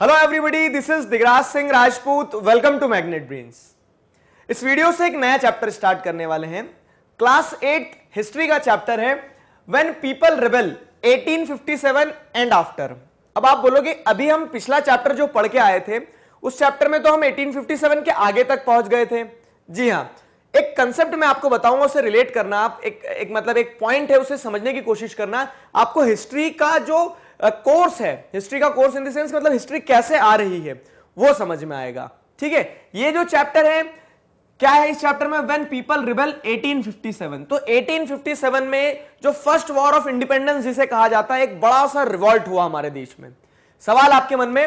Hello everybody this is Digraj Singh Rajput welcome to magnet brains इस video से एक नया चैप्टर स्टार्ट करने वाले हैं क्लास एट हिस्ट्री का चैप्टर है when people rebel 1857 and after अब आप बोलोगे अभी हम पिछला चैप्टर जो पढ़ के आए थे उस चैप्टर में तो हम 1857 के आगे तक पहुंच गए थे जी हाँ एक कंसेप्ट मैं आपको बताऊंगा उसे रिलेट करना आप एक, एक मतलब एक पॉइंट है उसे समझने की कोशिश करना आपको हिस्ट्री का जो कोर्स है हिस्ट्री का कोर्स इन द सेंस मतलब हिस्ट्री कैसे आ रही है वो समझ में आएगा ठीक है ये जो चैप्टर है क्या है इस चैप्टर में व्हेन पीपल रिबेल 1857 तो 1857 में जो फर्स्ट वॉर ऑफ इंडिपेंडेंस जिसे कहा जाता है एक बड़ा सा रिवॉल्ट हुआ हमारे देश में सवाल आपके मन में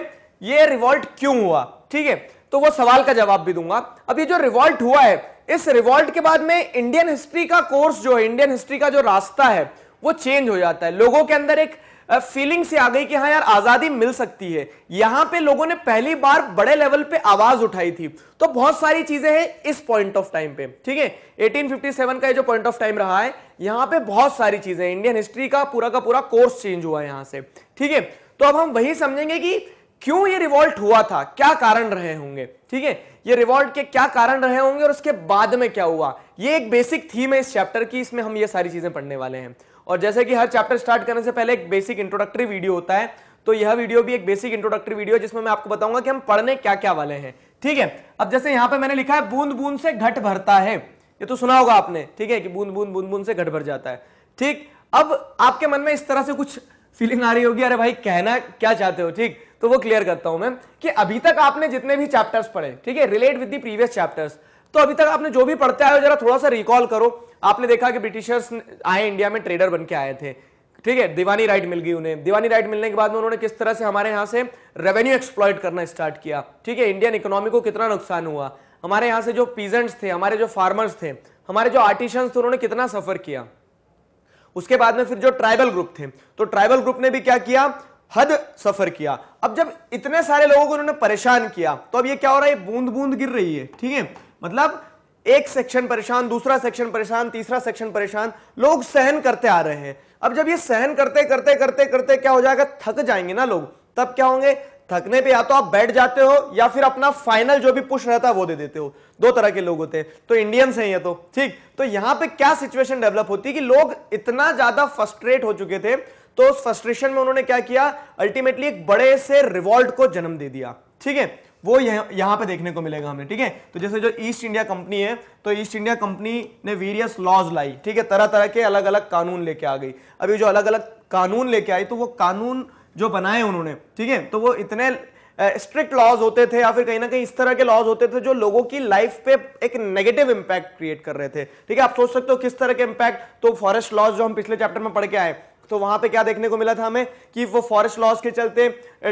ये रिवॉल्ट क्यों हुआ ठीक है तो वो सवाल का जवाब भी दूंगा अब ये जो रिवॉल्ट हुआ है इस रिवॉल्ट के बाद में इंडियन हिस्ट्री का कोर्स जो है इंडियन हिस्ट्री का जो रास्ता है वो चेंज हो जाता है लोगों के अंदर एक फीलिंग से आ गई कि हाँ यार आज़ादी मिल सकती है यहां पे लोगों ने पहली बार बड़े लेवल पे आवाज़ उठाई थी तो बहुत सारी चीज़ें हैं इस पॉइंट ऑफ टाइम पे ठीक है 1857 का जो पॉइंट ऑफ टाइम रहा है यहाँ पे बहुत सारी चीज़ें इंडियन हिस्ट्री का पूरा का पूरा कोर्स चेंज हुआ है से ठीक है तो अब हम वही समझेंगे कि क्यों ये रिवॉल्ट हुआ था क्या कारण रहे होंगे ठीक है ये रिवॉल्ट के क्या कारण रहे होंगे और उसके बाद में क्या हुआ ये एक बेसिक थीम है इस चैप्टर की इसमें हम ये सारी चीजें पढ़ने वाले हैं और जैसे कि हर चैप्टर स्टार्ट करने से पहले एक बेसिक इंट्रोडक्टरी वीडियो होता है तो यह वीडियो भी एक बेसिक इंट्रोडक्टरी वीडियो है जिसमें मैं आपको बताऊंगा कि हम पढ़ने क्या क्या वाले हैं ठीक है अब जैसे यहां पे मैंने लिखा है बूंद बूंद से घट भरता है ये तो सुना होगा आपने ठीक है कि बूंद बूंद बूंद बूंद से घट भर जाता है ठीक अब आपके मन में इस तरह से कुछ फीलिंग आ रही होगी अरे भाई कहना क्या चाहते हो ठीक तो वो क्लियर करता हूं मैं कि अभी तक आपने जितने भी चैप्टर्स पढ़े ठीक है relate with the previous chapters तो अभी तक आपने जो भी पढ़ते आए हो जरा थोड़ा सा रिकॉल करो आपने देखा कि ब्रिटिशर्स आए इंडिया में ट्रेडर बन के आए थे ठीक है दीवानी राइट मिल गई उन्हें दीवानी राइट मिलने के बाद में उन्होंने किस तरह से हमारे यहां से रेवेन्यू एक्सप्लॉयट करना स्टार्ट किया ठीक है इंडियन इकोनॉमी को कितना नुकसान हुआ हमारे यहाँ से जो पीजेंट्स थे हमारे जो फार्मर्स थे हमारे जो आर्टिशंस थे उन्होंने कितना सफर किया उसके बाद में फिर जो ट्राइबल ग्रुप थे तो ट्राइबल ग्रुप ने भी क्या किया हद सफर किया अब जब इतने सारे लोगों को उन्होंने परेशान किया तो अब ये क्या हो रहा है बूंद बूंद गिर रही है ठीक है मतलब एक सेक्शन परेशान दूसरा सेक्शन परेशान तीसरा सेक्शन परेशान लोग सहन करते आ रहे हैं अब जब ये सहन करते करते करते करते क्या हो जाएगा थक जाएंगे ना लोग तब क्या होंगे थकने पे या तो आप बैठ जाते हो या फिर अपना फाइनल जो भी पुश रहता है वो दे देते हो दो तरह के लोग होते हैं तो इंडियंस हैं ये तो ठीक तो यहां पे क्या सिचुएशन डेवलप होती है कि लोग इतना ज्यादा फ्रस्ट्रेट हो चुके थे तो उस फ्रस्ट्रेशन में उन्होंने क्या किया अल्टीमेटली एक बड़े से रिवॉल्ट को जन्म दे दिया ठीक है वो यह, यहाँ पे देखने को मिलेगा हमें ठीक है तो जैसे जो ईस्ट इंडिया कंपनी है तो ईस्ट इंडिया कंपनी ने वेरियस लॉज लाई ठीक है तरह तरह के अलग अलग कानून लेके आ गई अभी जो अलग अलग कानून लेके आई तो वो कानून जो बनाए उन्होंने ठीक है तो वो इतने स्ट्रिक्ट लॉज होते थे या फिर कहीं ना कहीं इस तरह के लॉज होते थे जो लोगों की लाइफ पे एक नेगेटिव इंपैक्ट क्रिएट कर रहे थे ठीक है आप सोच सकते हो किस तरह के इंपैक्ट तो फॉरेस्ट लॉज जो हम पिछले चैप्टर में पढ़ के आए तो वहां पे क्या देखने को मिला था हमें कि वो फॉरेस्ट लॉस के चलते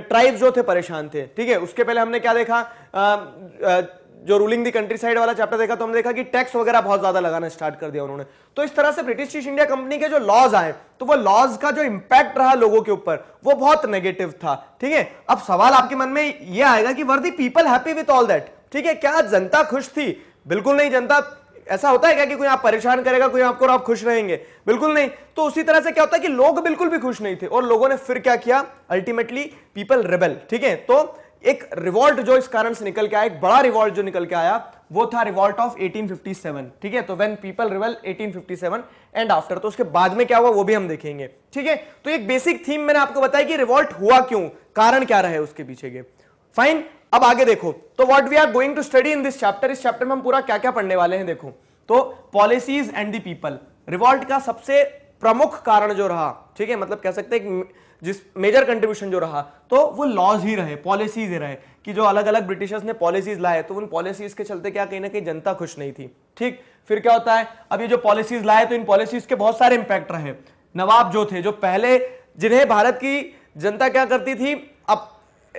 ट्राइब जो थे परेशान थे ठीक है उसके पहले हमने क्या देखा आ, आ, जो रूलिंग दी कंट्री साइड वाला चैप्टर देखा तो हमने देखा कि टैक्स वगैरह बहुत ज्यादा लगाना स्टार्ट कर दिया उन्होंने तो इस तरह से ब्रिटिश ईस्ट इंडिया कंपनी के जो लॉज आए तो वो लॉज का जो इंपैक्ट रहा लोगों के ऊपर वो बहुत नेगेटिव था ठीक है अब सवाल आपके मन में ये आएगा कि were the people happy with all that ठीक है क्या जनता खुश थी बिल्कुल नहीं जनता ऐसा होता है क्या कि कोई आप परेशान करेगा कोई आपको और आप खुश रहेंगे बिल्कुल नहीं तो उसी तरह से क्या होता है कि लोग बिल्कुल भी खुश नहीं थे और लोगों ने फिर क्या किया अल्टीमेटली पीपल रिबेल ठीक है तो एक रिवॉल्ट जो इस कारण से निकल के आया एक बड़ा रिवॉल्ट जो निकल के आया वो था रिवॉल्ट ऑफ 1857 ठीक है तो व्हेन पीपल रिवेल 1857 एंड आफ्टर तो उसके बाद में क्या हुआ वो भी हम देखेंगे ठीक है तो एक बेसिक थीम मैंने आपको बताया कि रिवॉल्ट हुआ क्यों कारण क्या रहे उसके पीछे के फाइन अब आगे देखो तो what we are going to study in this chapter इस चैप्टर में हम पूरा क्या क्या पढ़ने वाले हैं देखो तो policies and the people revolt का सबसे प्रमुख कारण जो रहा ठीक है मतलब कह सकते हैं जिस मेजर कंट्रीब्यूशन जो रहा तो वो लॉज ही रहे पॉलिसीज ही रहे कि जो अलग अलग ब्रिटिशर्स ने पॉलिसीज लाए तो उन पॉलिसीज के चलते क्या कहीं ना कहीं जनता खुश नहीं थी ठीक फिर क्या होता है अब ये जो पॉलिसीज लाए तो इन पॉलिसीज के बहुत सारे इंपैक्ट रहे नवाब जो थे जो पहले जिन्हें भारत की जनता क्या करती थी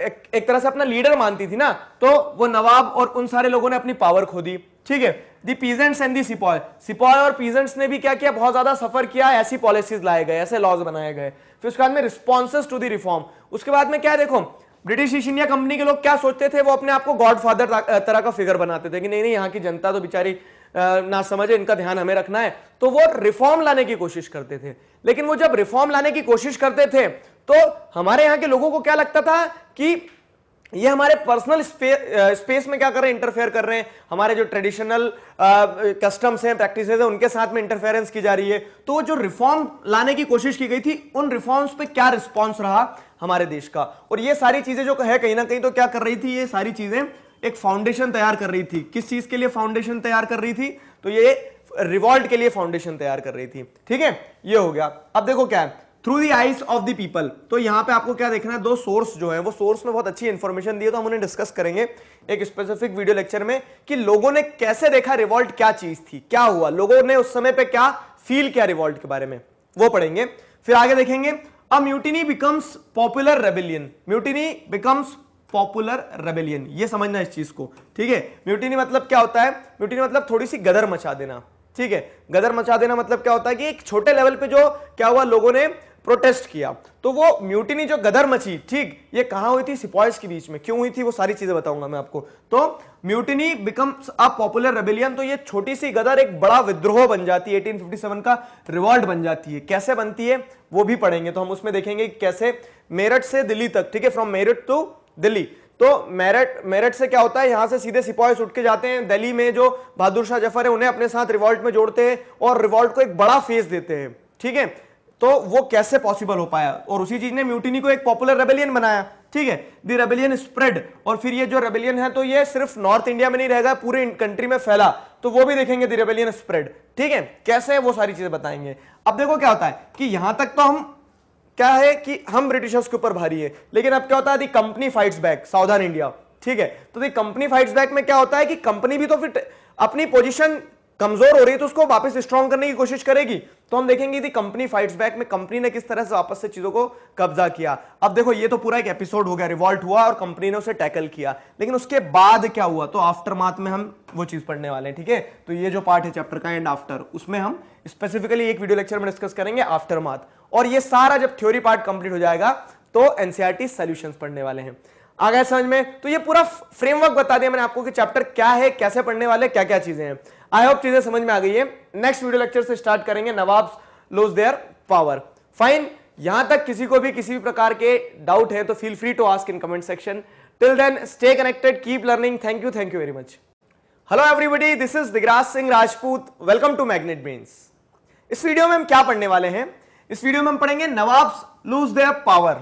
एक, एक तरह से अपना लीडर मानती थी ना तो वो नवाब और उन सारे लोगों ने अपनी पावर खो दी ठीक है the peasants and the sepoy sepoy और पीजेंट्स ने भी क्या किया बहुत ज्यादा सफर किया ऐसी पॉलिसीज लाए गए ऐसे लॉज बनाए गए फिर उसके बाद में रिस्पॉन्स टू दी रिफॉर्म उसके बाद में क्या देखो ब्रिटिश ईस्ट इंडिया कंपनी के लोग क्या सोचते थे वो अपने आप को गॉडफादर तरह का फिगर बनाते थे कि नहीं नहीं यहाँ की जनता तो बेचारी ना समझे इनका ध्यान हमें रखना है तो वो रिफॉर्म लाने की कोशिश करते थे लेकिन वो जब रिफॉर्म लाने की कोशिश करते थे तो हमारे यहां के लोगों को क्या लगता था कि ये हमारे पर्सनल स्पेस में क्या कर रहे हैं इंटरफेयर कर रहे हैं हमारे जो ट्रेडिशनल कस्टम्स हैं प्रैक्टिस हैं उनके साथ में इंटरफेरेंस की जा रही है तो जो रिफॉर्म लाने की कोशिश की गई थी उन रिफॉर्म्स पे क्या रिस्पॉन्स रहा हमारे देश का और ये सारी चीजें जो है कहीं ना कहीं तो क्या कर रही थी ये सारी चीजें एक फाउंडेशन तैयार कर रही थी किस चीज के लिए फाउंडेशन तैयार कर रही थी तो ये रिवॉल्ट के लिए फाउंडेशन तैयार कर रही थी ठीक है ये हो गया अब देखो क्या है through the eyes of the people तो यहां पे आपको क्या देखना है दो सोर्स जो है वो सोर्स में बहुत अच्छी इंफॉर्मेशन दी है तो हम उन्हें डिस्कस करेंगे एक स्पेसिफिक वीडियो लेक्चर में कि लोगों ने कैसे देखा रिवॉल्ट क्या चीज थी क्या हुआ लोगों ने उस समय पे क्या फील किया रिवॉल्ट के बारे में वो पढ़ेंगे फिर आगे देखेंगे a mutiny becomes popular rebellion mutiny becomes popular rebellion ये समझना इस चीज को ठीक है म्यूटिनी मतलब क्या होता है म्यूटिनी मतलब थोड़ी सी गदर मचा देना ठीक है गदर मचा देना मतलब क्या होता है कि एक छोटे लेवल पे जो क्या हुआ लोगों ने प्रोटेस्ट किया तो वो म्यूटिनी जो गदर मची ठीक ये कहाँ हुई थी सिपॉयस के बीच में क्यों हुई थी वो सारी चीजें बताऊंगा मैं आपको तो mutiny becomes a popular rebellion तो ये छोटी सी गदर एक बड़ा विद्रोह बन जाती है 1857 का रिवॉल्ट बन जाती है कैसे बनती है वो भी पढ़ेंगे तो हम उसमें देखेंगे कैसे मेरठ से दिल्ली तक ठीक है फ्रॉम मेरठ टू दिल्ली तो मेरठ मेरठ से क्या होता है यहां से सीधे सिपाही उठ के जाते हैं दिल्ली में जो बहादुर शाह जफर है उन्हें अपने साथ रिवॉल्ट में जोड़ते हैं और रिवॉल्ट को एक बड़ा फेस देते हैं ठीक है तो वो कैसे पॉसिबल हो पाया और उसी चीज ने म्यूटिनी को एक पॉपुलर रेबेलियन बनाया ठीक है द रेबेलियन स्प्रेड और फिर ये जो रेबेलियन है तो ये सिर्फ नॉर्थ इंडिया में नहीं रहेगा पूरे कंट्री में फैला तो वो भी देखेंगे द रेबेलियन स्प्रेड ठीक है कैसे है वो सारी चीजें बताएंगे अब देखो क्या होता है कि यहां तक तो हम क्या है कि हम ब्रिटिशर्स के ऊपर भारी है लेकिन अब क्या होता है the company fights back southern India ठीक है तो दी कंपनी फाइट्स बैक में क्या होता है कि कंपनी भी तो फिर अपनी पोजिशन कमजोर हो रही है तो उसको वापस स्ट्रॉन्ग करने की कोशिश करेगी तो हम देखेंगे कि कंपनी फाइट्स बैक में कंपनी ने किस तरह से वापस से चीजों को कब्जा किया अब देखो ये तो पूरा एक एपिसोड हो गया रिवॉल्ट हुआ और कंपनी ने उसे टैकल किया लेकिन उसके बाद क्या हुआ तो आफ्टर में हम वो चीज पढ़ने वाले हैं ठीक है तो ये जो पार्ट है चैप्टर का एंड आफ्टर उसमें हम स्पेसिफिकली एक वीडियो लेक्चर में डिस्कस करेंगे आफ्टर माथ और ये सारा जब थ्योरी पार्ट कंप्लीट हो जाएगा तो एनसीआरटी सोल्यूशन e पढ़ने वाले हैं आ समझ में तो ये पूरा फ्रेमवर्क बता दिया मैंने आपको कि चैप्टर क्या है कैसे पढ़ने वाले क्या क्या चीजें हैं आई होप चीजें समझ में आ गई है नेक्स्ट वीडियो लेक्चर से स्टार्ट करेंगे nawab lose their power fine यहां तक किसी को भी किसी भी प्रकार के डाउट है तो feel free to ask in comment section till then stay connected keep learning thank you thank you very much hello everybody this is Digraj Singh Rajput welcome to Magnet Brains इस वीडियो में हम क्या पढ़ने वाले हैं इस वीडियो में हम पढ़ेंगे नवाब लूज देयर पावर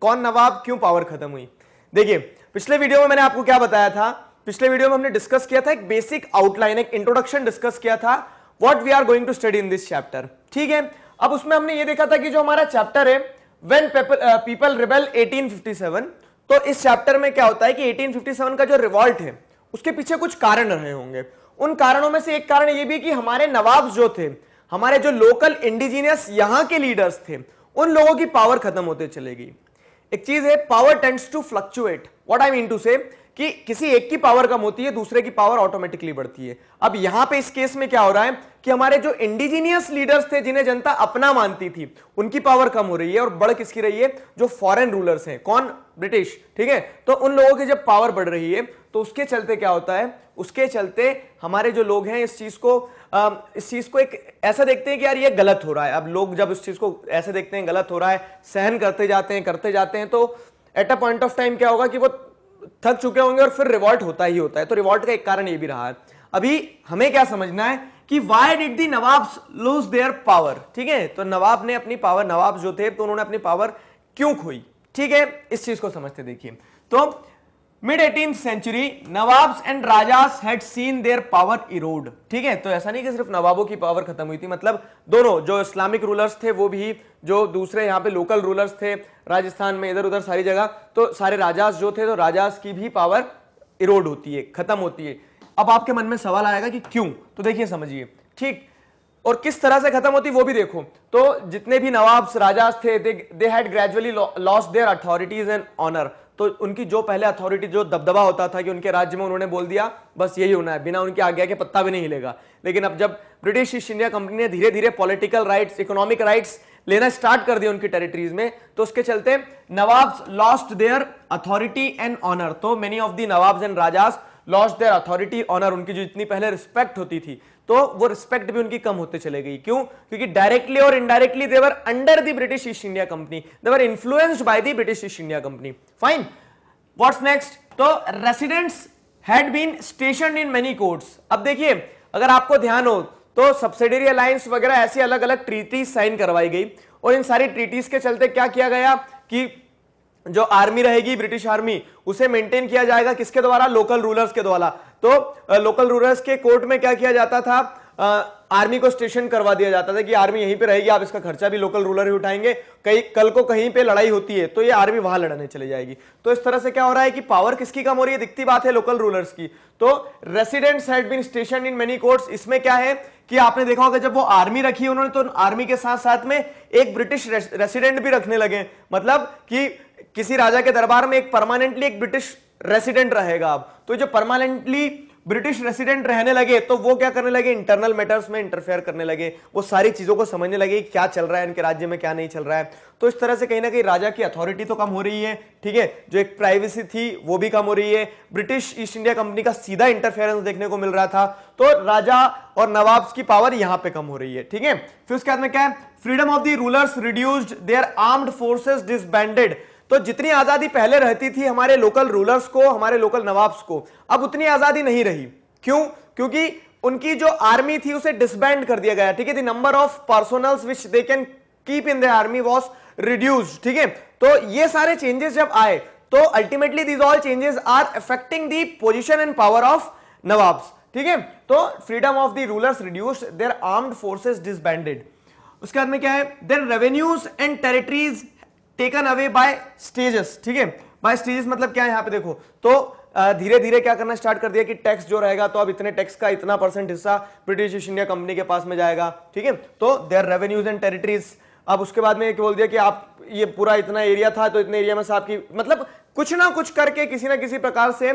कौन नवाब क्यों पावर खत्म हुई देखिए पिछले वीडियो में मैंने आपको क्या बताया था पिछले वीडियो में हमने डिस्कस किया था एक बेसिक आउटलाइन एक इंट्रोडक्शन डिस्कस किया था what we are going to study in this chapter ठीक है अब उसमें हमने ये देखा था कि जो हमारा चैप्टर है व्हेन पीपल रिबेल 1857 तो इस चैप्टर में क्या होता है कि 1857 का जो रिवॉल्ट है उसके पीछे कुछ कारण रहे होंगे उन कारणों में से एक कारण ये भी कि हमारे नवाब जो थे हमारे जो लोकल इंडिजीनियस यहां के लीडर्स थे उन लोगों की पावर खत्म होते चलेगी एक चीज है power tends to fluctuate what I mean to say कि किसी एक की पावर कम होती है दूसरे की पावर ऑटोमेटिकली बढ़ती है अब यहां पे इस केस में क्या हो रहा है कि हमारे जो इंडिजीनियस लीडर्स थे जिन्हें जनता अपना मानती थी उनकी पावर कम हो रही है और बढ़ किसकी रही है जो फॉरेन रूलर्स हैं कौन ब्रिटिश ठीक है तो उन लोगों की जब पावर बढ़ रही है तो उसके चलते क्या होता है उसके चलते हमारे जो लोग हैं इस चीज को आ, इस चीज को एक ऐसा देखते हैं कि यार ये गलत हो रहा है अब लोग जब इस चीज को ऐसे देखते हैं गलत हो रहा है सहन करते जाते हैं करते जाते हैं तो at a point of time क्या होगा कि वो थक चुके होंगे और फिर रिवॉल्ट होता ही होता है तो रिवॉल्ट का एक कारण ये भी रहा है अभी हमें क्या समझना है कि why did the nawab lose their power ठीक है तो नवाब ने अपनी पावर नवाब जो थे तो उन्होंने अपनी पावर क्यों खोई ठीक है इस चीज को समझते देखिए तो mid eighteen century nawabs and rajas had seen their power erode ठीक है तो ऐसा नहीं कि सिर्फ नवाबों की पावर खत्म हुई थी मतलब दोनों जो इस्लामिक रूलर्स थे वो भी जो दूसरे यहाँ पे लोकल रूलर्स थे राजस्थान में इधर उधर सारी जगह तो सारे राजास जो थे तो राजास की भी पावर इरोड होती है खत्म होती है अब आपके मन में सवाल आएगा कि क्यों तो देखिए समझिए ठीक और किस तरह से खत्म होती वो भी देखो तो जितने भी नवाब्स राजास थे they had gradually loss their authorities and honour तो उनकी जो पहले अथॉरिटी जो दबदबा होता था कि उनके राज्य में उन्होंने बोल दिया बस यही होना है बिना उनकी आज्ञा के पत्ता भी नहीं हिलेगा लेकिन अब जब ब्रिटिश ईस्ट इंडिया कंपनी ने धीरे धीरे पॉलिटिकल राइट्स इकोनॉमिक राइट्स लेना स्टार्ट कर दिया उनकी टेरिटरीज में तो उसके चलते nawab lost their authority and honour तो many of the nawabs and rajas lost their authority honour उनकी जो इतनी पहले रिस्पेक्ट होती थी तो वो रिस्पेक्ट भी उनकी कम होते चले गई क्यों क्योंकि डायरेक्टली और indirectly they were under the British East India Company they were influenced by the British East India Company fine what's next तो residents had been station in many courts अब देखिए अगर आपको ध्यान हो तो सब्सिडरी अलायंस वगैरह ऐसी अलग अलग ट्रीटीज साइन करवाई गई और इन सारी ट्रीटीज के चलते क्या किया गया कि जो आर्मी रहेगी ब्रिटिश आर्मी उसे मेंटेन किया जाएगा किसके द्वारा लोकल रूलर्स के द्वारा तो लोकल रूलर्स के कोर्ट में क्या किया जाता था आ, आर्मी को स्टेशन करवा दिया जाता था कि आर्मी यहीं पे रहेगी आप इसका खर्चा भी लोकल रूलर ही उठाएंगे कहीं कल को कहीं पे लड़ाई होती है तो ये आर्मी वहां लड़ने चले जाएगी तो इस तरह से क्या हो रहा है कि पावर किसकी कम हो रही है दिखती बात है लोकल रूलर्स की तो residents had been station in many courts इसमें क्या है कि आपने देखा होगा जब वो आर्मी रखी उन्होंने तो आर्मी के साथ साथ में एक ब्रिटिश रेसिडेंट भी रखने लगे मतलब कि किसी राजा के दरबार में एक परमानेंटली एक ब्रिटिश रेसिडेंट रहेगा अब तो जो परमानेंटली ब्रिटिश रेसिडेंट रहने लगे तो वो क्या करने लगे इंटरनल मैटर्स में इंटरफेयर करने लगे वो सारी चीजों को समझने लगे क्या चल रहा है इनके राज्य में क्या नहीं चल रहा है तो इस तरह से कहीं ना कहीं राजा की अथॉरिटी तो कम हो रही है ठीक है जो एक प्राइवेसी थी वो भी कम हो रही है ब्रिटिश ईस्ट इंडिया कंपनी का सीधा इंटरफेरेंस देखने को मिल रहा था तो राजा और नवाब की पावर यहां पर कम हो रही है ठीक है फिर उसके बाद में क्या है freedom of the rulers reduced their armed forces disbanded तो जितनी आजादी पहले रहती थी हमारे लोकल रूलर्स को हमारे लोकल नवाब्स को अब उतनी आजादी नहीं रही क्यों क्योंकि उनकी जो आर्मी थी उसे डिसबैंड कर दिया गया ठीक है number of personals which they can keep in the army was reduce ठीक है तो ये सारे चेंजेस जब आए तो ultimately these all changes are affecting the position and power of nawabs ठीक है तो freedom of the rulers reduce their armed forces disbanded उसके बाद में क्या है then revenues and territories taken away by stages ठीक है बाय स्टेजेस मतलब क्या है यहां पे देखो तो धीरे धीरे क्या करना स्टार्ट कर दिया कि टैक्स जो रहेगा तो अब इतने टैक्स का इतना परसेंट हिस्सा ब्रिटिश ईस्ट इंडिया कंपनी के पास में जाएगा ठीक है तो देयर रेवेन्यूज एंड टेरिटरीज अब उसके बाद में बोल दिया कि आप ये पूरा इतना एरिया था तो इतने एरिया में से आपकी मतलब कुछ ना कुछ करके किसी ना किसी प्रकार से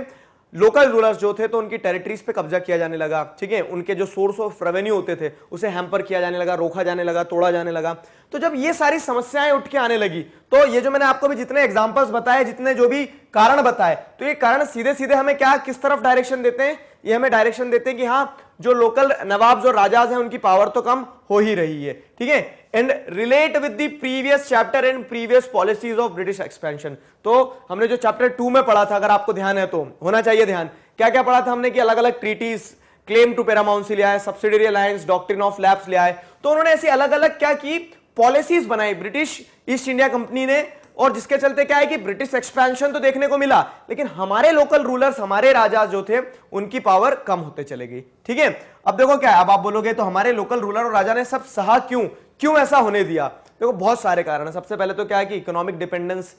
लोकल रूलर्स जो थे तो उनकी टेरिटरीज पे कब्जा किया जाने लगा ठीक है उनके जो सोर्स ऑफ रेवेन्यू होते थे उसे हैम्पर किया जाने लगा रोका जाने लगा तोड़ा जाने लगा तो जब ये सारी समस्याएं उठ के आने लगी तो ये जो मैंने आपको भी जितने एग्जाम्पल्स बताए जितने जो भी कारण बताए तो ये कारण सीधे सीधे हमें क्या किस तरफ डायरेक्शन देते हैं ये हमें डायरेक्शन देते हैं कि हाँ जो लोकल नवाब्स और राजाज हैं उनकी पावर तो कम हो ही रही है ठीक है and relate with the previous chapter and previous policies of British expansion तो हमने जो चैप्टर टू में पढ़ा था अगर आपको ध्यान है तो होना चाहिए ध्यान क्या क्या पढ़ा था हमने कि अलग अलग ट्रीटीज क्लेम टू पेरामाउंसी लिया है subsidiary alliance doctrine of lapse लिया है तो उन्होंने ऐसी अलग अलग क्या की पॉलिसीज बनाई ब्रिटिश ईस्ट इंडिया कंपनी ने और जिसके चलते क्या है कि ब्रिटिश एक्सपेंशन तो देखने को मिला लेकिन हमारे लोकल रूलर्स हमारे राजा जो थे उनकी पावर कम होते चले गई ठीक है अब देखो क्या है अब आप बोलोगे तो हमारे लोकल रूलर और राजा ने सब सहा क्यों क्यों ऐसा होने दिया देखो बहुत सारे कारण हैं सबसे पहले तो क्या है कि इकोनॉमिक डिपेंडेंस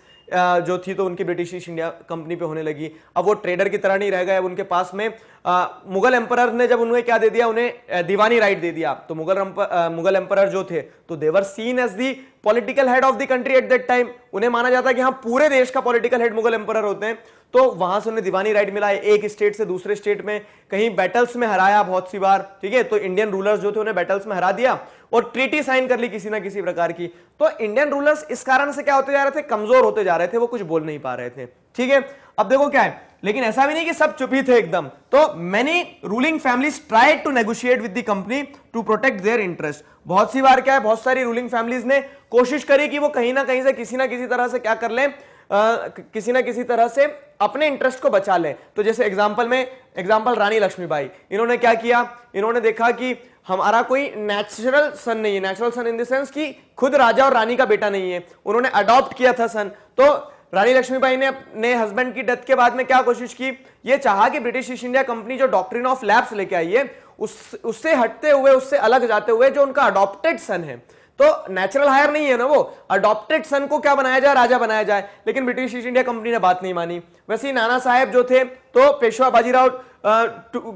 जो थी तो उनकी ब्रिटिश ईस्ट इंडिया कंपनी पे होने लगी अब वो ट्रेडर की तरह नहीं रह गए अब उनके पास में आ, मुगल एम्पर ने जब उन्हें क्या दे दिया उन्हें दीवानी राइट दे दिया तो मुगल आ, मुगल एम्पर जो थे तो they were seen as the political head of the country at that time उन्हें माना जाता है कि हाँ पूरे देश का पॉलिटिकल हेड मुगल एम्पर होते हैं तो वहां से उन्हें दीवानी राइट मिला है एक स्टेट से दूसरे स्टेट में कहीं बैटल्स में हराया बहुत सी बार ठीक है तो इंडियन रूलर्स जो थे उन्हें बैटल्स में हरा दिया और ट्रीटी साइन कर ली किसी ना किसी प्रकार की तो इंडियन रूलर्स इस कारण से क्या होते जा रहे थे कमजोर होते जा रहे थे वो कुछ बोल नहीं पा रहे थे ठीक है अब देखो क्या है लेकिन ऐसा भी नहीं कि सब चुप ही थे एकदम तो many ruling families try to negotiate with company to protect their interest बहुत सी बार क्या है बहुत सारी रूलिंग फैमिलीज ने कोशिश करी कि वो कहीं ना कहीं से किसी ना किसी तरह से क्या कर लें किसी ना किसी तरह से अपने इंटरेस्ट को बचा लें तो जैसे एग्जाम्पल में एग्जाम्पल रानी लक्ष्मीबाई इन्होंने क्या किया इन्होंने देखा कि हमारा कोई नेचुरल सन नहीं है natural son in the sense कि खुद राजा और रानी का बेटा नहीं है उन्होंने अडॉप्ट किया था सन तो रानी लक्ष्मीबाई ने अपने हस्बैंड की डेथ के बाद में क्या कोशिश की ये चाहा कि ब्रिटिश ईस्ट इंडिया कंपनी जो डॉक्ट्रिन ऑफ लैब्स लेके आई है उस उससे हटते हुए उससे अलग जाते हुए जो उनका अडॉप्टेड सन है तो नेचुरल हायर नहीं है ना वो अडॉप्टेड सन को क्या बनाया जाए राजा बनाया जाए लेकिन ब्रिटिश ईस्ट इंडिया कंपनी ने बात नहीं मानी वैसे ही नाना साहेब जो थे तो पेशवा बाजीराव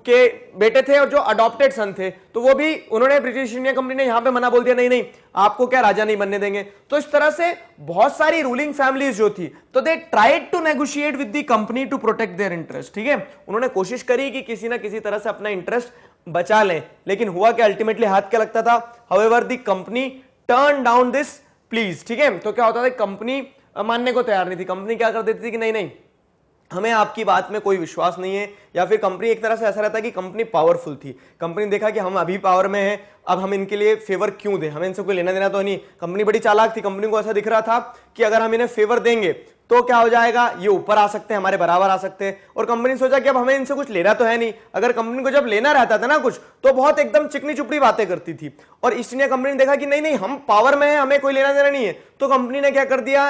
के बेटे थे और जो अडॉप्टेड सन थे तो वो भी उन्होंने ब्रिटिश इंडिया कंपनी ने यहां पे मना बोल दिया नहीं नहीं आपको क्या राजा नहीं बनने देंगे तो इस तरह से बहुत सारी रूलिंग फैमिलीज जो थी तो they tried to negotiate with the company to protect their interest ठीक है उन्होंने कोशिश करी कि किसी ना किसी तरह से अपना इंटरेस्ट बचा लें लेकिन हुआ क्या अल्टीमेटली हाथ क्या लगता था however the company turn down this pleas ठीक है तो क्या होता था कंपनी मानने को तैयार नहीं थी कंपनी क्या कर देती थी कि नहीं नहीं हमें आपकी बात में कोई विश्वास नहीं है या फिर कंपनी एक तरह से ऐसा रहता है कि कंपनी पावरफुल थी कंपनी देखा कि हम अभी पावर में हैं अब हम इनके लिए फेवर क्यों दें हमें इनसे कोई लेना देना तो नहीं कंपनी बड़ी चालाक थी कंपनी को ऐसा दिख रहा था कि अगर हम इन्हें फेवर देंगे तो क्या हो जाएगा ये ऊपर आ सकते हैं हमारे बराबर आ सकते हैं और कंपनी ने सोचा कि अब हमें इनसे कुछ लेना तो है नहीं अगर कंपनी को जब लेना रहता था ना कुछ तो बहुत एकदम चिकनी चुपड़ी बातें करती थी और ईस्ट इंडिया कंपनी ने देखा कि नहीं नहीं हम पावर में है हमें कोई लेना देना नहीं है तो कंपनी ने क्या कर दिया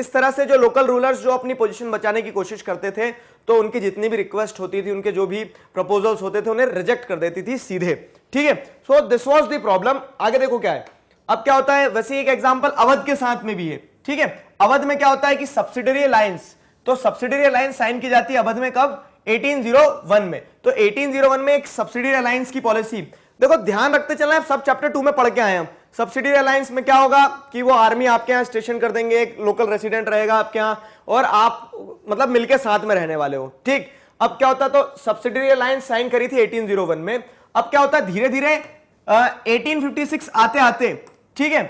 इस तरह से जो लोकल रूलर्स जो अपनी पोजीशन बचाने की कोशिश करते थे तो उनकी जितनी भी रिक्वेस्ट होती थी उनके जो भी प्रपोजल्स होते थे उन्हें रिजेक्ट कर देती थी सीधे ठीक है so this was the problem आगे देखो क्या है अब क्या होता है वैसे एक एग्जाम्पल अवध के साथ में भी है ठीक है अवध में क्या होता है कि सब्सिडरी अलायंस तो सब्सिडरी अलायंस साइन की जाती है अवध में कब 1801 में तो 1801 में एक सब्सिडरी अलायंस की पॉलिसी देखो ध्यान रखते चलना है सब चैप्टर टू में पढ़ के आए हम सब्सिडी अलायंस में क्या होगा कि वो आर्मी आपके यहाँ स्टेशन कर देंगे एक लोकल रेसिडेंट रहेगा आपके यहाँ और आप मतलब मिलके साथ में रहने वाले हो ठीक अब क्या होता तो सब्सिडरी अलायंस साइन करी थी 1801 में अब क्या होता धीरे धीरे 1856 आते आते ठीक है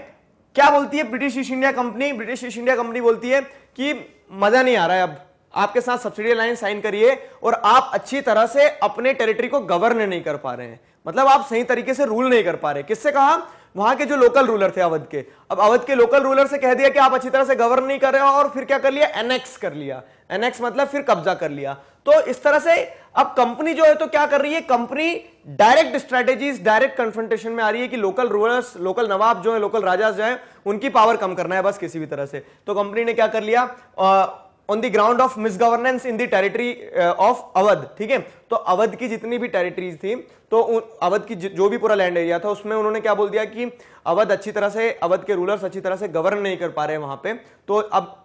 क्या बोलती है British East India Company British East India Company बोलती है कि मजा नहीं आ रहा है अब आपके साथ सब्सिडी लाइन साइन करिए और आप अच्छी तरह से अपने टेरिटरी को गवर्न नहीं कर पा रहे हैं मतलब आप सही तरीके से रूल नहीं कर पा रहे किससे कहा वहां के जो लोकल रूलर थे अवध के अब अवध के लोकल रूलर से कह दिया कि आप अच्छी तरह से गवर्न नहीं कर रहे हो और फिर क्या कर लिया एनेक्स कर लिया एनेक्स मतलब फिर कब्जा कर लिया तो इस तरह से अब कंपनी जो है तो क्या कर रही है company direct strategies direct confrontation में आ रही है कि लोकल रूलर्स लोकल नवाब जो है लोकल राजा जो है उनकी पावर कम करना है बस किसी भी तरह से तो कंपनी ने क्या कर लिया on the ground of misgovernance in the territory of Awadh ठीक है तो अवध की जितनी भी टेरिटरीज थी तो अवध की जो भी पूरा लैंड एरिया था उसमें उन्होंने क्या बोल दिया कि अवध अच्छी तरह से अवध के रूलर्स अच्छी तरह से गवर्न नहीं कर पा रहे वहां पे तो अब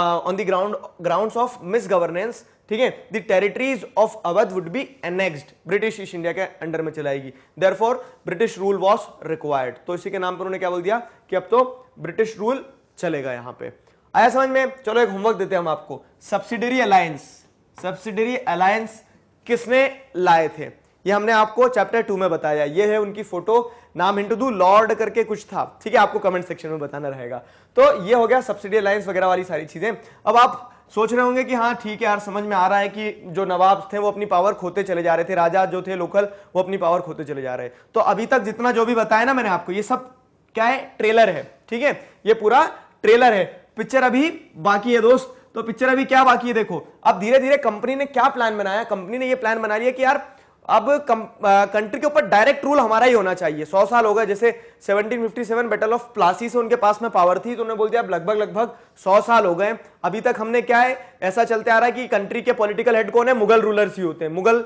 on the ground ground of misgovernance ठीक है the territories of Awadh would be annexed British East India के अंडर में चलाएगी therefore British rule was required तो इसी के नाम पर उन्होंने क्या बोल दिया कि अब तो ब्रिटिश रूल चलेगा यहां पे आया समझ में चलो एक होमवर्क देते हैं हम आपको सब्सिडरी अलायंस सब्सिडरी अलायंस किसने लाए थे ये हमने आपको चैप्टर टू में बताया ये है उनकी फोटो नाम हिंटू लॉर्ड करके कुछ था ठीक है आपको कमेंट सेक्शन में बताना रहेगा तो ये हो गया सब्सिडी अलायंस वगैरह वाली सारी चीजें अब आप सोच रहे होंगे कि हाँ ठीक है यार समझ में आ रहा है कि जो नवाब थे वो अपनी पावर खोते चले जा रहे थे राजा जो थे लोकल वो अपनी पावर खोते चले जा रहे तो अभी तक जितना जो भी बताया ना मैंने आपको ये सब क्या है ट्रेलर है ठीक है ये पूरा ट्रेलर है पिक्चर अभी बाकी है दोस्त तो पिक्चर अभी क्या बाकी है देखो अब धीरे धीरे कंपनी ने क्या प्लान बनाया कंपनी ने ये प्लान बना लिया कि यार अब कंट्री के ऊपर डायरेक्ट रूल हमारा ही होना चाहिए सौ साल हो गए जैसे 1757 बैटल ऑफ प्लासी से उनके पास में पावर थी तो उन्होंने बोल दिया अब लगभग लगभग सौ साल हो गए अभी तक हमने क्या है ऐसा चलते आ रहा है कि कंट्री के पॉलिटिकल हेड कौन है मुगल रूलर्स ही होते हैं मुगल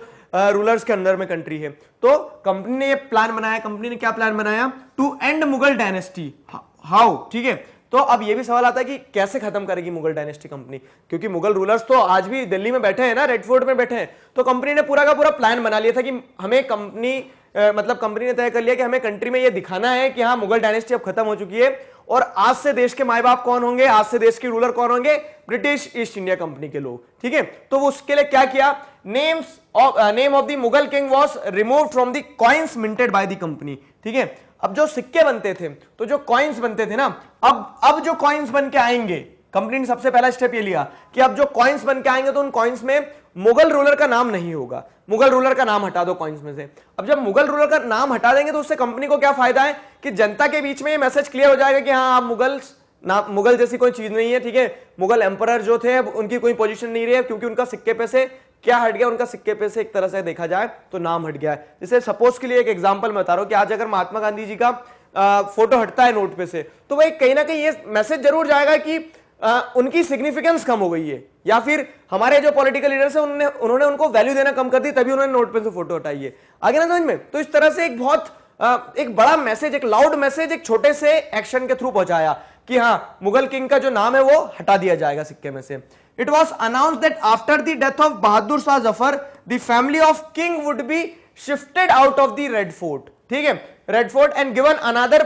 रूलर्स के अंदर में कंट्री है तो कंपनी ने प्लान बनाया कंपनी ने क्या प्लान बनाया to end Mughal dynasty how ठीक है तो अब ये भी सवाल आता है कि कैसे खत्म करेगी मुगल डायनेस्टी कंपनी क्योंकि मुगल रूलर्स तो आज भी दिल्ली में बैठे हैं ना रेड फोर्ट में बैठे हैं तो कंपनी ने पूरा का पूरा प्लान बना लिया था कि हमें कंपनी मतलब कंपनी ने तय कर लिया कि हमें कंट्री में यह दिखाना है कि हाँ मुगल डायनेस्टी अब खत्म हो चुकी है और आज से देश के माए बाप कौन होंगे आज से देश के रूलर कौन होंगे ब्रिटिश ईस्ट इंडिया कंपनी के लोग ठीक है तो वो उसके लिए क्या किया names of name of the Mughal king was remove from the coins minted by the company ठीक है अब जो सिक्के बनते थे तो जो कॉइन्स बनते थे ना अब अब जो कॉइन्स बन के आएंगे कंपनी ने सबसे पहला स्टेप ये लिया कि अब जो कॉइन्स बन के आएंगे तो उन कॉइन्स में मुगल रूलर का नाम नहीं होगा मुगल रूलर का नाम हटा दो कॉइन्स में से अब जब मुगल रूलर का नाम हटा देंगे तो उससे कंपनी को क्या फायदा है कि जनता के बीच में ये मैसेज क्लियर हो जाएगा कि हाँ आप मुगल ना मुगल जैसी कोई चीज नहीं है ठीक है मुगल एम्पर जो थे उनकी कोई पोजीशन नहीं रही है क्योंकि उनका सिक्के पे से क्या हट गया उनका सिक्के पे से एक तरह से देखा जाए तो नाम हट गया है जैसे सपोज के लिए एक एग्जाम्पल मैं बता रहा हूँ कि आज अगर महात्मा गांधी जी का आ, फोटो हटता है नोट पे से तो भाई कहीं ना कहीं ये मैसेज जरूर जाएगा कि आ, उनकी सिग्निफिकेंस कम हो गई है या फिर हमारे जो पॉलिटिकल लीडर्स हैं उन्होंने उन्होंने उनको वैल्यू देना कम कर दी तभी उन्होंने नोट पे से फोटो हटाई है आगे ना समझ में तो इस तरह से एक बहुत आ, एक बड़ा मैसेज एक लाउड मैसेज एक छोटे से एक्शन के थ्रू पहुंचाया कि हाँ मुगल किंग का जो नाम है वो हटा दिया जाएगा सिक्के में से it was announced that after the death of Bahadur Shah Zafar, the family of king would be shifted out of the Red Fort. ठीक है Red Fort and given another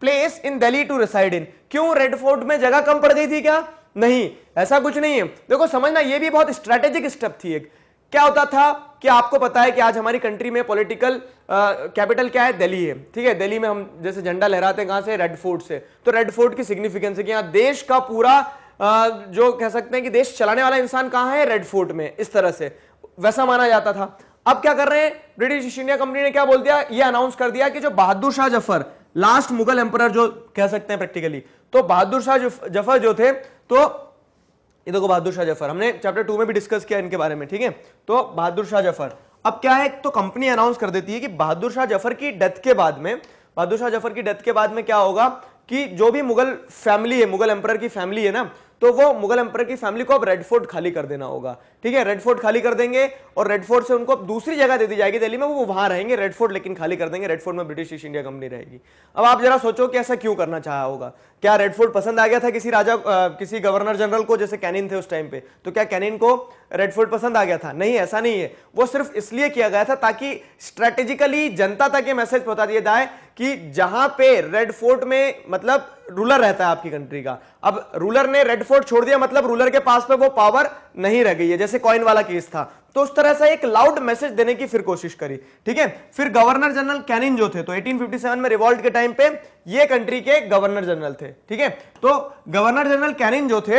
place in Delhi to reside in क्यों Red Fort में जगह कम पड़ गई थी क्या नहीं ऐसा कुछ नहीं है देखो समझना ये भी बहुत स्ट्रेटेजिक स्टेप थी एक क्या होता था कि आपको पता है कि आज हमारी कंट्री में पॉलिटिकल कैपिटल क्या है दिल्ली है ठीक है दिल्ली में हम जैसे झंडा लहराते हैं कहां से रेड फोर्ट से तो रेड फोर्ट की सिग्निफिकेंस है कि यहां देश का पूरा जो कह सकते हैं कि देश चलाने वाला इंसान कहां है रेड फोर्ट में इस तरह से वैसा माना जाता था अब क्या कर रहे हैं ब्रिटिश ईस्ट इंडिया कंपनी ने क्या बोल दिया ये अनाउंस कर दिया कि जो बहादुर शाह जफर लास्ट मुगल एम्पर जो कह सकते हैं प्रैक्टिकली तो बहादुर शाह जफर जो थे तो ये देखो बहादुर शाह जफर हमने चैप्टर टू में भी डिस्कस किया इनके बारे में ठीक है तो बहादुर शाह जफर अब क्या है तो कंपनी अनाउंस कर देती है कि बहादुर शाह जफर की डेथ के बाद में बहादुर शाह जफर की डेथ के बाद में क्या होगा कि जो भी मुगल फैमिली है मुगल एम्पर की फैमिली है ना तो वो मुगल एम्पर की फैमिली को अब रेडफोर्ट खाली कर देना होगा ठीक है रेड फोर्ट खाली कर देंगे और रेड फोर्ट से उनको अब दूसरी जगह दे दी जाएगी दिल्ली में वो वहां रहेंगे रेड फोर्ट लेकिन खाली कर देंगे रेड फोर्ट में ब्रिटिश ईस्ट इंडिया कंपनी रहेगी अब आप जरा सोचो कि ऐसा क्यों करना चाह होगा क्या रेड फोर्ट पसंद आ गया था किसी राजा आ, किसी गवर्नर जनरल को जैसे कैनिन थे उस टाइम पे तो क्या कैनिन को रेड फोर्ट पसंद आ गया था नहीं ऐसा नहीं है वो सिर्फ इसलिए किया गया था ताकि स्ट्रेटेजिकली जनता तक ये मैसेज पहुंचा दिया जाए कि जहां पे रेड फोर्ट में मतलब रूलर रहता है आपकी कंट्री का अब रूलर ने रेड फोर्ट छोड़ दिया मतलब रूलर के पास पे वो पावर नहीं रह गई है जैसे जैसे कॉइन वाला केस था तो उस तरह से एक लाउड मैसेज देने की फिर कोशिश करी ठीक है फिर गवर्नर जनरल कैनिन जो थे तो 1857 में रिवॉल्ट के टाइम पे ये कंट्री के गवर्नर जनरल थे ठीक है तो गवर्नर जनरल कैनिन जो थे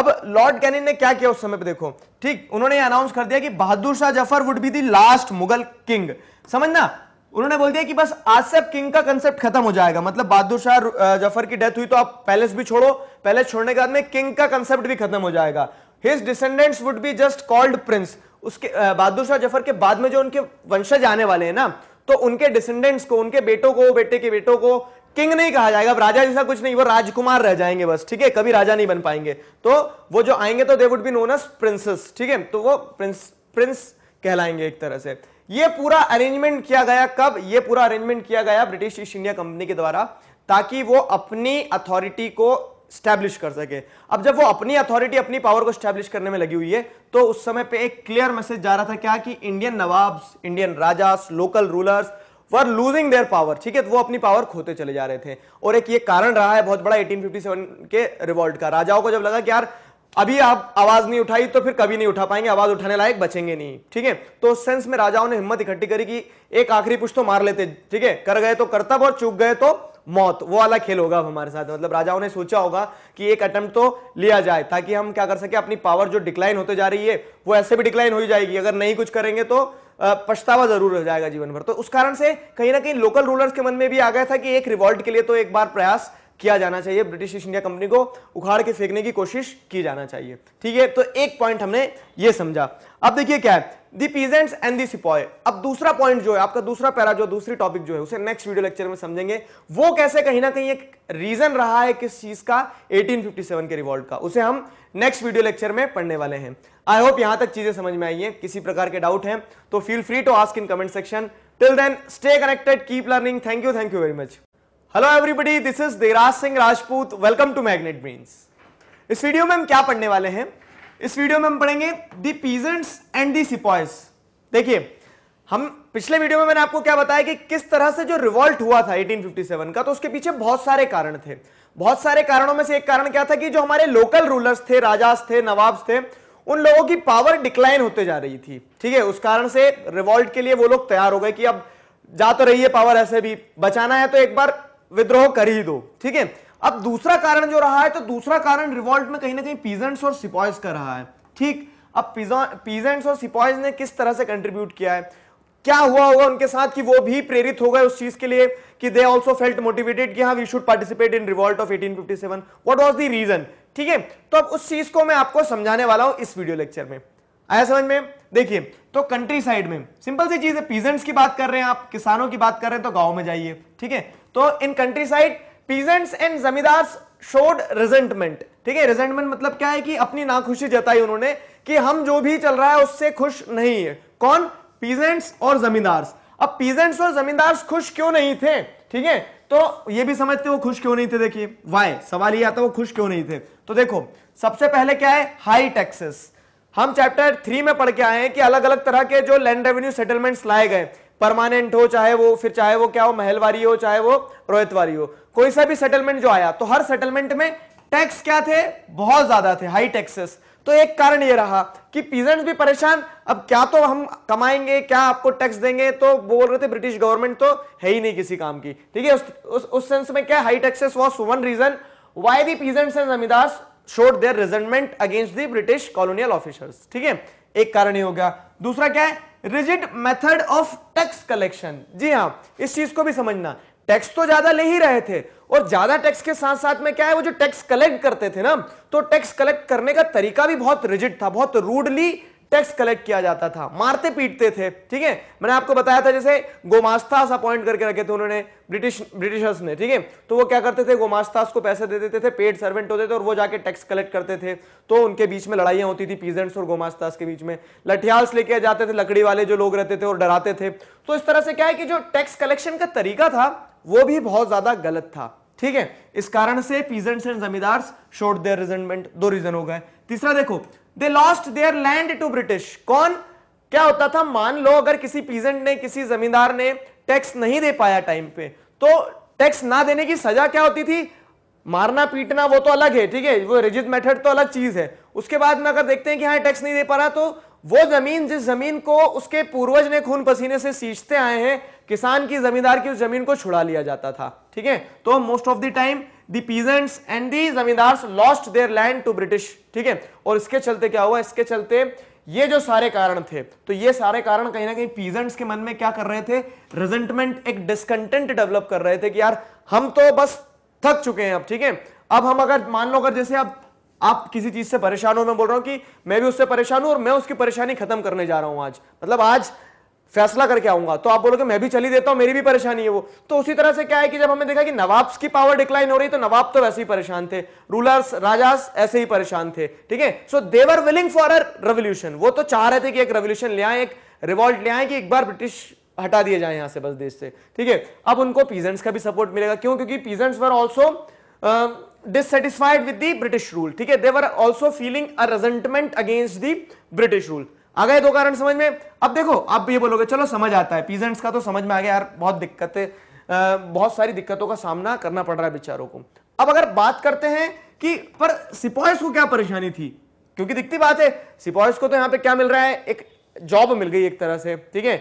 अब लॉर्ड कैनिन ने क्या किया उस समय पे देखो ठीक उन्होंने अनाउंस कर दिया कि Bahadur Shah Zafar would be the last Mughal king समझना उन्होंने बोल दिया कि बस आज से अब किंग का कंसेप्ट खत्म हो जाएगा मतलब बहादुर शाह जफर की डेथ हुई तो आप पैलेस भी छोड़ो पैलेस छोड़ने के बाद में किंग का कंसेप्ट भी खत्म हो जाएगा his descendants would be just called prince उसके बहादुर शाह जफर के बाद में जो उनके वंशज आने वाले हैं ना तो उनके डिसेंडेंट्स को उनके बेटों को बेटे के बेटों को किंग नहीं कहा जाएगा अब राजा जैसा कुछ नहीं वो राजकुमार रह जाएंगे बस ठीक है कभी राजा नहीं बन पाएंगे तो वो जो आएंगे तो they would be known as princes ठीक है तो वो प्रिंस प्रिंस कहलाएंगे एक तरह से ये पूरा अरेंजमेंट किया गया कब ये पूरा अरेंजमेंट किया गया ब्रिटिश ईस्ट इंडिया कंपनी के द्वारा ताकि वो अपनी अथॉरिटी को स्टैब्लिश कर सके अब जब वो अपनी अथॉरिटी अपनी पावर को स्टैब्लिश करने में लगी हुई है तो उस समय पे एक क्लियर मैसेज जा रहा था क्या कि Indian nawabs Indian rajas local rulers were losing their power ठीक है तो वो अपनी पावर खोते चले जा रहे थे और एक ये कारण रहा है बहुत बड़ा एटीन के रिवॉल्ट का राजाओं को जब लगा कि यार अभी आप आवाज नहीं उठाई तो फिर कभी नहीं उठा पाएंगे आवाज उठाने लायक बचेंगे नहीं ठीक है तो उस सेंस में राजाओं ने हिम्मत इकट्ठी करी कि एक आखिरी पुश तो मार लेते ठीक है कर गए तो करतब और चूक गए तो मौत वो वाला खेल होगा हमारे साथ मतलब राजाओं ने सोचा होगा कि एक अटेम्प्ट तो लिया जाए ताकि हम क्या कर सके अपनी पावर जो डिक्लाइन होते जा रही है वो ऐसे भी डिक्लाइन हो जाएगी अगर नहीं कुछ करेंगे तो पछतावा जरूर हो जाएगा जीवन भर तो उस कारण से कहीं ना कहीं लोकल रूलर्स के मन में भी आ गया था कि एक रिवॉल्ट के लिए तो एक बार प्रयास किया जाना चाहिए ब्रिटिश ईस्ट इंडिया कंपनी को उखाड़ के फेंकने की कोशिश की जाना चाहिए ठीक है तो एक पॉइंट हमने ये समझा अब देखिए क्या है the peasants and the sepoy अब दूसरा पॉइंट जो है आपका दूसरा पैरा जो दूसरी टॉपिक जो है उसे नेक्स्ट वीडियो लेक्चर में समझेंगे वो कैसे कहीं ना कहीं एक रीजन रहा है किस चीज का 1857 के रिवॉल्ट का उसे हम नेक्स्ट वीडियो लेक्चर में पढ़ने वाले हैं आई होप यहां तक चीजें समझ में आई है किसी प्रकार के डाउट है तो feel free to ask in comment section till then stay connected keep learning thank you thank you very much hello everybody this is Deraj Singh Rajput welcome to magnet brains इस वीडियो में हम क्या पढ़ने वाले हैं इस वीडियो में हम पढ़ेंगे दी पीजेंट्स एंड दी सिपॉयस देखिए हम पिछले वीडियो में मैंने आपको क्या बताया कि किस तरह से जो रिवॉल्ट हुआ था 1857 का तो उसके पीछे बहुत सारे कारण थे बहुत सारे कारणों में से एक कारण क्या था कि जो हमारे लोकल रूलर्स थे राजास थे नवाब्स थे उन लोगों की पावर डिक्लाइन होते जा रही थी ठीक है उस कारण से रिवॉल्ट के लिए वो लोग तैयार हो गए कि अब जा तो रही है पावर ऐसे भी बचाना है तो एक बार विद्रोह कर ही दो ठीक है अब दूसरा कारण जो रहा है तो दूसरा कारण रिवॉल्ट में कहीं ना कहीं पीजेंट्स और सिपॉयज का रहा है ठीक अब पीजेंट्स और सिपॉयज ने किस तरह से कंट्रीब्यूट किया है क्या हुआ होगा उनके साथ कि वो भी प्रेरित हो गए उस चीज के लिए कि दे ऑल्सो फेल्ट मोटिवेटेड कि हाँ we should participate in revolt of 1857 what was the reason ठीक है तो अब उस चीज को मैं आपको समझाने वाला हूं इस वीडियो लेक्चर में आया समझ में देखिए तो कंट्री साइड में सिंपल सी चीज है पीजेंट्स की बात कर रहे हैं आप किसानों की बात कर रहे हैं तो गांव में जाइए ठीक है तो in countryside peasants and zamindar showed resentment ठीक है रिजेंटमेंट मतलब क्या है कि अपनी नाखुशी जताई उन्होंने कि हम जो भी चल रहा है उससे खुश नहीं है कौन पीजेंट्स और जमींदार अब पीजेंट्स और जमींदार खुश क्यों नहीं थे ठीक है तो ये भी समझते वो खुश क्यों नहीं थे देखिए वाई सवाल ये आता वो खुश क्यों नहीं थे तो देखो सबसे पहले क्या है हाई टैक्सेस हम चैप्टर थ्री में पढ़ के आए हैं कि अलग अलग तरह के जो लैंड रेवेन्यू सेटलमेंट्स लाए गए परमानेंट हो चाहे वो फिर चाहे वो क्या हो महलवारी हो चाहे वो रोहितवारी हो कोई सा भी सेटलमेंट जो आया तो हर सेटलमेंट में टैक्स क्या थे बहुत ज्यादा थे हाई टैक्सेस तो एक कारण ये रहा कि पीजेंट्स भी परेशान अब क्या तो हम कमाएंगे क्या आपको टैक्स देंगे तो बोल रहे थे ब्रिटिश गवर्नमेंट तो है ही नहीं किसी काम की ठीक है उस, उस उस सेंस में क्या high taxes was one reason why the peasants and zamindars showed their resentment against the British colonial officers ठीक है एक कारण ये हो गया दूसरा क्या है rigid method of tax collection जी हाँ इस चीज को भी समझना टैक्स तो ज्यादा ले ही रहे थे और ज्यादा टैक्स के साथ साथ में क्या है वो जो टैक्स कलेक्ट करते थे ना तो टैक्स कलेक्ट करने का तरीका भी बहुत रिजिड था बहुत रूडली टैक्स कलेक्ट किया जाता था मारते पीटते थे ठीक है मैंने आपको बताया था जैसे गोमास्तास अपॉइंट करके रखे थे उन्होंने ब्रिटिश ब्रिटिशर्स ने ठीक है तो वो क्या करते थे गोमास्तास को पैसे दे देते थे पेड सर्वेंट होते थे और वो जाके टैक्स कलेक्ट करते थे तो उनके बीच में लड़ाइयाँ होती थी पीजेंट्स और गोमास्तास के बीच में लठियाल्स लेके जाते थे लकड़ी वाले जो लोग रहते थे और डराते थे तो इस तरह से क्या है कि जो टैक्स कलेक्शन का तरीका था वो भी बहुत ज्यादा गलत था ठीक है इस कारण से peasants and zamindars showed their resentment दो रीजन हो गए तीसरा देखो they lost their land to British कौन क्या होता था मान लो अगर किसी पीजेंट ने किसी जमींदार ने टैक्स नहीं दे पाया टाइम पे तो टैक्स ना देने की सजा क्या होती थी मारना पीटना वो तो अलग है ठीक है वो रिजिड मेथड तो अलग चीज है उसके बाद में अगर देखते हैं कि हाँ टैक्स नहीं दे पा रहा तो वो जमीन जिस जमीन को उसके पूर्वज ने खून पसीने से सींचते आए हैं किसान की जमींदार की उस जमीन को छुड़ा लिया जाता था ठीक है तो most of the time the peasants and the zamindar lost their land to British ठीक है और इसके चलते क्या हुआ इसके चलते ये जो सारे कारण थे तो ये सारे कारण कहीं ना कहीं पीजेंट्स के मन में क्या कर रहे थे रिजेंटमेंट एक डिस्कंटेंट डेवलप कर रहे थे कि यार हम तो बस थक चुके हैं अब ठीक है अब हम अगर मान लो अगर जैसे आप आप किसी चीज से परेशान हो मैं बोल रहा हूं कि मैं भी उससे परेशान हूं और मैं उसकी परेशानी खत्म करने जा रहा हूं आज मतलब आज फैसला करके आऊंगा तो आप बोलोगे मैं भी चली देता हूं मेरी भी परेशानी है वो तो उसी तरह से क्या है कि जब हमने देखा कि नवाब्स की पावर डिक्लाइन हो रही तो नवाब तो वैसे ही परेशान थे रूलर्स राजास ऐसे ही परेशान थे ठीक है so they were willing for a revolution वो तो चाह रहे थे कि एक रेवोल्यूशन ले आए एक रिवॉल्ट ले आए कि एक बार ब्रिटिश हटा दिए जाए यहां से बस देश से ठीक है अब उनको पीजेंट्स का भी सपोर्ट मिलेगा क्यों क्योंकि peasants were also dissatisfied with the British rule ठीक है they were also feeling a resentment against the British rule आ गए दो कारण समझ में अब देखो आप ये बोलोगे चलो समझ आता है पीजेंट्स का तो समझ में आ गया यार बहुत है बहुत सारी दिक्कतों का सामना करना पड़ रहा है बेचारों को अब अगर बात करते हैं कि पर सिपॉयस को क्या परेशानी थी क्योंकि दिखती बात है सिपॉयस को तो यहाँ पे क्या मिल रहा है एक जॉब मिल गई एक तरह से ठीक है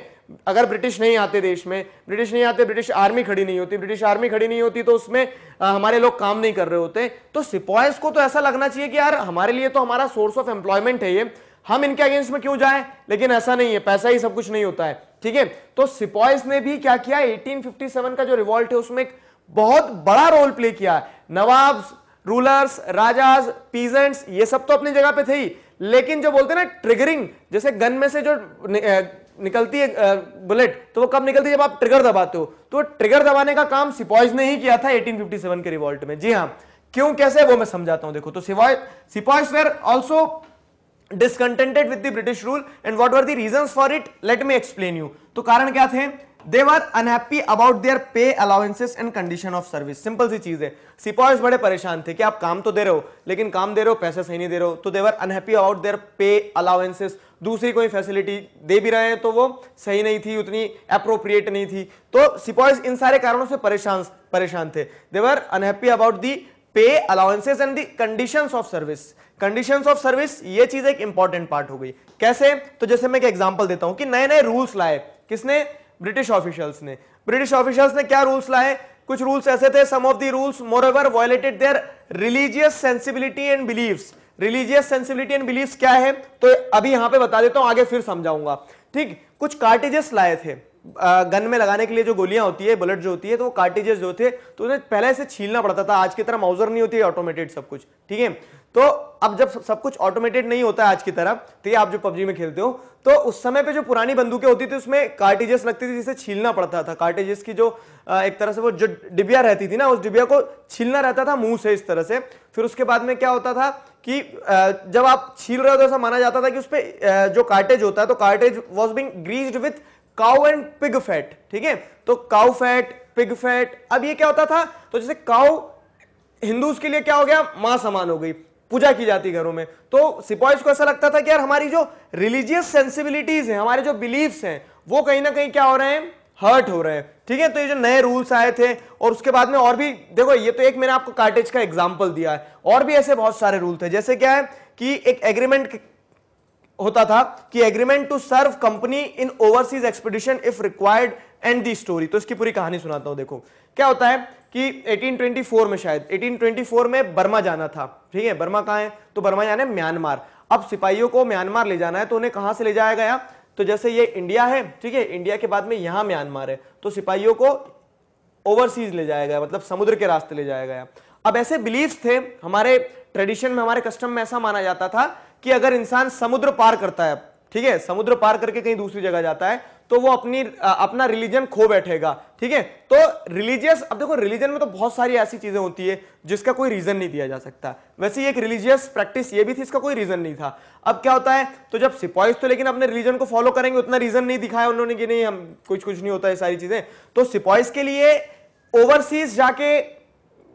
अगर ब्रिटिश नहीं आते देश में ब्रिटिश नहीं आते ब्रिटिश आर्मी खड़ी नहीं होती ब्रिटिश आर्मी खड़ी नहीं होती तो उसमें आ, हमारे लोग काम नहीं कर रहे होते तो सिपॉयस को तो ऐसा लगना चाहिए कि यार हमारे लिए तो हमारा सोर्स ऑफ एम्प्लॉयमेंट है ये हम इनके अगेंस्ट में क्यों जाए लेकिन ऐसा नहीं है पैसा ही सब कुछ नहीं होता है ठीक है तो सिपॉइस ने भी क्या किया 1857 का जो रिवॉल्ट है उसमें एक बहुत बड़ा रोल प्ले किया नवाब रूलर्स राजाज पीजेंट्स ये सब तो अपनी जगह पे थे ही लेकिन जो बोलते हैं ना ट्रिगरिंग जैसे गन में से जो निकलती है बुलेट तो वो कब निकलती है जब आप ट्रिगर दबाते हो तो ट्रिगर दबाने का काम सिपॉयज ने ही किया था 1857 के रिवॉल्ट में जी हाँ क्यों कैसे वो मैं समझाता हूं देखो तो sepoys were also discontented with the British rule and what are the reason for it let me explain you तो कारण क्या थे they were unhappy about their pay allowances and condition of service simple सी चीज है सिपाहीज बड़े परेशान थे कि आप काम तो दे रहे हो लेकिन काम दे रहे हो पैसे सही नहीं दे रहे हो तो they were unhappy about their pay allowances दूसरी कोई फैसिलिटी दे भी रहे हैं तो वो सही नहीं थी उतनी अप्रोप्रिएट नहीं थी तो सिपॉयज इन सारे कारणों से परेशान परेशान थे देवर unhappy about the pay allowances and the conditions of service condition of service ये चीज एक इंपॉर्टेंट पार्ट हो गई कैसे तो जैसे मैं एक एग्जाम्पल देता हूं कि नए नए रूल्स लाए किसने ब्रिटिश ऑफिशियल्स ने ब्रिटिश ऑफिशियल्स ने क्या रूल्स लाए कुछ रूल्स ऐसे थे some of the rules moreover violated their religious sensibility and believe religious sensibility and believe क्या है तो अभी यहां पे बता देता हूं आगे फिर समझाऊंगा ठीक कुछ कार्टेजेस लाए थे गन में लगाने के लिए जो गोलियां होती है बुलेट जो होती है तो वो कार्टेजेस जो थे तो उन्हें पहले से छीलना पड़ता था आज की तरह माउजर नहीं होती है ऑटोमेटेड सब कुछ ठीक है तो अब जब सब कुछ ऑटोमेटेड नहीं होता है आज की तरह तो ये आप जो पबजी में खेलते हो तो उस समय पे जो पुरानी बंदूकें होती थी उसमें कार्टेजेस लगती थी जिसे छीलना पड़ता था कार्टेजेस की जो एक तरह से वो जो डिबिया रहती थी ना उस डिबिया को छीलना रहता था मुंह से इस तरह से फिर उसके बाद में क्या होता था कि जब आप छील रहे हो तो ऐसा माना जाता था कि उस पर जो कार्टेज होता है तो cartridge was being greased with cow and pig fat ठीक है तो काउ फैट पिग फैट अब ये क्या होता था तो जैसे काउ हिंदूज के लिए क्या हो गया मां समान हो गई पूजा की जाती घरों में तो सिपॉइज को ऐसा लगता था कि यार हमारी जो रिलीजियस सेंसिबिलिटीज हैं हमारे जो बिलीव्स हैं वो कहीं ना कहीं क्या हो रहे हैं हर्ट हो रहे हैं ठीक है तो ये जो नए रूल्स आए थे और उसके बाद में और भी देखो ये तो एक मैंने आपको कार्टेज का एग्जाम्पल दिया है और भी ऐसे बहुत सारे रूल थे जैसे क्या है कि एक एग्रीमेंट होता था कि agreement to serve company in overseas expedition if required and the story तो इसकी पूरी कहानी सुनाता हूं देखो क्या होता है कि 1824 में शायद 1824 में बर्मा जाना था ठीक है बर्मा कहा है तो बर्मा जाने म्यांमार अब सिपाहियों को म्यांमार ले जाना है तो उन्हें कहां से ले जाया गया तो जैसे ये इंडिया है ठीक है इंडिया के बाद में यहां म्यांमार है तो सिपाहियों को ओवरसीज ले जाया गया मतलब समुद्र के रास्ते ले जाया गया अब ऐसे बिलीव थे हमारे ट्रेडिशन में हमारे कस्टम में ऐसा माना जाता था कि अगर इंसान समुद्र पार करता है ठीक है समुद्र पार करके कहीं दूसरी जगह जाता है तो वो अपनी अपना रिलीजन खो बैठेगा ठीक है तो रिलीजियस अब देखो रिलीजन में तो बहुत सारी ऐसी चीज़ें होती है जिसका कोई रीज़न नहीं दिया जा सकता वैसे एक रिलीजियस प्रैक्टिस ये भी थी इसका कोई रीज़न नहीं था अब क्या होता है तो जब सिपाहीज तो लेकिन अपने रिलीजन को फॉलो करेंगे उतना रीज़न नहीं दिखाया उन्होंने कि नहीं हम कुछ कुछ नहीं होता है सारी चीज़ें तो सिपॉइस के लिए ओवरसीज जाके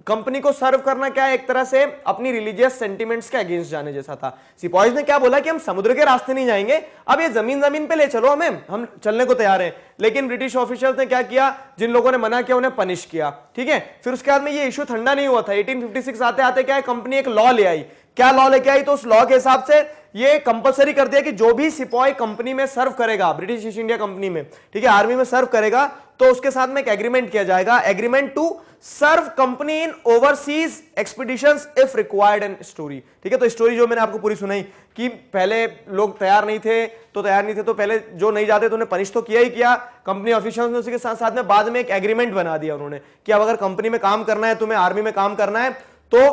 कंपनी को सर्व करना क्या एक तरह से अपनी रिलीजियस सेंटीमेंट्स के अगेंस्ट जाने जैसा था सिपाहीज ने क्या बोला कि हम समुद्र के रास्ते नहीं जाएंगे अब ये जमीन जमीन पे ले चलो हमें हम चलने को तैयार हैं लेकिन ब्रिटिश ऑफिशियल्स ने क्या किया जिन लोगों ने मना किया उन्हें पनिश किया ठीक है फिर उसके बाद में ये इशू ठंडा नहीं हुआ था एटीन आते आते क्या कंपनी एक लॉ ले आई क्या लॉ लेके आई तो उस लॉ के हिसाब से ये कंपलसरी कर दिया कि जो भी सिपाही कंपनी में सर्व करेगा ब्रिटिश ईस्ट इंडिया कंपनी में ठीक है आर्मी में सर्व करेगा तो उसके साथ में एक एग्रीमेंट किया जाएगा agreement to serve company in overseas expedition if required an story ठीक है तो स्टोरी जो मैंने आपको पूरी सुनाई कि पहले लोग तैयार नहीं थे तो तैयार नहीं थे तो पहले जो नहीं जाते तो उन्हें पनिश तो किया ही किया कंपनी ऑफिशियल ने उसके साथ साथ में बाद में एक एग्रीमेंट बना दिया उन्होंने कि अब अगर कंपनी में काम करना है तुम्हें आर्मी में काम करना है तो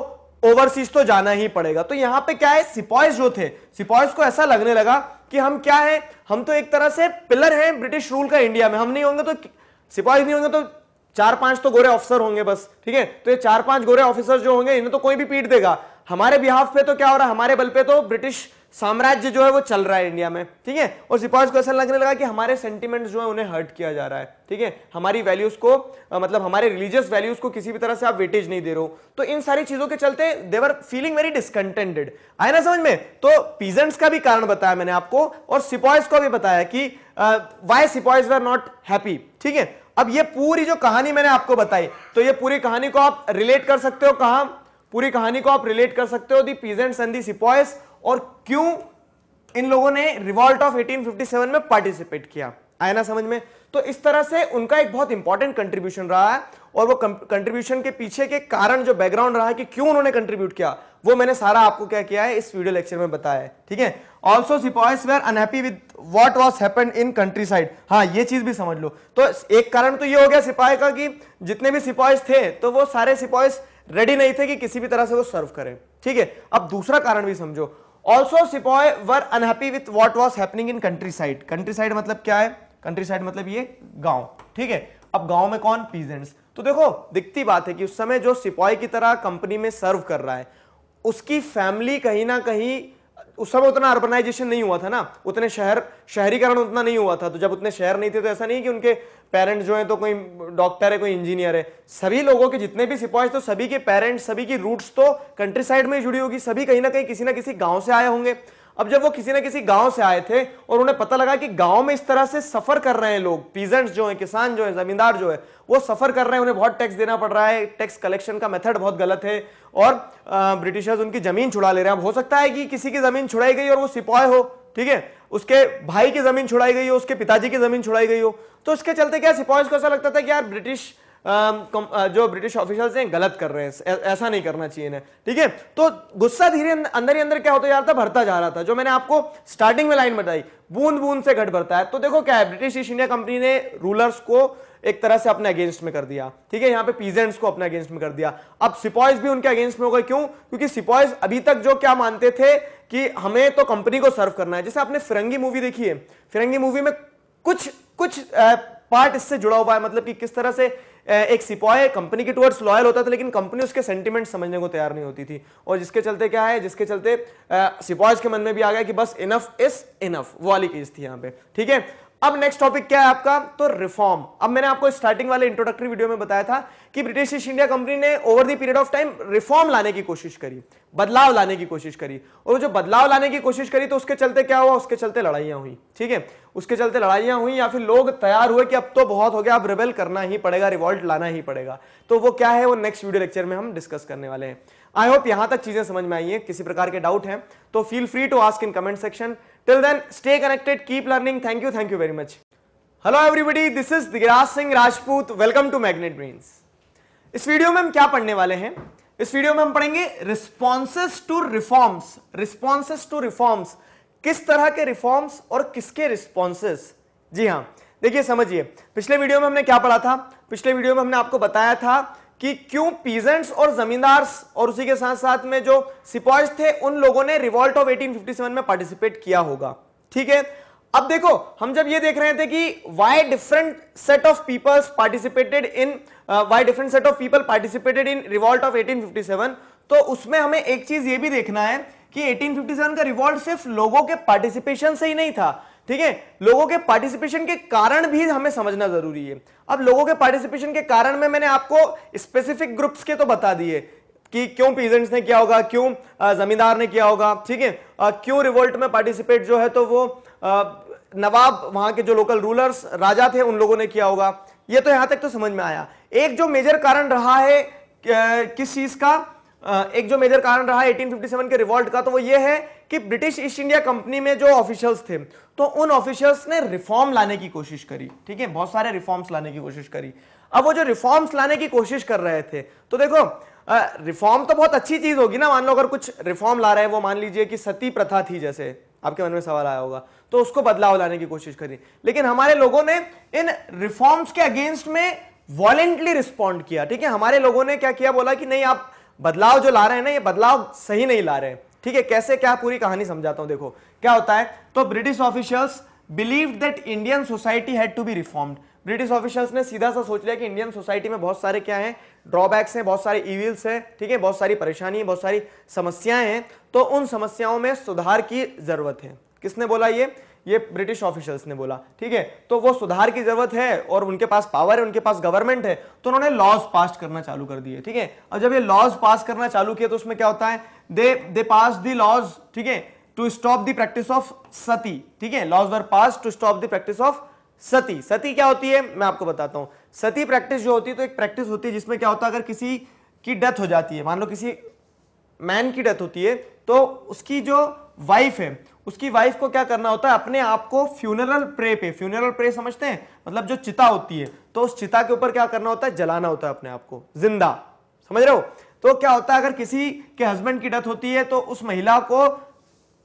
ओवरसीज तो जाना ही पड़ेगा तो यहां पे क्या है सिपॉयज जो थे सिपॉयज को ऐसा लगने लगा कि हम क्या है हम तो एक तरह से पिलर हैं ब्रिटिश रूल का इंडिया में हम नहीं होंगे तो सिपाही नहीं होंगे तो चार पांच तो गोरे ऑफिसर होंगे बस ठीक है तो ये चार पांच गोरे ऑफिसर जो होंगे इन्हें तो कोई भी पीट देगा हमारे बिहाफ पे तो क्या हो रहा है हमारे बल पे तो ब्रिटिश साम्राज्य जो है वो चल रहा है इंडिया में ठीक है और सिपाही को ऐसा लगने लगा कि हमारे सेंटिमेंट्स जो है उन्हें हर्ट किया जा रहा है ठीक है हमारी वैल्यूज को आ, मतलब हमारे रिलीजियस वैल्यूज को किसी भी तरह से आप वेटेज नहीं दे रहे हो तो इन सारी चीजों के चलते देवर फीलिंग वेरी डिस्कंटेंटेड आए ना समझ में तो पीजेंट्स का भी कारण बताया मैंने आपको और सिपॉयज को भी बताया कि why sepoys were not happy ठीक है अब ये पूरी जो कहानी मैंने आपको बताई तो ये पूरी कहानी को आप रिलेट कर सकते हो कहा पूरी कहानी को आप रिलेट कर सकते हो दी पीजेंट्स एंड दी सिपॉयस और क्यों इन लोगों ने रिवॉल्ट ऑफ 1857 में पार्टिसिपेट किया आया ना समझ में तो इस तरह से उनका एक बहुत इंपॉर्टेंट कंट्रीब्यूशन रहा है और वो कंट्रीब्यूशन के पीछे के कारण जो बैकग्राउंड रहा है कि क्यों उन्होंने कंट्रीब्यूट किया वो मैंने सारा आपको क्या किया है इस वीडियो लेक्चर में बताया है ठीक है ऑल्सो सिपाहीज were unhappy with what was happen in countryside हाँ ये चीज भी समझ लो तो एक कारण तो ये हो गया सिपाही का कि जितने भी सिपाहीज थे तो वो सारे सिपाहीज रेडी नहीं थे कि किसी भी तरह से वो सर्व करें ठीक है अब दूसरा कारण भी समझो also sepoy were unhappy with what was happening in countryside countryside मतलब क्या है कंट्री साइड मतलब ये गांव ठीक है अब गांव में कौन पीजेंट्स तो देखो दिखती बात है कि उस समय जो सिपाही की तरह कंपनी में सर्व कर रहा है उसकी फैमिली कहीं ना कहीं उस समय उतना अर्बनाइजेशन नहीं हुआ था ना उतने शहर शहरीकरण उतना नहीं हुआ था तो जब उतने शहर नहीं थे तो ऐसा नहीं कि उनके पेरेंट्स जो हैं तो कोई डॉक्टर है कोई इंजीनियर है सभी लोगों के जितने भी सिपाही तो सभी के पेरेंट्स सभी की रूट्स तो कंट्री साइड में जुड़ी होगी सभी कहीं ना कहीं किसी ना किसी गाँव से आए होंगे अब जब वो किसी ना किसी गांव से आए थे और उन्हें पता लगा कि गांव में इस तरह से सफर कर रहे हैं लोग पीजेंट्स जो हैं किसान जो हैं जमींदार जो है वो सफर कर रहे हैं उन्हें बहुत टैक्स देना पड़ रहा है टैक्स कलेक्शन का मेथड बहुत गलत है और ब्रिटिशर्स उनकी जमीन छुड़ा ले रहे हैं अब हो सकता है कि किसी की जमीन छुड़ाई गई और वो सिपाही हो ठीक है उसके भाई की जमीन छुड़ाई गई हो उसके पिताजी की जमीन छुड़ाई गई हो तो उसके चलते क्या सिपाही को ऐसा लगता था कि यार ब्रिटिश जो ब्रिटिश ऑफिशियल्स हैं गलत कर रहे हैं ऐसा नहीं करना चाहिए इन्हें ठीक है तो गुस्सा धीरे अं, अंदर ही अंदर क्या होता जा रहा था भरता जा रहा था जो मैंने आपको स्टार्टिंग में लाइन बताई बूंद बूंद से घट भरता है तो देखो क्या है ब्रिटिश ईस्ट इंडिया कंपनी ने रूलर्स को एक तरह से अपने अगेंस्ट में कर दिया ठीक है यहां पे पीजेंट्स को अपने अगेंस्ट में कर दिया अब सिपॉयज भी उनके अगेंस्ट में हो गए क्यों क्योंकि सिपॉयज अभी तक जो क्या मानते थे कि हमें तो कंपनी को सर्व करना है जैसे आपने फिरंगी मूवी देखी है फिरंगी मूवी में कुछ कुछ पार्ट इससे जुड़ा हुआ है मतलब कि किस तरह से एक सिपाही कंपनी के टुवर्ड्स लॉयल होता था लेकिन कंपनी उसके सेंटिमेंट समझने को तैयार नहीं होती थी और जिसके चलते क्या है जिसके चलते सिपाही के मन में भी आ गया कि बस इनफ इज इनफ वो वाली केस थी यहाँ पे ठीक है अब नेक्स्ट टॉपिक क्या है आपका तो रिफॉर्म अब मैंने आपको स्टार्टिंग वाले इंट्रोडक्टरी वीडियो में बताया था कि ब्रिटिश ईस्ट इंडिया कंपनी ने over the period of time reform लाने की कोशिश करी बदलाव लाने की कोशिश करी और जो बदलाव लाने की कोशिश करी तो उसके चलते क्या हुआ उसके चलते लड़ाइयां हुई ठीक है उसके चलते लड़ाइयां हुई या फिर लोग तैयार हुए कि अब तो बहुत हो गया अब रिबेल करना ही पड़ेगा रिवॉल्ट लाना ही पड़ेगा तो वो क्या है वो नेक्स्ट वीडियो लेक्चर में हम डिस्कस करने वाले हैं आई होप यहां तक चीजें समझ में आई है किसी प्रकार के डाउट हैं तो feel free to ask in comment section Till then, stay connected, keep learning. Thank you, thank you very much. Hello everybody this is Digraj Singh Rajput welcome to magnet brains इस वीडियो में हम क्या पढ़ने वाले हैं इस वीडियो में हम पढ़ेंगे responses to reforms responses to reforms किस तरह के रिफॉर्म्स और किसके रिस्पॉन्सेस जी हाँ देखिए समझिए पिछले वीडियो में हमने क्या पढ़ा था पिछले वीडियो में हमने आपको बताया था कि क्यों पीजेंट्स और जमींदार और उसी के साथ साथ में जो सिपॉइज थे उन लोगों ने रिवॉल्ट ऑफ 1857 में पार्टिसिपेट किया होगा ठीक है अब देखो हम जब ये देख रहे थे कि why different set of peoples participated in why different set of people participated in revolt of 1857 तो उसमें हमें एक चीज ये भी देखना है कि 1857 का रिवॉल्ट सिर्फ लोगों के पार्टिसिपेशन से ही नहीं था ठीक है लोगों के पार्टिसिपेशन के कारण भी हमें समझना जरूरी है अब लोगों के पार्टिसिपेशन के कारण में मैंने आपको स्पेसिफिक ग्रुप्स के तो बता दिए कि क्यों पीजेंट्स ने किया होगा क्यों जमींदार ने किया होगा ठीक है क्यों रिवोल्ट में पार्टिसिपेट जो है तो वो नवाब वहां के जो लोकल रूलर्स राजा थे उन लोगों ने किया होगा ये तो यहां तक तो समझ में आया एक जो मेजर कारण रहा है किस चीज का एक जो मेजर कारण रहा 1857 के रिवॉल्ट का तो वो ये है कि ब्रिटिश ईस्ट इंडिया कंपनी में जो ऑफिशियल्स थे तो उन ऑफिशियल्स ने रिफॉर्म लाने की कोशिश करी ठीक है बहुत सारे रिफॉर्म्स लाने की कोशिश करी अब वो जो रिफॉर्म्स लाने की कोशिश कर रहे थे तो देखो रिफॉर्म तो बहुत अच्छी चीज होगी ना मान लो अगर कुछ रिफॉर्म ला रहे हैं वो मान लीजिए कि सती प्रथा थी जैसे आपके मन में सवाल आया होगा तो उसको बदलाव लाने की कोशिश करी लेकिन हमारे लोगों ने इन रिफॉर्म्स के अगेंस्ट में वॉलेंटली रिस्पॉन्ड किया ठीक है हमारे लोगों ने क्या किया बोला कि नहीं आप बदलाव जो ला रहे हैं ना ये बदलाव सही नहीं ला रहे हैं ठीक है कैसे क्या पूरी कहानी समझाता हूं देखो क्या होता है तो British officials believe that Indian society had to be reformed British officials ने सीधा सा सोच लिया कि इंडियन सोसाइटी में बहुत सारे क्या है ड्रॉबैक्स हैं बहुत सारे ईविल्स हैं ठीक है बहुत सारी परेशानी बहुत सारी समस्याएं हैं तो उन समस्याओं में सुधार की जरूरत है किसने बोला ये ये ब्रिटिश ऑफिशियल्स ने बोला ठीक है तो वो सुधार की जरूरत है और उनके पास पावर है उनके पास गवर्नमेंट है तो उन्होंने लॉज पास करना चालू कर दिए ठीक है और जब ये लॉज पास करना चालू किया तो उसमें क्या होता है दे दे पास दी लॉज ठीक है to stop the practice of sati ठीक है laws were passed to stop the practice of sati sati क्या होती है मैं आपको बताता हूं सती प्रैक्टिस जो होती है तो एक प्रैक्टिस होती है जिसमें क्या होता है अगर किसी की डेथ हो जाती है मान लो किसी मैन की डेथ होती है तो उसकी जो वाइफ है उसकी वाइफ को क्या करना होता है अपने आप को फ्यूनरल प्रे पे फ्यूनरल प्रे समझते हैं मतलब जो चिता होती है तो उस चिता के ऊपर क्या करना होता है जलाना होता है अपने आप को जिंदा समझ रहे हो तो क्या होता है अगर किसी के हस्बैंड की डेथ होती है तो उस महिला को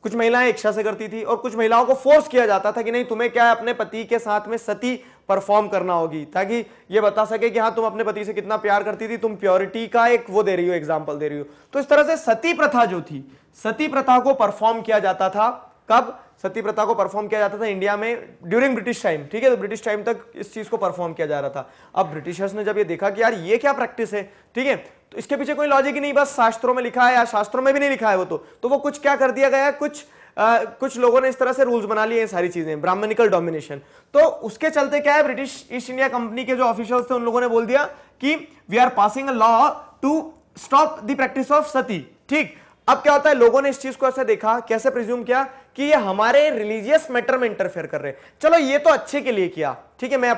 कुछ महिलाएं इच्छा से करती थी और कुछ महिलाओं को फोर्स किया जाता था कि नहीं तुम्हें क्या है अपने पति के साथ में सती परफॉर्म करना होगी ताकि ये बता सके कि हाँ तुम अपने पति से कितना प्यार करती थी तुम प्योरिटी का एक वो दे रही हो एग्जाम्पल दे रही हो तो इस तरह से सती प्रथा जो थी सती प्रथा को परफॉर्म किया जाता था कब सती प्रथा को परफॉर्म किया जाता था इंडिया में ड्यूरिंग ब्रिटिश टाइम ठीक है तो ब्रिटिश टाइम तक इस चीज को परफॉर्म किया जा रहा था अब ब्रिटिशर्स ने जब ये देखा कि यार ये क्या प्रैक्टिस है ठीक है तो इसके पीछे कोई लॉजिक ही नहीं बस शास्त्रों में लिखा है या शास्त्रों में भी नहीं लिखा है वो तो, तो वो कुछ क्या कर दिया गया कुछ आ, कुछ लोगों ने इस तरह से रूल्स बना लिए हैं सारी चीजें ब्राह्मणिकल डोमिनेशन तो उसके चलते क्या है ब्रिटिश ईस्ट इंडिया कंपनी के जो ऑफिशियल्स थे उन लोगों ने बोल दिया कि we are passing a law to stop the practice of sati ठीक अब क्या होता है लोगों ने इस चीज को ऐसे देखा कैसे प्रिज्यूम किया कि ये हमारे रिलीजियस मैटर में इंटरफेयर कर रहे हैं चलो ये तो अच्छे के लिए किया ठीक है मैं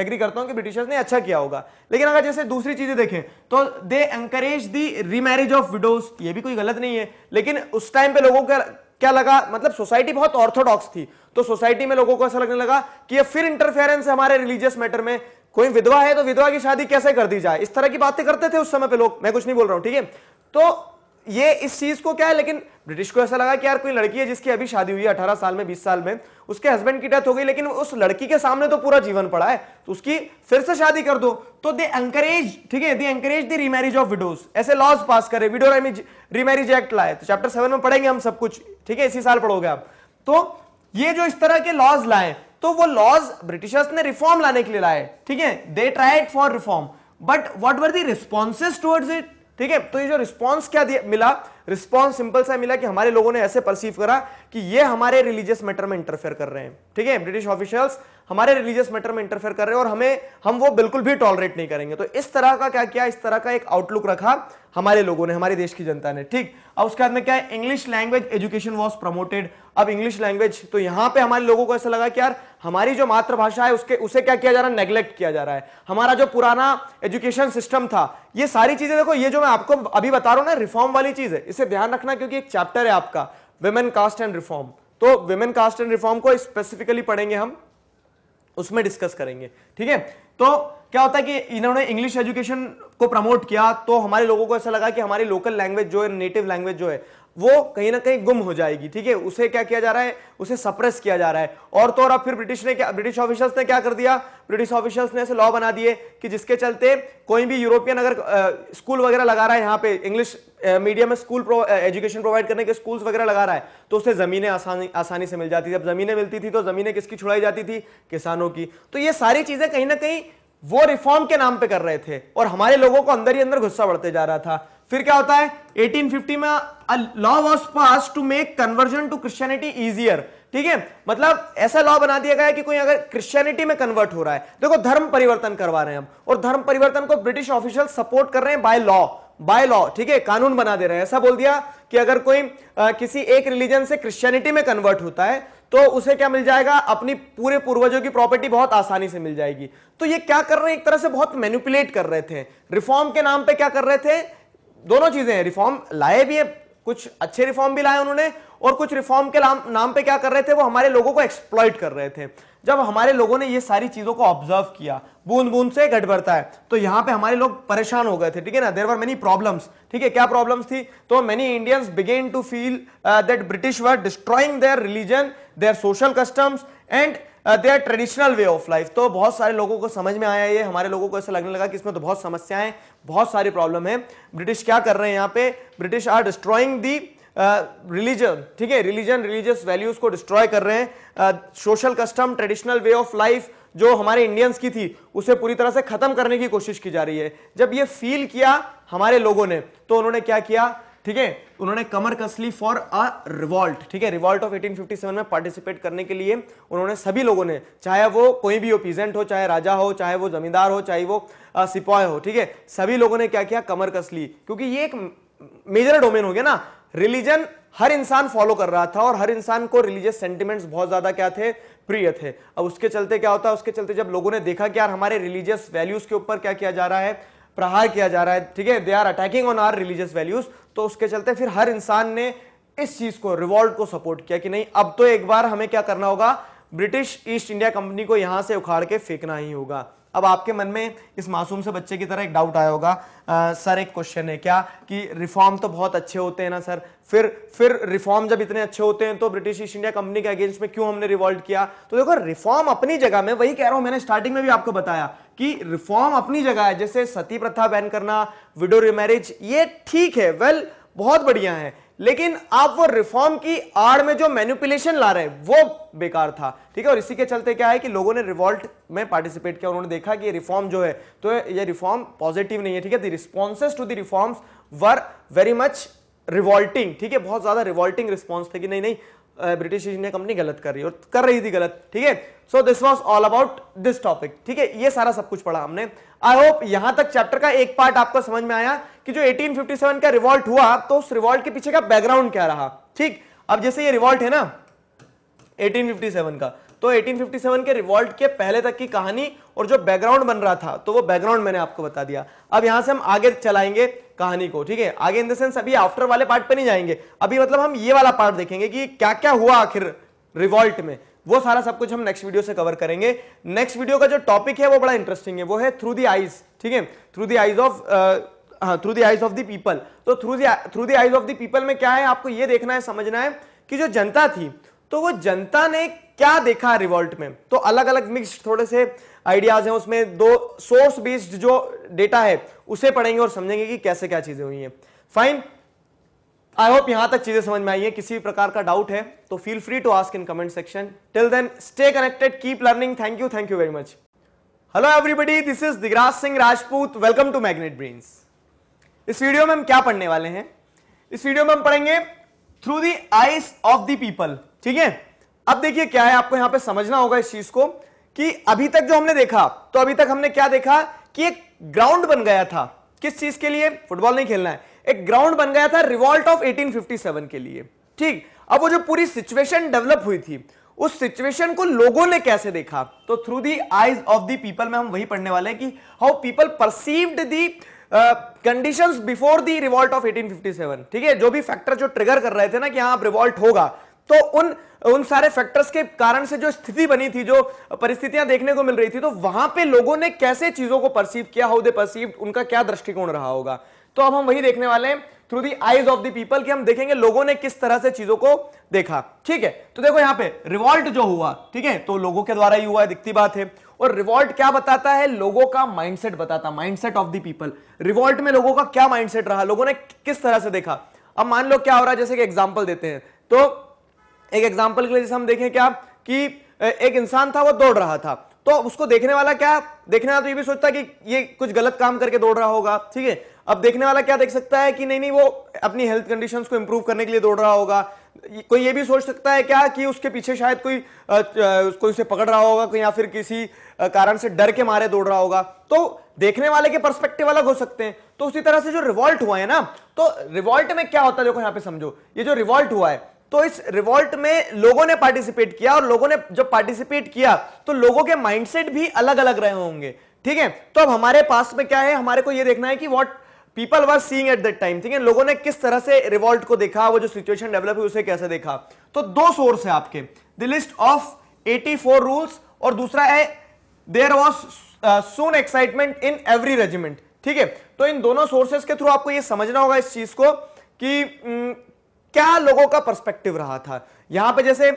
एग्री करता हूं कि ब्रिटिशर्स ने अच्छा किया होगा लेकिन अगर जैसे दूसरी चीजें देखें तो they encourage the remarriage of widows ये भी कोई गलत नहीं है लेकिन उस टाइम पे लोगों का क्या लगा मतलब सोसाइटी बहुत ऑर्थोडॉक्स थी तो सोसाइटी में लोगों को ऐसा लगने लगा कि ये फिर इंटरफेरेंस है हमारे रिलीजियस मैटर में कोई विधवा है तो विधवा की शादी कैसे कर दी जाए इस तरह की बातें करते थे उस समय पे लोग मैं कुछ नहीं बोल रहा हूं ठीक है तो ये इस चीज को क्या है लेकिन ब्रिटिश को ऐसा लगा कि यार कोई लड़की है जिसकी अभी शादी हुई है अठारह साल में बीस साल में उसके हस्बैंड की डेथ हो गई लेकिन उस लड़की के सामने तो पूरा जीवन पड़ा है तो उसकी फिर से शादी कर दो तो दे एंकरेज ठीक है they encourage the remarriage of widows ऐसे लॉज पास करे विडो रीमैरिज एक्ट लाए तो चैप्टर सेवन में पढ़ेंगे हम सब कुछ ठीक है इसी साल पढ़ोगे आप तो ये जो इस तरह के लॉज लाए तो वो लॉज ब्रिटिशर्स ने रिफॉर्म लाने के लिए लाए ठीक है they tried for reform but what were the responses towards it ठीक है तो ये जो रिस्पॉन्स क्या दिया मिला रिस्पॉन्स सिंपल सा मिला कि हमारे लोगों ने ऐसे परसीव करा कि ये हमारे रिलीजियस मैटर में इंटरफेयर कर रहे हैं ठीक है ब्रिटिश ऑफिशियल्स हमारे रिलीजियस मैटर में इंटरफेयर कर रहे हैं और हमें हम वो बिल्कुल भी टॉलरेट नहीं करेंगे तो इस तरह का क्या किया इस तरह का एक आउटलुक रखा हमारे लोगों ने हमारे देश की जनता ने ठीक अब उसके बाद में क्या है English language education was promoted अब इंग्लिश लैंग्वेज तो यहां पे हमारे लोगों को ऐसा लगा कि यार हमारी जो मातृभाषा है उसके उसे क्या किया जा रहा है नेग्लेक्ट किया जा रहा है हमारा जो पुराना एजुकेशन सिस्टम था ये सारी चीजें देखो ये जो मैं आपको अभी बता रहा हूं ना रिफॉर्म वाली चीज है इसे ध्यान रखना क्योंकि एक चैप्टर है आपका वेमेन कास्ट एंड रिफॉर्म तो वेमेन कास्ट एंड रिफॉर्म को स्पेसिफिकली पढ़ेंगे हम उसमें डिस्कस करेंगे ठीक है तो क्या होता है कि इन्होंने इंग्लिश एजुकेशन को प्रमोट किया तो हमारे लोगों को ऐसा लगा कि हमारी लोकल लैंग्वेज जो है नेटिव लैंग्वेज जो है वो कहीं ना कहीं गुम हो जाएगी ठीक है उसे क्या किया जा रहा है उसे सप्रेस किया जा रहा है और तो और अब फिर ब्रिटिश ने क्या ब्रिटिश ऑफिशियल्स ने क्या कर दिया ब्रिटिश ऑफिशियल्स ने ऐसे लॉ बना दिए कि जिसके चलते कोई भी यूरोपियन अगर स्कूल वगैरह लगा रहा है यहाँ पे इंग्लिश मीडियम में स्कूल प्रो, एजुकेशन प्रोवाइड करने के स्कूल्स वगैरह लगा रहा है तो उसे ज़मीनें आसानी आसानी से मिल जाती थी जब ज़मीनें मिलती थी तो ज़मीनें किसकी छुड़ाई जाती थी किसानों की तो ये सारी चीज़ें कहीं ना कहीं वो रिफॉर्म के नाम पे कर रहे थे और हमारे लोगों को अंदर ही अंदर गुस्सा बढ़ते जा रहा था फिर क्या होता है 1850 में law was pass to make conversion to Christianity easier ठीक है मतलब ऐसा लॉ बना दिया गया है कि कोई अगर क्रिश्चियनिटी में कन्वर्ट हो रहा है देखो धर्म परिवर्तन करवा रहे हैं हम और धर्म परिवर्तन को ब्रिटिश ऑफिशियल सपोर्ट कर रहे हैं बाय लॉ बाय लॉ ठीक है कानून बना दे रहे हैं ऐसा बोल दिया कि अगर कोई आ, किसी एक रिलीजन से क्रिश्चियनिटी में कन्वर्ट होता है तो उसे क्या मिल जाएगा अपनी पूरे पूर्वजों की प्रॉपर्टी बहुत आसानी से मिल जाएगी तो ये क्या कर रहे हैं एक तरह से बहुत मैनिपुलेट कर रहे थे रिफॉर्म के नाम पे क्या कर रहे थे दोनों चीजें हैं रिफॉर्म लाए भी है कुछ अच्छे रिफॉर्म भी लाए उन्होंने और कुछ रिफॉर्म के नाम नाम पे क्या कर रहे थे वो हमारे लोगों को एक्सप्लॉइट कर रहे थे जब हमारे लोगों ने ये सारी चीजों को ऑब्जर्व किया बूंद बूंद से घट बढ़ता है तो यहां पे हमारे लोग परेशान हो गए थे ठीक है ना देर वर मेनी प्रॉब्लम्स ठीक है क्या प्रॉब्लम्स थी तो many Indians began to feel that British were destroying their religion their social customs and their traditional way of life तो बहुत सारे लोगों को समझ में आया ये हमारे लोगों को ऐसा लगने लगा कि इसमें तो बहुत समस्याएं बहुत सारी प्रॉब्लम है ब्रिटिश क्या कर रहे हैं यहाँ पे British are destroying the religion ठीक है रिलीजन रिलीजियस वैल्यूज को डिस्ट्रॉय कर रहे हैं social custom traditional way of life जो हमारे इंडियंस की थी उसे पूरी तरह से खत्म करने की कोशिश की जा रही है जब ये फील किया हमारे लोगों ने तो उन्होंने क्या किया ठीक है उन्होंने कमर कसली फॉर अ रिवॉल्ट ठीक है रिवॉल्ट ऑफ 1857 में पार्टिसिपेट करने के लिए उन्होंने सभी लोगों ने चाहे वो कोई भी हो पीजेंट हो चाहे राजा हो चाहे वो जमींदार हो चाहे वो सिपाही हो ठीक है सभी लोगों ने क्या किया कमर कस ली क्योंकि ये एक मेजर डोमेन हो गया ना रिलीजन हर इंसान फॉलो कर रहा था और हर इंसान को रिलीजियस सेंटिमेंट्स बहुत ज्यादा क्या थे प्रिय थे अब उसके चलते क्या होता है उसके चलते जब लोगों ने देखा कि यार हमारे रिलीजियस वैल्यूज के ऊपर क्या किया जा रहा है प्रहार किया जा रहा है ठीक है they are attacking on our religious values तो उसके चलते फिर हर इंसान ने इस चीज को रिवॉल्ट को सपोर्ट किया कि नहीं अब तो एक बार हमें क्या करना होगा ब्रिटिश ईस्ट इंडिया कंपनी को यहां से उखाड़ के फेंकना ही होगा अब आपके मन में इस मासूम से बच्चे की तरह एक डाउट आया होगा सर एक क्वेश्चन है क्या कि रिफॉर्म तो बहुत अच्छे होते हैं ना सर फिर फिर रिफॉर्म जब इतने अच्छे होते हैं तो ब्रिटिश ईस्ट इंडिया कंपनी के अगेंस्ट में क्यों हमने रिवॉल्ट किया तो देखो रिफॉर्म अपनी जगह में वही कह रहा हूं मैंने स्टार्टिंग में भी आपको बताया कि रिफॉर्म अपनी जगह है जैसे सती प्रथा बैन करना विडो रिमैरिज ये ठीक है वेल बहुत बढ़िया है लेकिन आप वो रिफॉर्म की आड़ में जो मैन्युपुलेशन ला रहे हैं वो बेकार था ठीक है और इसी के चलते क्या है कि लोगों ने रिवॉल्ट में पार्टिसिपेट किया उन्होंने देखा कि ये रिफॉर्म जो है तो ये रिफॉर्म पॉजिटिव नहीं है ठीक है the responses to the reforms were very much revolting ठीक है बहुत ज्यादा रिवॉल्टिंग रिस्पॉन्स थे कि नहीं नहीं ब्रिटिश ईस्ट इंडिया कंपनी गलत कर रही और कर रही थी गलत ठीक है so this was all about this topic ठीक है ये सारा सब कुछ पढ़ा हमने आई होप यहां तक चैप्टर का एक पार्ट आपको समझ में आया कि जो 1857 का रिवॉल्ट हुआ तो उस रिवॉल्ट के पीछे का बैकग्राउंड क्या रहा ठीक अब जैसे ये रिवॉल्ट है ना 1857 का तो 1857 के रिवॉल्ट के पहले तक की कहानी और जो बैकग्राउंड बन रहा था तो वो बैकग्राउंड मैंने आपको बता दिया अब यहां से हम आगे चलाएंगे कहानी को ठीक है आगे इन द सेंस अभी आफ्टर वाले पार्ट पे नहीं जाएंगे अभी मतलब हम ये वाला पार्ट देखेंगे कि क्या क्या हुआ आखिर रिवॉल्ट में वो सारा सब कुछ हम नेक्स्ट वीडियो से कवर करेंगे नेक्स्ट वीडियो का जो टॉपिक है वो बड़ा इंटरेस्टिंग है वो है थ्रू दी आईज ठीक है through the eyes of through the eyes of the people तो through the through the eyes of the people में क्या है आपको ये देखना है समझना है कि जो जनता थी तो वो जनता ने क्या देखा रिवॉल्ट में तो अलग अलग मिक्स थोड़े से आइडियाज हैं उसमें दो सोर्स बेस्ड जो डेटा है उसे पढ़ेंगे और समझेंगे कि कैसे क्या चीजें हुई हैं फाइन आई होप यहां तक चीजें समझ में आई हैं किसी भी प्रकार का डाउट है तो feel free to ask in comment section till then stay connected keep learning thank you thank you very much hello everybody this is Digraj Singh Rajput welcome to magnet brains इस वीडियो में हम क्या पढ़ने वाले हैं इस वीडियो में हम पढ़ेंगे through the eyes of the people ठीक है अब देखिए क्या है आपको यहां पे समझना होगा इस चीज को कि अभी तक जो हमने देखा तो अभी तक हमने क्या देखा कि एक ग्राउंड बन गया था किस चीज के लिए फुटबॉल नहीं खेलना है एक ग्राउंड बन गया था रिवॉल्ट ऑफ 1857 के लिए ठीक अब वो जो पूरी सिचुएशन डेवलप हुई थी उस सिचुएशन को लोगों ने कैसे देखा तो through the eyes of the people में हम वही पढ़ने वाले हैं कि how people perceived the conditions before the revolt of 1857 ठीक है जो भी फैक्टर जो ट्रिगर कर रहे थे ना कि हाँ अब रिवॉल्ट होगा तो उन उन सारे फैक्टर्स के कारण से जो स्थिति बनी थी जो परिस्थितियां देखने को मिल रही थी तो वहां पे लोगों ने कैसे चीजों को परसीव किया हाउ दे परसीव उनका क्या दृष्टिकोण रहा होगा तो अब हम वही देखने वाले हैं through the eyes of the people कि हम देखेंगे लोगों ने किस तरह से चीजों को देखा ठीक है तो देखो यहां पे रिवॉल्ट जो हुआ ठीक है तो लोगों के द्वारा ही हुआ है दिखती बात है और रिवॉल्ट क्या बताता है लोगों का माइंडसेट बताता mindset of the people revolt में लोगों का क्या माइंडसेट रहा लोगों ने किस तरह से देखा अब मान लो क्या हो रहा है जैसे कि एग्जाम्पल देते हैं तो एक एग्जाम्पल के लिए जैसे हम देखें क्या कि एक इंसान था वो दौड़ रहा था तो उसको देखने वाला क्या देखने वाला तो ये भी सोचता कि ये कुछ गलत काम करके दौड़ रहा होगा ठीक है अब देखने वाला क्या देख सकता है कि नहीं नहीं वो अपनी हेल्थ कंडीशंस को इंप्रूव करने के लिए दौड़ रहा होगा कोई ये भी सोच सकता है क्या कि उसके पीछे शायद कोई कोई उसे पकड़ रहा होगा या फिर किसी कारण से डर के मारे दौड़ रहा होगा तो देखने वाले के परस्पेक्टिव अलग हो सकते हैं तो उसी तरह से जो रिवॉल्ट हुआ है ना तो रिवॉल्ट में क्या होता है देखो यहाँ पे समझो ये जो रिवॉल्ट हुआ है तो इस रिवॉल्ट में लोगों ने पार्टिसिपेट किया और लोगों ने जब पार्टिसिपेट किया तो लोगों के माइंडसेट भी अलग अलग रहे होंगे ठीक है तो अब हमारे पास में क्या है हमारे को यह देखना है कि what people were seeing at that time ठीक है लोगों ने किस तरह से रिवॉल्ट को देखा वो जो सिचुएशन डेवलप हुई उसे कैसे देखा तो दो सोर्स है आपके द लिस्ट ऑफ 84 रूल्स और दूसरा है there was soon excitement in every regiment ठीक है तो इन दोनों सोर्सेस के थ्रू आपको ये समझना होगा इस चीज को कि mm, क्या लोगों का पर्सपेक्टिव रहा था यहां पे जैसे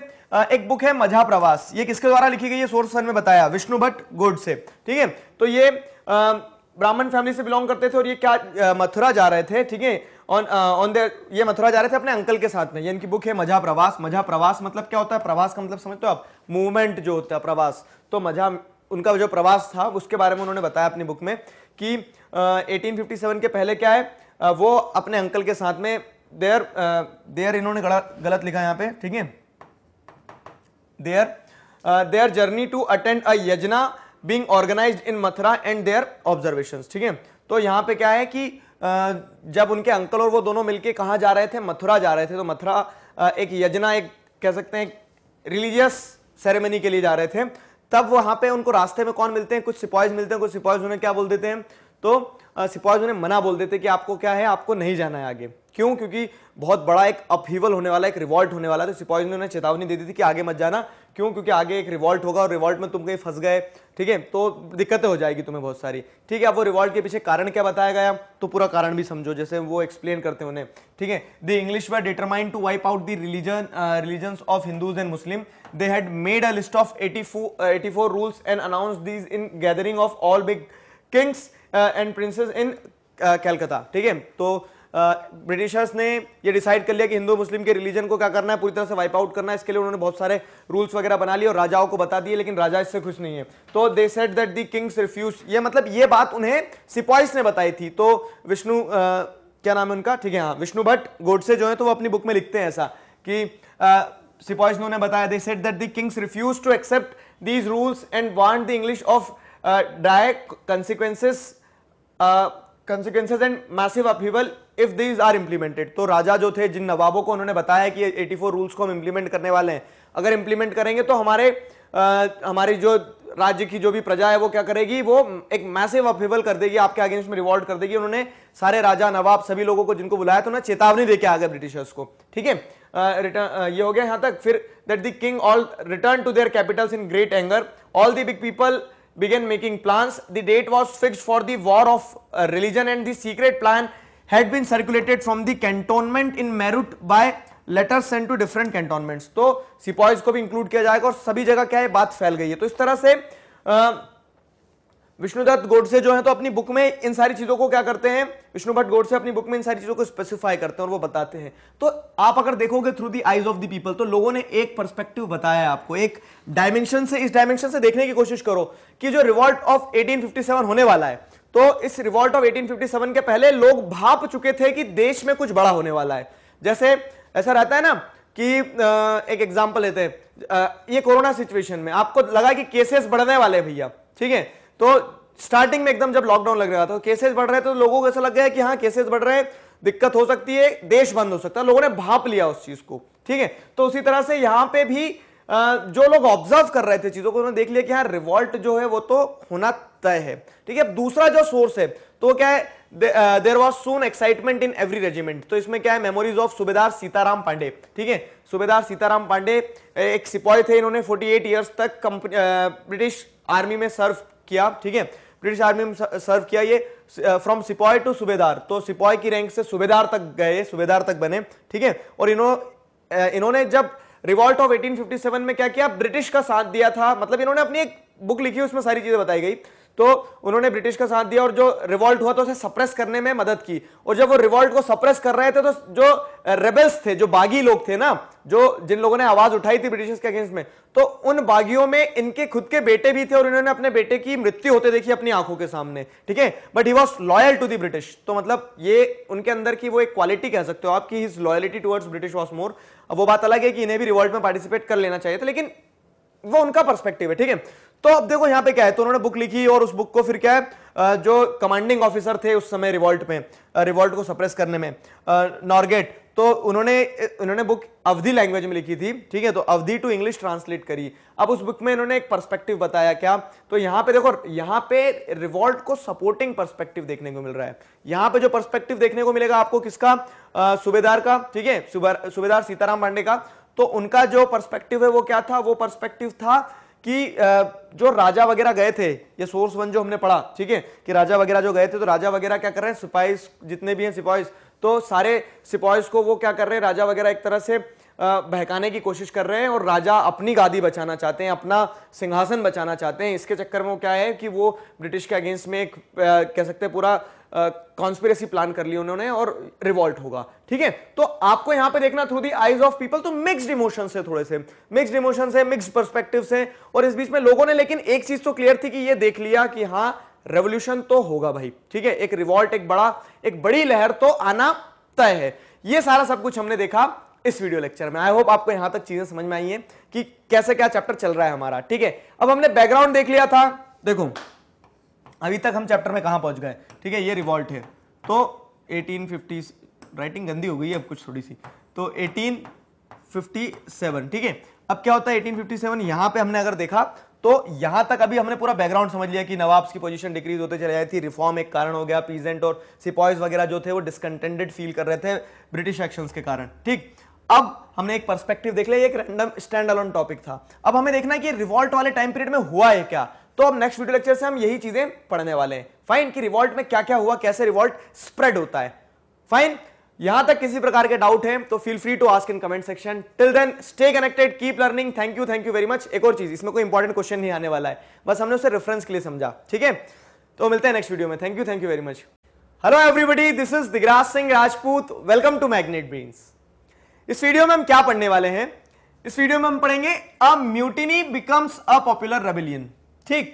एक बुक है मझा प्रवास ये किसके द्वारा लिखी गई है सोर्स सन में बताया विष्णु भट्ट गोड से ठीक है तो ये ब्राह्मण फैमिली से बिलोंग करते थे और ये क्या मथुरा जा रहे थे ठीक है ऑन ऑन देर ये मथुरा जा रहे थे अपने अंकल के साथ में ये इनकी बुक है मझा प्रवास मझा प्रवास मतलब क्या होता है प्रवास का मतलब समझते हो आप मूवमेंट जो होता है प्रवास तो मझा उनका जो प्रवास था उसके बारे में उन्होंने बताया अपनी बुक में कि एटीन के पहले क्या है वो अपने अंकल के साथ में देयर देयर uh, इन्होंने गलत लिखा यहां पे ठीक है there there journey to attend a yajna being organize in Mathura and their observation ठीक है तो यहां पे क्या है कि uh, जब उनके अंकल और वो दोनों मिलके कहा जा रहे थे मथुरा जा रहे थे तो मथुरा uh, एक यजना एक कह सकते हैं रिलीजियस सेरेमनी के लिए जा रहे थे तब वहां पे उनको रास्ते में कौन मिलते हैं कुछ सिपाहीज मिलते हैं कुछ सिपाहीज उन्हें क्या बोल देते हैं तो uh, सिपाहीज उन्हें मना बोल देते कि आपको क्या है आपको नहीं जाना है आगे क्यों क्योंकि बहुत बड़ा एक अपहीवल होने वाला एक रिवॉल्ट होने वाला है तो सिपाही ने उन्हें चेतावनी दे दी थी कि आगे मत जाना क्यों क्योंकि आगे एक रिवॉल्ट होगा और रिवॉल्ट में तुम कहीं फंस गए ठीक है तो दिक्कतें हो जाएगी तुम्हें बहुत सारी ठीक है अब वो रिवॉल्ट के पीछे कारण क्या बताया गया तो पूरा कारण भी समझो जैसे वो एक्सप्लेन करते हैं उन्हें ठीक है the English were determined to wipe out the religion religion of Hindus and Muslim they had made a list of eighty four rules and announce these in gathering of all big kings and princes in Calcutta ठीक है तो Britishers ने ये decide कर लिया कि हिंदू मुस्लिम के religion को क्या करना है पूरी तरह से वाइप आउट करना है इसके लिए उन्होंने बहुत सारे रूल्स वगैरह बना लिए और राजाओं को बता दिए लेकिन राजा इससे खुश नहीं है तो they said that the kings refuse ये मतलब ये बात उन्हें सिपॉइस ने बताई थी तो विष्णु क्या नाम है उनका ठीक है हाँ विष्णु भट्ट गोडसे जो है तो वो अपनी बुक में लिखते हैं ऐसा कि सिपॉइस ने उन्हें बताया they said that the kings refuse to accept these rules and want the English of direct consequences consequences and massive upheaval if these are implemented तो राजा जो थे जिन नवाबों को उन्होंने बताया कि 84 रूल्स को हम इंप्लीमेंट करने वाले हैं अगर इंप्लीमेंट करेंगे तो हमारे आ, हमारी जो राज्य की जो भी प्रजा है वो क्या करेगी वो एक मैसिव अपीवल कर देगी आपके अगेंस्ट में रिवॉल्ट कर देगी उन्होंने सारे राजा नवाब सभी लोगों को जिनको बुलाया था ना चेतावनी देके आ गए ब्रिटिशर्स को ठीक है ये हो गया यहाँ तक फिर that the king all return to their capitals in great anger all the big people began making plans. The date was fixed for the war of uh, religion and the secret plan had been circulated from the cantonment in Merut by letter send to different cantonments तो sepoys ko bhi include kiya jayega aur sabhi jagah kya hai baat फैल gayi hai to is tarah se uh, Vishnudatt Godse जो है तो अपनी book में इन सारी चीजों को क्या करते हैं विष्णु भट्ट गोडसे अपनी बुक में इन सारी चीजों को स्पेसिफाई करते हैं और वो बताते हैं तो आप अगर देखोगे through the eyes of the people तो लोगों ने एक परस्पेक्टिव बताया आपको एक डायमेंशन से इस डायमेंशन से देखने की कोशिश करो कि जो रिवॉल्ट ऑफ एटीन होने वाला है तो इस रिवॉल्ट ऑफ एटीन के पहले लोग भाप चुके थे कि देश में कुछ बड़ा होने वाला है जैसे ऐसा रहता है ना कि एक एग्जाम्पल लेते हैं ये कोरोना सिचुएशन में आपको लगा कि केसेस बढ़ने वाले भैया ठीक है तो स्टार्टिंग में एकदम जब लॉकडाउन लग रहा था केसेस तो बढ़ रहे थे तो लोगों को ऐसा लग गया कि हाँ केसेस बढ़ रहे हैं दिक्कत हो सकती है देश बंद हो सकता है लोगों ने भाप लिया उस चीज को ठीक है तो उसी तरह से यहां पे भी जो लोग ऑब्जर्व कर रहे थे चीजों को उन्होंने देख लिया कि हाँ रिवॉल्ट जो है वो तो होना तय है ठीक है दूसरा जो सोर्स है तो क्या है there was soon excitement in every regiment तो इसमें क्या है मेमोरीज ऑफ सुबेदार सीताराम पांडे ठीक है सुबेदार सीताराम पांडे एक सिपाही थे इन्होंने 48 इयर्स तक ब्रिटिश आर्मी में सर्व किया ठीक है ब्रिटिश आर्मी में सर्व किया ये फ्रॉम सिपॉय टू सुबेदार तो सिपॉय की रैंक से सुबेदार तक गए सुबेदार तक बने ठीक है और इन्हों इन्होंने जब रिवॉल्ट ऑफ 1857 में क्या किया ब्रिटिश का साथ दिया था मतलब इन्होंने अपनी एक बुक लिखी उसमें सारी चीजें बताई गई तो उन्होंने ब्रिटिश का साथ दिया और जो रिवॉल्ट हुआ तो उसे सप्रेस करने में मदद की और जब वो रिवॉल्ट को सप्रेस कर रहे थे तो जो रेबल्स थे जो बागी लोग थे ना जो जिन लोगों ने आवाज उठाई थी ब्रिटिश के अगेंस्ट में तो उन बागियों में इनके खुद के बेटे भी थे और इन्होंने अपने बेटे की मृत्यु होते देखी अपनी आंखों के सामने ठीक है but he was loyal to the British तो मतलब ये उनके अंदर की वो एक क्वालिटी कह सकते हो आपकी his loyalty towards British was more वो बात अलग है कि इन्हें भी रिवॉल्ट में पार्टिसिपेट कर लेना चाहिए था लेकिन वो उनका पर्सपेक्टिव है ठीक है तो अब देखो यहां पे क्या है तो उन्होंने बुक लिखी और उस बुक को फिर क्या है जो कमांडिंग ऑफिसर थे उस समय रिवॉल्ट में रिवॉल्ट को सप्रेस करने में नॉर्गेट तो उन्होंने उन्होंने बुक अवधि लैंग्वेज में लिखी थी ठीक है तो अवधि टू इंग्लिश ट्रांसलेट करी अब उस बुक में इन्होंने एक पर्सपेक्टिव बताया क्या तो यहां पे देखो यहाँ पे रिवॉल्ट को सपोर्टिंग पर्सपेक्टिव देखने को मिल रहा है यहां पे जो पर्सपेक्टिव देखने को मिलेगा आपको किसका सूबेदार का ठीक है सूबेदार सीताराम पांडे का तो उनका जो पर्सपेक्टिव है वो क्या था वो पर्सपेक्टिव था कि जो राजा वगैरह गए थे ये सोर्स वन जो हमने पढ़ा ठीक है कि राजा वगैरह जो गए थे तो राजा वगैरह क्या कर रहे हैं सिपाही जितने भी हैं सिपाही तो सारे सिपाही को वो क्या कर रहे हैं राजा वगैरह एक तरह से बहकाने की कोशिश कर रहे हैं और राजा अपनी गादी बचाना चाहते हैं अपना सिंहासन बचाना चाहते हैं इसके चक्कर में क्या है कि वो ब्रिटिश के अगेंस्ट में एक कह सकते हैं पूरा कॉन्स्पिरेसी प्लान कर लिया उन्होंने और रिवॉल्ट होगा ठीक है तो आपको यहां पे देखना through the eyes of people तो मिक्सड इमोशन है थोड़े से मिक्सड इमोशन है मिक्स परस्पेक्टिव है और इस बीच में लोगों ने लेकिन एक चीज तो क्लियर थी कि ये देख लिया कि हाँ रेवोल्यूशन तो होगा भाई ठीक है एक रिवॉल्ट एक बड़ा एक बड़ी लहर तो आना तय है ये सारा सब कुछ हमने देखा इस वीडियो लेक्चर में आई होप आपको यहां तक चीजें समझ में आई हैं कि कैसे क्या चैप्टर चल रहा है हमारा ठीक है अब हमने बैकग्राउंड देख लिया था देखो अभी तक हम चैप्टर में कहां पहुंच गए ठीक है ये रिवॉल्ट है तो 1850 राइटिंग गंदी हो गई है अब कुछ थोड़ी सी तो 1857 ठीक है अब क्या होता है एटीन यहां पर हमने अगर देखा तो यहां तक अभी हमने पूरा बैकग्राउंड समझ लिया कि नवाब्स की पोजीशन डिक्रीज होते चले जाए थी रिफॉर्म एक कारण हो गया पीजेंट और सिपॉइज वगैरह जो थे वो डिसकंटेंटेड फील कर रहे थे ब्रिटिश एक्शंस के कारण ठीक अब हमने एक पर्सपेक्टिव देख लिया एक रैंडम स्टैंड अलोन टॉपिक था अब हमें देखना है कि रिवॉल्ट वाले टाइम पीरियड में हुआ है क्या तो अब नेक्स्ट वीडियो लेक्चर से हम यही चीजें पढ़ने वाले हैं फाइन कि रिवॉल्ट में क्या क्या हुआ कैसे रिवॉल्ट स्प्रेड होता है फाइन यहां तक किसी प्रकार के डाउट है तो feel free to ask in comment section till then stay connected keep learning thank you thank you very much एक और चीज इसमें कोई इंपॉर्टेंट क्वेश्चन नहीं आने वाला है बस हमने उसे रेफरेंस के लिए समझा ठीक है तो मिलते हैं नेक्स्ट वीडियो में thank you thank you very much hello everybody this is Digraj Singh Rajput welcome to Magnet Brains इस वीडियो में हम क्या पढ़ने वाले हैं इस वीडियो में हम पढ़ेंगे a mutiny becomes a popular rebellion ठीक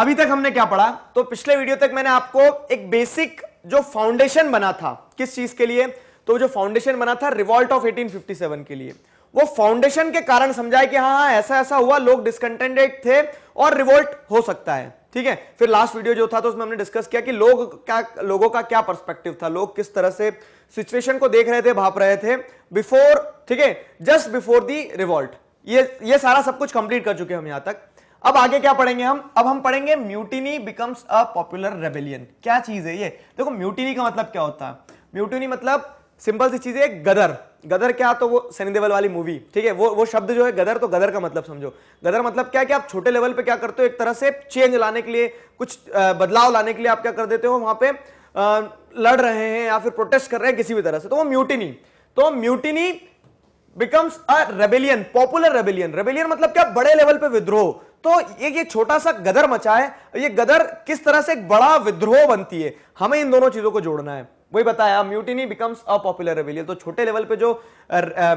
अभी तक हमने क्या पढ़ा तो पिछले वीडियो तक मैंने आपको एक बेसिक जो फाउंडेशन बना था किस चीज के लिए तो जो फाउंडेशन बना था रिवॉल्ट ऑफ 1857 के लिए वो फाउंडेशन के कारण समझाया कि हाँ, हाँ ऐसा ऐसा हुआ लोग डिसकंटेंटेड थे और रिवोल्ट हो सकता है ठीक है फिर लास्ट वीडियो जो था तो उसमें हमने डिस्कस किया कि लोग क्या लोगों का क्या पर्सपेक्टिव था लोग किस तरह से सिचुएशन को देख रहे थे भाप रहे थे बिफोर ठीक है जस्ट बिफोर दी रिवॉल्ट ये ये सारा सब कुछ कंप्लीट कर चुके हम यहां तक अब आगे क्या पढ़ेंगे हम अब हम पढ़ेंगे mutiny becomes a popular rebellion क्या चीज है ये देखो म्यूटिनी का मतलब क्या होता है म्यूटिनी मतलब सिंपल सी चीज है गदर गदर क्या तो वो सनी देवल वाली मूवी ठीक है वो वो शब्द जो है गदर तो गदर का मतलब समझो गदर मतलब क्या है कि आप छोटे लेवल पे क्या करते हो एक तरह से चेंज लाने के लिए कुछ बदलाव लाने के लिए आप क्या कर देते हो वहां पे लड़ रहे हैं या फिर प्रोटेस्ट कर रहे हैं किसी भी तरह से तो वो म्यूटिनी तो mutiny becomes a rebellion popular rebellion rebellion मतलब क्या बड़े लेवल पे विद्रोह तो ये ये छोटा सा गदर मचा है ये गदर किस तरह से एक बड़ा विद्रोह बनती है हमें इन दोनों चीजों को जोड़ना है वही बताया mutiny becomes a popular rebellion तो छोटे लेवल पे जो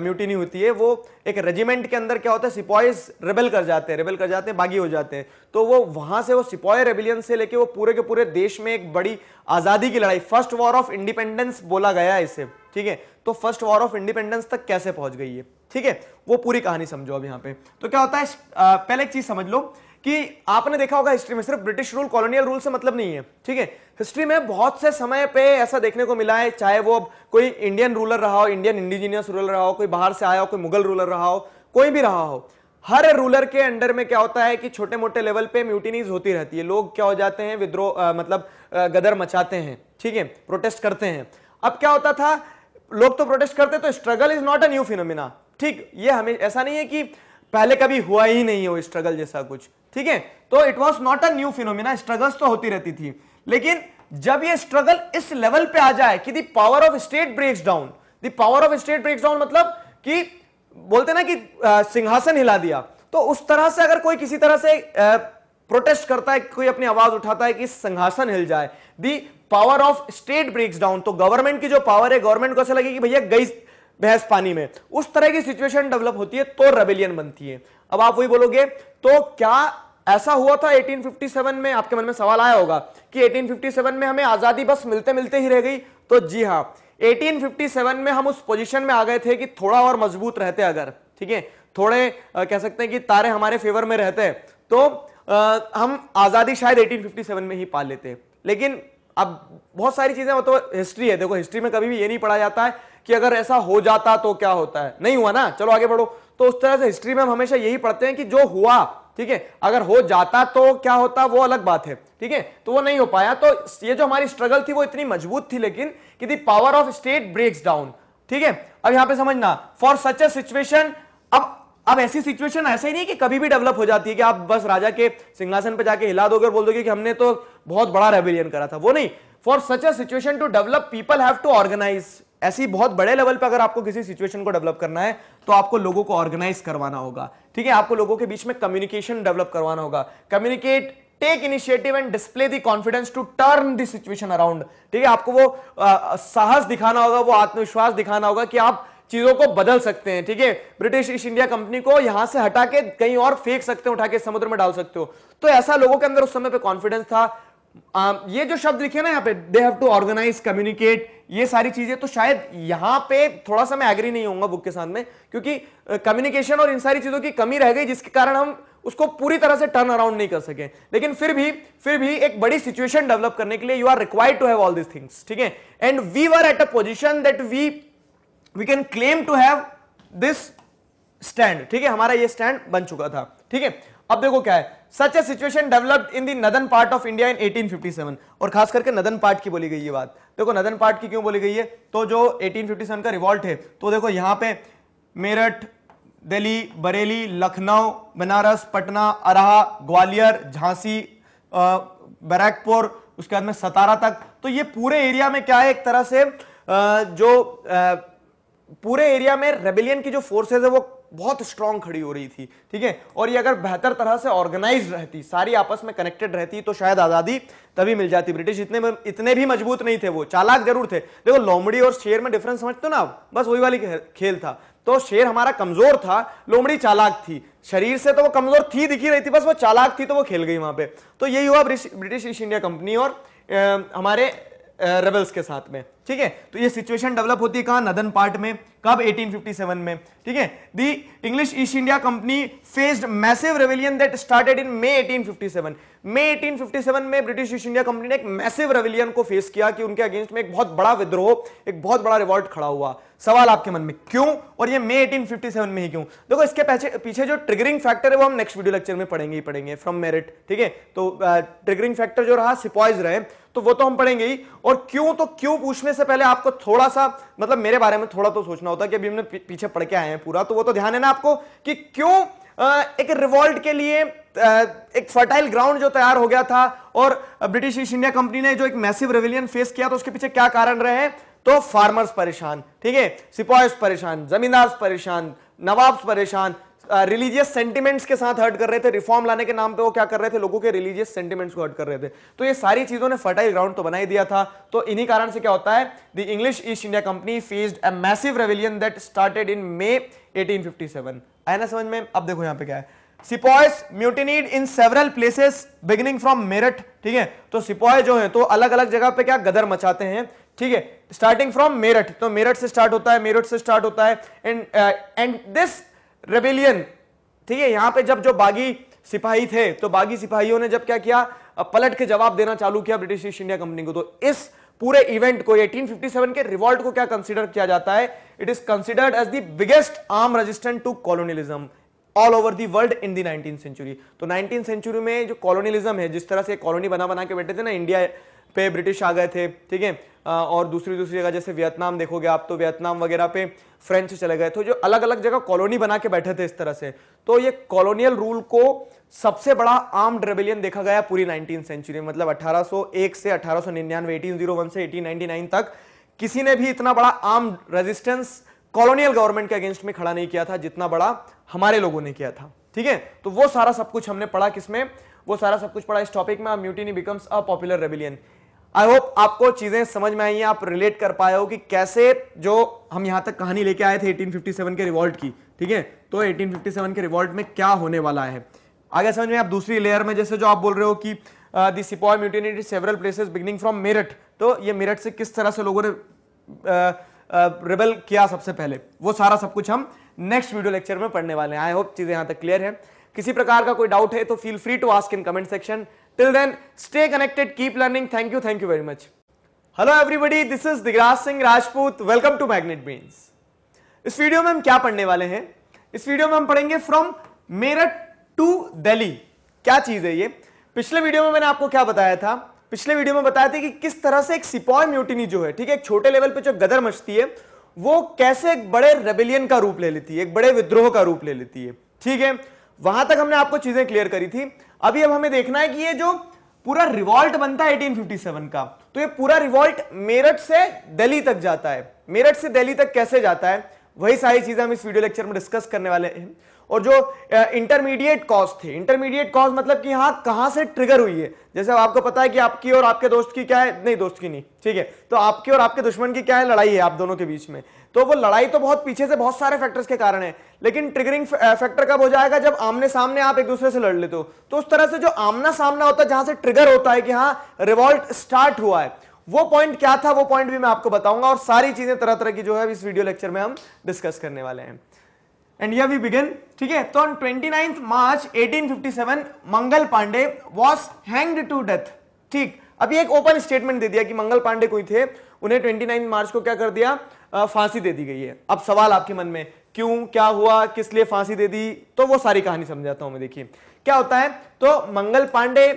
म्यूटिनी होती है वो एक रेजिमेंट के अंदर क्या होता है सिपॉयज रेबल कर जाते हैं रेबल कर जाते हैं बागी हो जाते हैं तो वो वहां से वो सिपॉय रेबिलियन से लेके वो पूरे के पूरे देश में एक बड़ी आजादी की लड़ाई फर्स्ट वॉर ऑफ इंडिपेंडेंस बोला गया है इसे ठीक है तो फर्स्ट वॉर ऑफ इंडिपेंडेंस तक कैसे पहुंच गई है ठीक है वो पूरी कहानी समझो अब यहाँ पे तो क्या होता है पहले एक चीज समझ लो कि आपने देखा होगा हिस्ट्री में सिर्फ ब्रिटिश रूल कॉलोनियल रूल से मतलब नहीं है ठीक है हिस्ट्री में बहुत से समय पे ऐसा देखने को मिला है चाहे वो कोई इंडियन रूलर रहा हो इंडियन इंडिजीनियस रूलर रहा हो कोई बाहर से आया हो कोई मुगल रूलर रहा हो कोई भी रहा हो हर रूलर के अंडर में क्या होता है कि छोटे मोटे लेवल पे म्यूटिनीज होती रहती है लोग क्या हो जाते हैं विद्रोह मतलब आ, गदर मचाते हैं ठीक है प्रोटेस्ट करते हैं अब क्या होता था लोग तो प्रोटेस्ट करते तो struggle is not a new phenomena ठीक ये हमें ऐसा नहीं है कि पहले कभी हुआ ही नहीं हो स्ट्रगल जैसा कुछ ठीक है तो it was not a new phenomena struggles तो होती रहती थी लेकिन जब ये स्ट्रगल इस लेवल पे आ जाए कि the power of state breaks down the power of state breaks down मतलब कि बोलते ना कि सिंहासन हिला दिया तो उस तरह से अगर कोई किसी तरह से आ, प्रोटेस्ट करता है कोई अपनी आवाज उठाता है कि सिंहासन हिल जाए the power of state breaks down तो गवर्नमेंट की जो पावर है गवर्नमेंट को ऐसा लगे कि भैया गई बहस पानी में उस तरह की सिचुएशन डेवलप होती है तो रेबेलियन बनती है अब आप वही बोलोगे तो क्या ऐसा हुआ था 1857 में आपके मन में सवाल आया होगा कि 1857 में हमें आजादी बस मिलते मिलते ही रह गई तो जी हाँ 1857 में हम उस पोजीशन में आ गए थे कि थोड़ा और मजबूत रहते अगर ठीक है थोड़े आ, कह सकते हैं कि तारे हमारे फेवर में रहते हैं तो आ, हम आज़ादी शायद 1857 में ही पा लेते लेकिन अब बहुत सारी चीज़ें तो हिस्ट्री है देखो हिस्ट्री में कभी भी ये नहीं पढ़ा जाता है कि अगर ऐसा हो जाता तो क्या होता है नहीं हुआ ना चलो आगे बढ़ो तो उस तरह से हिस्ट्री में हम हमेशा यही पढ़ते हैं कि जो हुआ ठीक है अगर हो जाता तो क्या होता वो अलग बात है ठीक है तो वो नहीं हो पाया तो ये जो हमारी स्ट्रगल थी वो इतनी मजबूत थी लेकिन कि the power of state breaks down ठीक है अब यहां पे समझना फॉर सच ए सिचुएशन अब अब ऐसी सिचुएशन ऐसा ही नहीं कि कभी भी डेवलप हो जाती है कि आप बस राजा के सिंहासन पर जाके हिला दोगे और बोल दोगे कि हमने तो बहुत बड़ा रेबिलियन करा था वो नहीं for such a situation to develop people have to organize ऐसी बहुत बड़े लेवल पर अगर आपको किसी सिचुएशन को डेवलप करना है तो आपको लोगों को ऑर्गेनाइज करवाना होगा ठीक है आपको लोगों के बीच में कम्युनिकेशन डेवलप करवाना होगा communicate take initiative and display the confidence to turn the situation around ठीक है आपको वो आ, साहस दिखाना होगा वो आत्मविश्वास दिखाना होगा कि आप चीजों को बदल सकते हैं ठीक है ब्रिटिश ईस्ट इंडिया कंपनी को यहां से हटा के कहीं और फेंक सकते हो उठा के समुद्र में डाल सकते हो तो ऐसा लोगों के अंदर उस समय पे कॉन्फिडेंस था Um, ये जो शब्द लिखे ना यहाँ पे they have to organise communicate ये सारी चीजें तो शायद यहां पे थोड़ा सा मैं एग्री नहीं होऊंगा बुक के साथ में क्योंकि कम्युनिकेशन uh, और इन सारी चीजों की कमी रह गई जिसके कारण हम उसको पूरी तरह से टर्न अराउंड नहीं कर सके लेकिन फिर भी फिर भी एक बड़ी सिचुएशन डेवलप करने के लिए you are required to have all this things ठीक है and we were at a position that we we can claim to have this stand ठीक है हमारा ये स्टैंड बन चुका था ठीक है अब देखो क्या है such a situation developed in the northern part of India in 1857 और खास करके नदन पार्ट की बोली गई ये बात देखो नदन पार्ट की क्यों बोली गई है तो जो 1857 का रिवॉल्ट है तो देखो यहां पे मेरठ दिल्ली बरेली लखनऊ बनारस पटना अरहा ग्वालियर झांसी बैरकपुर उसके बाद में सतारा तक तो ये पूरे एरिया में क्या है एक तरह से जो पूरे एरिया में रेबिलियन की जो फोर्सेज है वो बहुत स्ट्रांग खड़ी हो रही थी ठीक है और ये अगर बेहतर तरह से ऑर्गेनाइज रहती सारी आपस में कनेक्टेड रहती तो शायद आज़ादी तभी मिल जाती ब्रिटिश इतने इतने भी मजबूत नहीं थे वो चालाक जरूर थे देखो लोमड़ी और शेर में डिफरेंस समझते हो ना आप बस वही वाली खेल था तो शेर हमारा कमजोर था लोमड़ी चालाक थी शरीर से तो वो कमजोर थी दिखी रही थी बस वो चालाक थी तो वो खेल गई वहां पे तो यही हुआ ब्रिटिश ईस्ट इंडिया कंपनी और आ, हमारे रेबल्स के साथ में ठीक है तो ये सिचुएशन डेवलप होती है कहा नदन पार्ट में कब 1857 में ठीक है the English East India Company faced massive rebellion that started in May 1857 May 1857 में ब्रिटिश ईस्ट इंडिया कंपनी ने एक मैसिव रेविलियन को फेस किया कि उनके अगेंस्ट में एक बहुत बड़ा विद्रोह एक बहुत बड़ा रिवॉल्ट खड़ा हुआ सवाल आपके मन में क्यों और ये मे 1857 में ही क्यों देखो इसके पीछे पीछे जो ट्रिगरिंग फैक्टर है वो हम नेक्स्ट वीडियो लेक्चर में पढ़ेंगे ही पढ़ेंगे फ्रॉम मेरिट ठीक है तो ट्रिगरिंग फैक्टर जो रहा सिपॉइज रहे तो वो तो हम पढ़ेंगे ही और क्यों तो क्यों पूछने से पहले आपको थोड़ा सा मतलब मेरे बारे में थोड़ा तो सोचना होता है कि अभी हमने पीछे पढ़ के आए हैं पूरा तो वो तो ध्यान है ना आपको कि क्यों एक रिवॉल्ट के लिए एक फर्टाइल ग्राउंड जो तैयार हो गया था और ब्रिटिश ईस्ट इंडिया कंपनी ने जो एक मैसिव रेविलियन फेस किया तो उसके पीछे क्या कारण रहे तो फार्मर्स परेशान ठीक है सिपाहीस परेशान जमींदार परेशान नवाब्स परेशान रिलीजियस सेंटिमेंट्स के साथ हर्ट कर रहे थे रिफॉर्म लाने के नाम पे वो क्या कर रहे थे लोगों के रिलीजियस सेंटिमेंट्स को हर्ट कर रहे थे तो ये सारी चीजों ने फर्टाइल ग्राउंड तो बना ही दिया था तो इन्हीं कारण से क्या होता है the English East India Company faced a massive rebellion that started in May 1857 आया ना समझ में अब देखो यहां पे क्या है sepoys mutinied in several places beginning from Meerut ठीक है तो सिपॉय जो है तो अलग अलग जगह पे क्या गदर मचाते हैं ठीक है स्टार्टिंग फ्रॉम मेरठ तो मेरठ से स्टार्ट होता है मेरठ से स्टार्ट होता है एंड एंड दिस रेबेलियन ठीक है यहां पे जब जो बागी सिपाही थे तो बागी सिपाहियों ने जब क्या किया पलट के जवाब देना चालू किया ब्रिटिश ईस्ट इंडिया कंपनी को तो इस पूरे इवेंट को 1857 के रिवॉल्ट को क्या कंसीडर किया जाता है it is considered as the biggest arm resistant to colonialism all over the world in the nineteen century तो नाइनटीन सेंचुरी में जो कॉलोनियलिज्म है जिस तरह से कॉलोनी बना बना के बैठे थे ना इंडिया पे ब्रिटिश आ गए थे ठीक है और दूसरी दूसरी जगह जैसे वियतनाम देखोगे आप तो वियतनाम वगैरह पे फ्रेंच चले गए तो जो अलग अलग जगह कॉलोनी बना के बैठे थे इस तरह से तो ये कॉलोनियल रूल को सबसे बड़ा आर्म रेबेलियन देखा गया पूरी नाइनटीन सेंचुरी मतलब 1801 से 1899 1801 से 1899 तक किसी ने भी इतना बड़ा आर्म रेजिस्टेंस कॉलोनियल गवर्नमेंट के अगेंस्ट में खड़ा नहीं किया था जितना बड़ा हमारे लोगों ने किया था ठीक है तो वो सारा सब कुछ हमने पढ़ा किसमें वो सारा सब कुछ पढ़ा इस टॉपिक में mutiny becomes a popular rebellion I hope आपको चीजें समझ में आई हैं आप रिलेट कर पाए हो कि कैसे जो हम यहां तक कहानी लेके आए थे 1857 के रिवॉल्ट की ठीक है तो 1857 के रिवॉल्ट में क्या होने वाला है आगे समझ में आप दूसरी लेयर में जैसे जो आप बोल रहे हो कि the sepoy mutinied several places beginning from Meerut तो ये मेरठ से किस तरह से लोगों ने रिबल किया सबसे पहले वो सारा सब कुछ हम नेक्स्ट वीडियो लेक्चर में पढ़ने वाले हैं आई होप चीज़ें यहाँ तक क्लियर है किसी प्रकार का कोई डाउट है तो feel free to ask in comment section Till then, stay connected, keep learning. Thank you, thank you very much. Hello everybody, this is Digraj Singh Rajput. Welcome to Magnet Brains. इस video में हम क्या पढ़ने वाले हैं इस video में हम पढ़ेंगे फ्रॉम मेरठ टू दिल्ली क्या चीज है ये पिछले वीडियो में मैंने आपको क्या बताया था पिछले वीडियो में बताया था कि किस तरह से एक सिपॉय म्यूटिनी जो है ठीक है एक छोटे लेवल पे जो गदर मचती है वो कैसे एक बड़े रेबिलियन का रूप ले लेती है एक बड़े विद्रोह का रूप ले लेती है ठीक है वहां तक हमने आपको चीजें क्लियर करी थी अभी अब हमें देखना है कि ये जो पूरा रिवॉल्ट बनता है 1857 का तो ये पूरा रिवॉल्ट मेरठ से दिल्ली तक जाता है मेरठ से दिल्ली तक कैसे जाता है वही सारी चीजें हम इस वीडियो लेक्चर में डिस्कस करने वाले हैं और जो इंटरमीडिएट कॉज थी इंटरमीडिएट कॉज मतलब कि हाँ कहाँ से ट्रिगर हुई है जैसे आपको पता है कि आपकी और आपके दोस्त की क्या है नहीं दोस्त की नहीं ठीक है तो आपकी और आपके दुश्मन की क्या है लड़ाई है आप दोनों के बीच में तो वो लड़ाई तो बहुत पीछे से बहुत सारे फैक्टर्स के कारण है लेकिन ट्रिगरिंग फैक्टर कब हो जाएगा जब आमने सामने आप एक दूसरे से लड़ लेते हो तो उस तरह से जो आमना सामना होता है जहां से ट्रिगर होता है कि हाँ रिवॉल्ट स्टार्ट हुआ है वो पॉइंट क्या था वो पॉइंट भी मैं आपको बताऊंगा और सारी चीजें तरह तरह की जो है इस वीडियो लेक्चर में हम डिस्कस करने वाले हैं एंड यर वी बिगिन ठीक है तो twenty ninth March 1857 Mangal Pandey was hanged to death ठीक अभी एक ओपन स्टेटमेंट दे दिया कि मंगल पांडे कोई थे उन्हें 29 मार्च को क्या कर दिया फांसी दे दी गई है अब सवाल आपके मन में क्यों क्या हुआ किस लिए फांसी दे दी तो वो सारी कहानी समझाता हूं मैं देखिए क्या होता है तो Mangal Pandey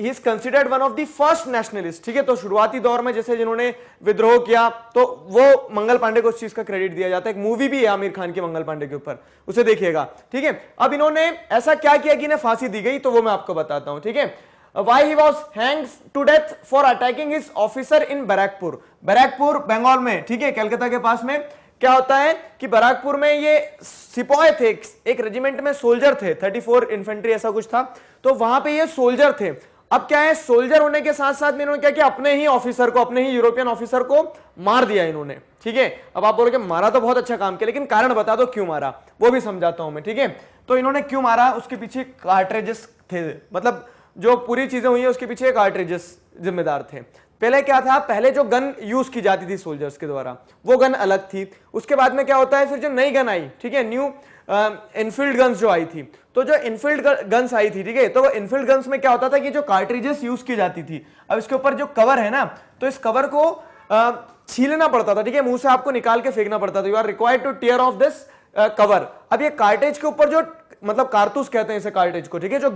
he is considered one of the first nationalist ठीक है तो शुरुआती दौर में जैसे जिन्होंने विद्रोह किया तो वो मंगल पांडे को उस चीज का क्रेडिट दिया जाता है एक मूवी भी है आमिर खान की मंगल पांडे के ऊपर उसे देखिएगा ठीक है अब इन्होंने ऐसा क्या किया कि इन्हें फांसी दी गई तो वो मैं आपको बताता हूं ठीक है why he was hanged to death for attacking his officer in barakpur barakpur bengal में ठीक है कलकत्ता के पास में क्या होता है कि बराकपुर में ये सिपाही थे एक रेजिमेंट में सोल्जर थे 34 इन्फेंट्री ऐसा कुछ था तो वहां पे ये सोल्जर थे अब क्या है सोल्जर होने के साथ साथ में इन्होंने क्या कि अपने ही ऑफिसर को अपने ही यूरोपियन ऑफिसर को मार दिया इन्होंने ठीक है अब आप बोलोगे मारा तो बहुत अच्छा काम किया लेकिन कारण बता दो क्यों मारा वो भी समझाता हूं मैं ठीक है तो इन्होंने क्यों मारा उसके पीछे कार्ट्रेजेस थे मतलब जो पूरी चीजें हुई है उसके पीछे कार्ट्रेजेस जिम्मेदार थे पहले क्या था पहले जो गन यूज की जाती थी सोल्जर्स के द्वारा वो गन अलग थी उसके बाद में क्या होता है फिर जो नई गन आई ठीक है न्यू इनफील्ड गन्स जो आई थी तो जो इनफील्ड गन्स आई थी ठीक है तो वो इनफील्ड गन्स में क्या होता था कि जो कार्ट्रिजेस यूज की जाती थी अब इसके ऊपर जो कवर है ना तो इस कवर को छीलना पड़ता था ठीक है मुंह से आपको निकाल के फेंकना पड़ता था you are required to tear off this cover अब ये कार्टेज के ऊपर जो मतलब कारतूस कहते हैं इसे कार्टेज को ठीक है जो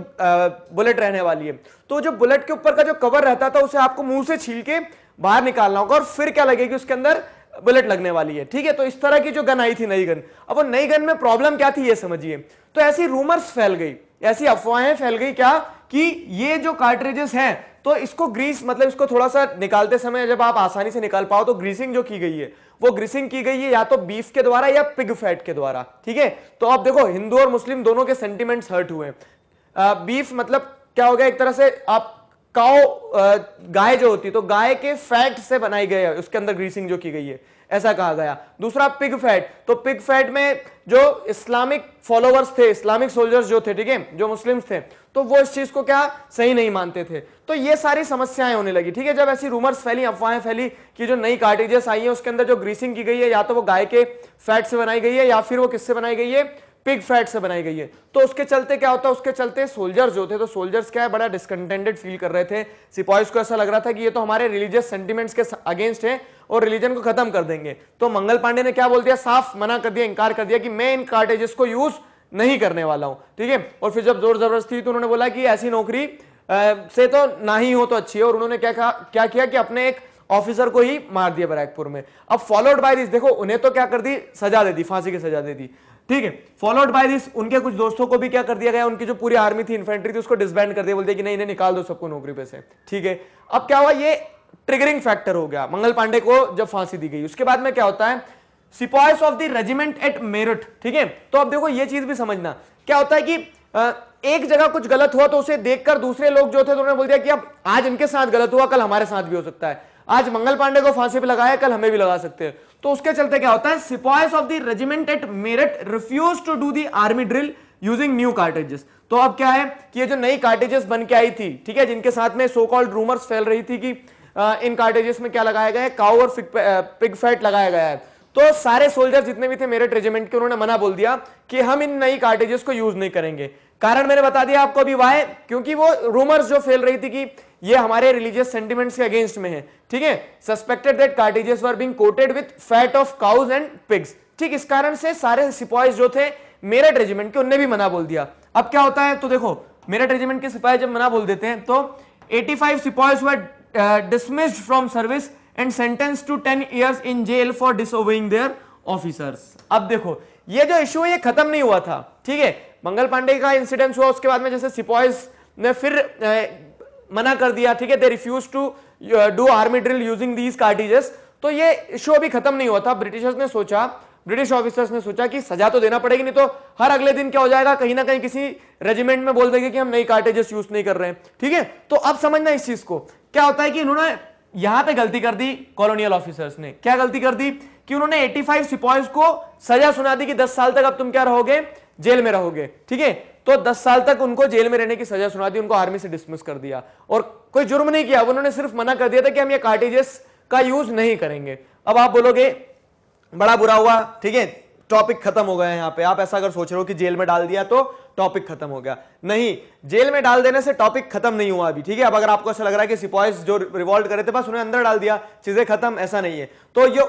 बुलेट रहने वाली है तो जो बुलेट के ऊपर का जो कवर रहता था उसे आपको मुंह से छील के बाहर निकालना होगा और फिर क्या लगेगी उसके अंदर बुलेट लगने वाली है ठीक है तो इस तरह की जो गन आई थी नई गन अब वो नई गन में प्रॉब्लम क्या थी ये समझिए तो ऐसी रूमर्स फैल गई ऐसी अफवाहें फैल गई क्या कि ये जो कार्ट्रेजेस हैं तो इसको ग्रीस मतलब इसको थोड़ा सा निकालते समय जब आप आसानी से निकाल पाओ तो ग्रीसिंग जो की गई है वो ग्रीसिंग की गई है या तो बीफ के द्वारा या पिग फैट के द्वारा ठीक है तो आप देखो हिंदू और मुस्लिम दोनों के सेंटिमेंट्स हर्ट हुए बीफ मतलब क्या हो गया एक तरह से आप काओ गाय जो होती है तो गाय के फैट से बनाई गई है उसके अंदर ग्रीसिंग जो की गई है ऐसा कहा गया दूसरा पिग फैट तो पिग फैट में जो इस्लामिक फॉलोवर्स थे इस्लामिक सोल्जर्स जो थे ठीक है जो मुस्लिम्स थे तो वो इस चीज को क्या सही नहीं मानते थे तो ये सारी समस्याएं होने लगी ठीक है जब ऐसी रूमर्स फैली अफवाहें फैली कि जो नई कार्टेजेस आई है उसके अंदर जो ग्रीसिंग की गई है या तो वो गाय के फैट से बनाई गई है या फिर वो किससे बनाई गई है पिग फैट से बनाई गई है तो उसके चलते क्या होता है उसके चलते सोल्जर्स जो थे तो सोल्जर्स क्या है बड़ा डिसकंटेंटेड फील कर रहे थे सिपाहीज को ऐसा लग रहा था कि ये तो हमारे रिलीजियस सेंटीमेंट्स के अगेंस्ट है और रिलीजन को खत्म कर देंगे तो मंगल पांडे ने क्या बोल दिया साफ मना कर दिया इंकार कर दिया कि मैं इन कार्टेजेस को यूज नहीं करने वाला हूं ठीक है और फिर जब जोर जबरदस्त थी तो उन्होंने बोला कि ऐसी नौकरी से तो ना ही हो तो अच्छी है और उन्होंने क्या कहा क्या किया कि अपने एक ऑफिसर को ही मार दिया बैरकपुर में अब फॉलोड बाय दिस देखो उन्हें तो क्या कर दी सजा दे दी फांसी की सजा दे दी ठीक है फॉलोड बाय दिस उनके कुछ दोस्तों को भी क्या कर दिया गया उनकी जो पूरी आर्मी थी इन्फेंट्री थी उसको डिसबैंड कर दिया बोलते कि नहीं इन्हें निकाल दो सबको नौकरी पे से ठीक है अब क्या हुआ ये ट्रिगरिंग फैक्टर हो गया मंगल पांडे को जब फांसी दी गई उसके बाद में क्या होता है sepoys of the regiment at Meerut ठीक है तो अब देखो ये चीज भी समझना क्या होता है कि एक जगह कुछ गलत हुआ तो उसे देखकर दूसरे लोग जो थे तो उन्होंने बोल दिया कि अब आज इनके साथ गलत हुआ कल हमारे साथ भी हो सकता है आज मंगल पांडे को फांसी पे लगाया कल हमें भी लगा सकते हैं तो उसके चलते क्या होता है sipahis of the regiment at Meerut refuse to do the army drill using new cartridges तो अब क्या है कि ये जो नई कार्टेजेस बन के आई थी ठीक है जिनके साथ में सो कॉल्ड रूमर्स फैल रही थी कि आ, इन कार्टेजेस में क्या लगाया गया है काउ और पिग फैट लगाया गया है तो सारे सोल्जर जितने भी थे मेरठ रेजिमेंट के उन्होंने मना बोल दिया कि हम इन नई कार्टेजेस को यूज नहीं करेंगे कारण मैंने बता दिया आपको अभी वाय क्योंकि वो रूमर्स जो फैल रही थी कि ये हमारे रिलीजियस सेंटिमेंट्स के अगेंस्ट में है ठीक है suspected that cartridges were being coated with fat of cows and pigs ठीक इस कारण से सारे सिपाहीज जो थे मेरठ रेजिमेंट के उनने भी मना बोल दिया अब क्या होता है तो देखो मेरठ रेजिमेंट के सिपाही जब मना बोल देते हैं तो 85 फाइव सिपाहीज हुआ dismissed from service and sentence to 10 years in jail for disobeying their officers अब देखो ये जो इश्यू है ये खत्म नहीं हुआ था ठीक है मंगल पांडे का इंसिडेंस हुआ उसके बाद में जैसे सिपाहीज ने फिर uh, मना कर दिया ठीक है they refuse to do army drill using these cartridges तो ये शो अभी खत्म नहीं हुआ था ब्रिटिशर्स ने सोचा ब्रिटिश ऑफिसर्स ने सोचा कि सजा तो देना पड़ेगी नहीं तो हर अगले दिन क्या हो जाएगा कहीं ना कहीं किसी रेजिमेंट में बोल देंगे कि हम नई कार्टेजेस यूज नहीं कर रहे हैं ठीक है तो अब समझना इस चीज को क्या होता है कि इन्होंने यहां पे गलती कर दी कॉलोनियल ऑफिसर्स ने क्या गलती कर दी कि उन्होंने 85 फाइव को सजा सुना दी कि 10 साल तक अब तुम क्या रहोगे जेल में रहोगे ठीक है तो 10 साल तक उनको जेल में रहने की सजा सुना दी उनको आर्मी से डिसमिस कर दिया और कोई जुर्म नहीं किया उन्होंने सिर्फ मना कर दिया था कि हम ये कार्टेजेस का यूज नहीं करेंगे अब आप बोलोगे बड़ा बुरा हुआ ठीक है टॉपिक खत्म हो गया यहां पे आप ऐसा अगर सोच रहे हो कि जेल में डाल दिया तो टॉपिक खत्म हो गया नहीं जेल में डाल देने से टॉपिक खत्म नहीं हुआ अभी ठीक है अब अगर आपको ऐसा लग रहा है कि सिपॉइज जो रिवॉल्ट करे थे बस उन्हें अंदर डाल दिया चीजें खत्म ऐसा नहीं है तो जो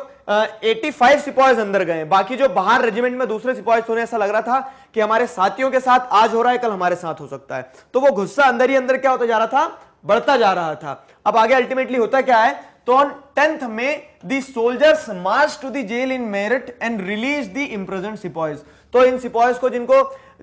एटी फाइव सिपॉइज अंदर गए बाकी जो बाहर रेजिमेंट में दूसरे सिपॉइज होने ऐसा लग रहा था कि हमारे साथियों के साथ आज हो रहा है कल हमारे साथ हो सकता है तो वो गुस्सा अंदर ही अंदर क्या होता जा रहा था बढ़ता जा रहा था अब आगे अल्टीमेटली होता क्या है तो on tenth May the soldiers march to the jail in Meerut and release the imprisoned sepoys तो इन सिपाहियों को जिनको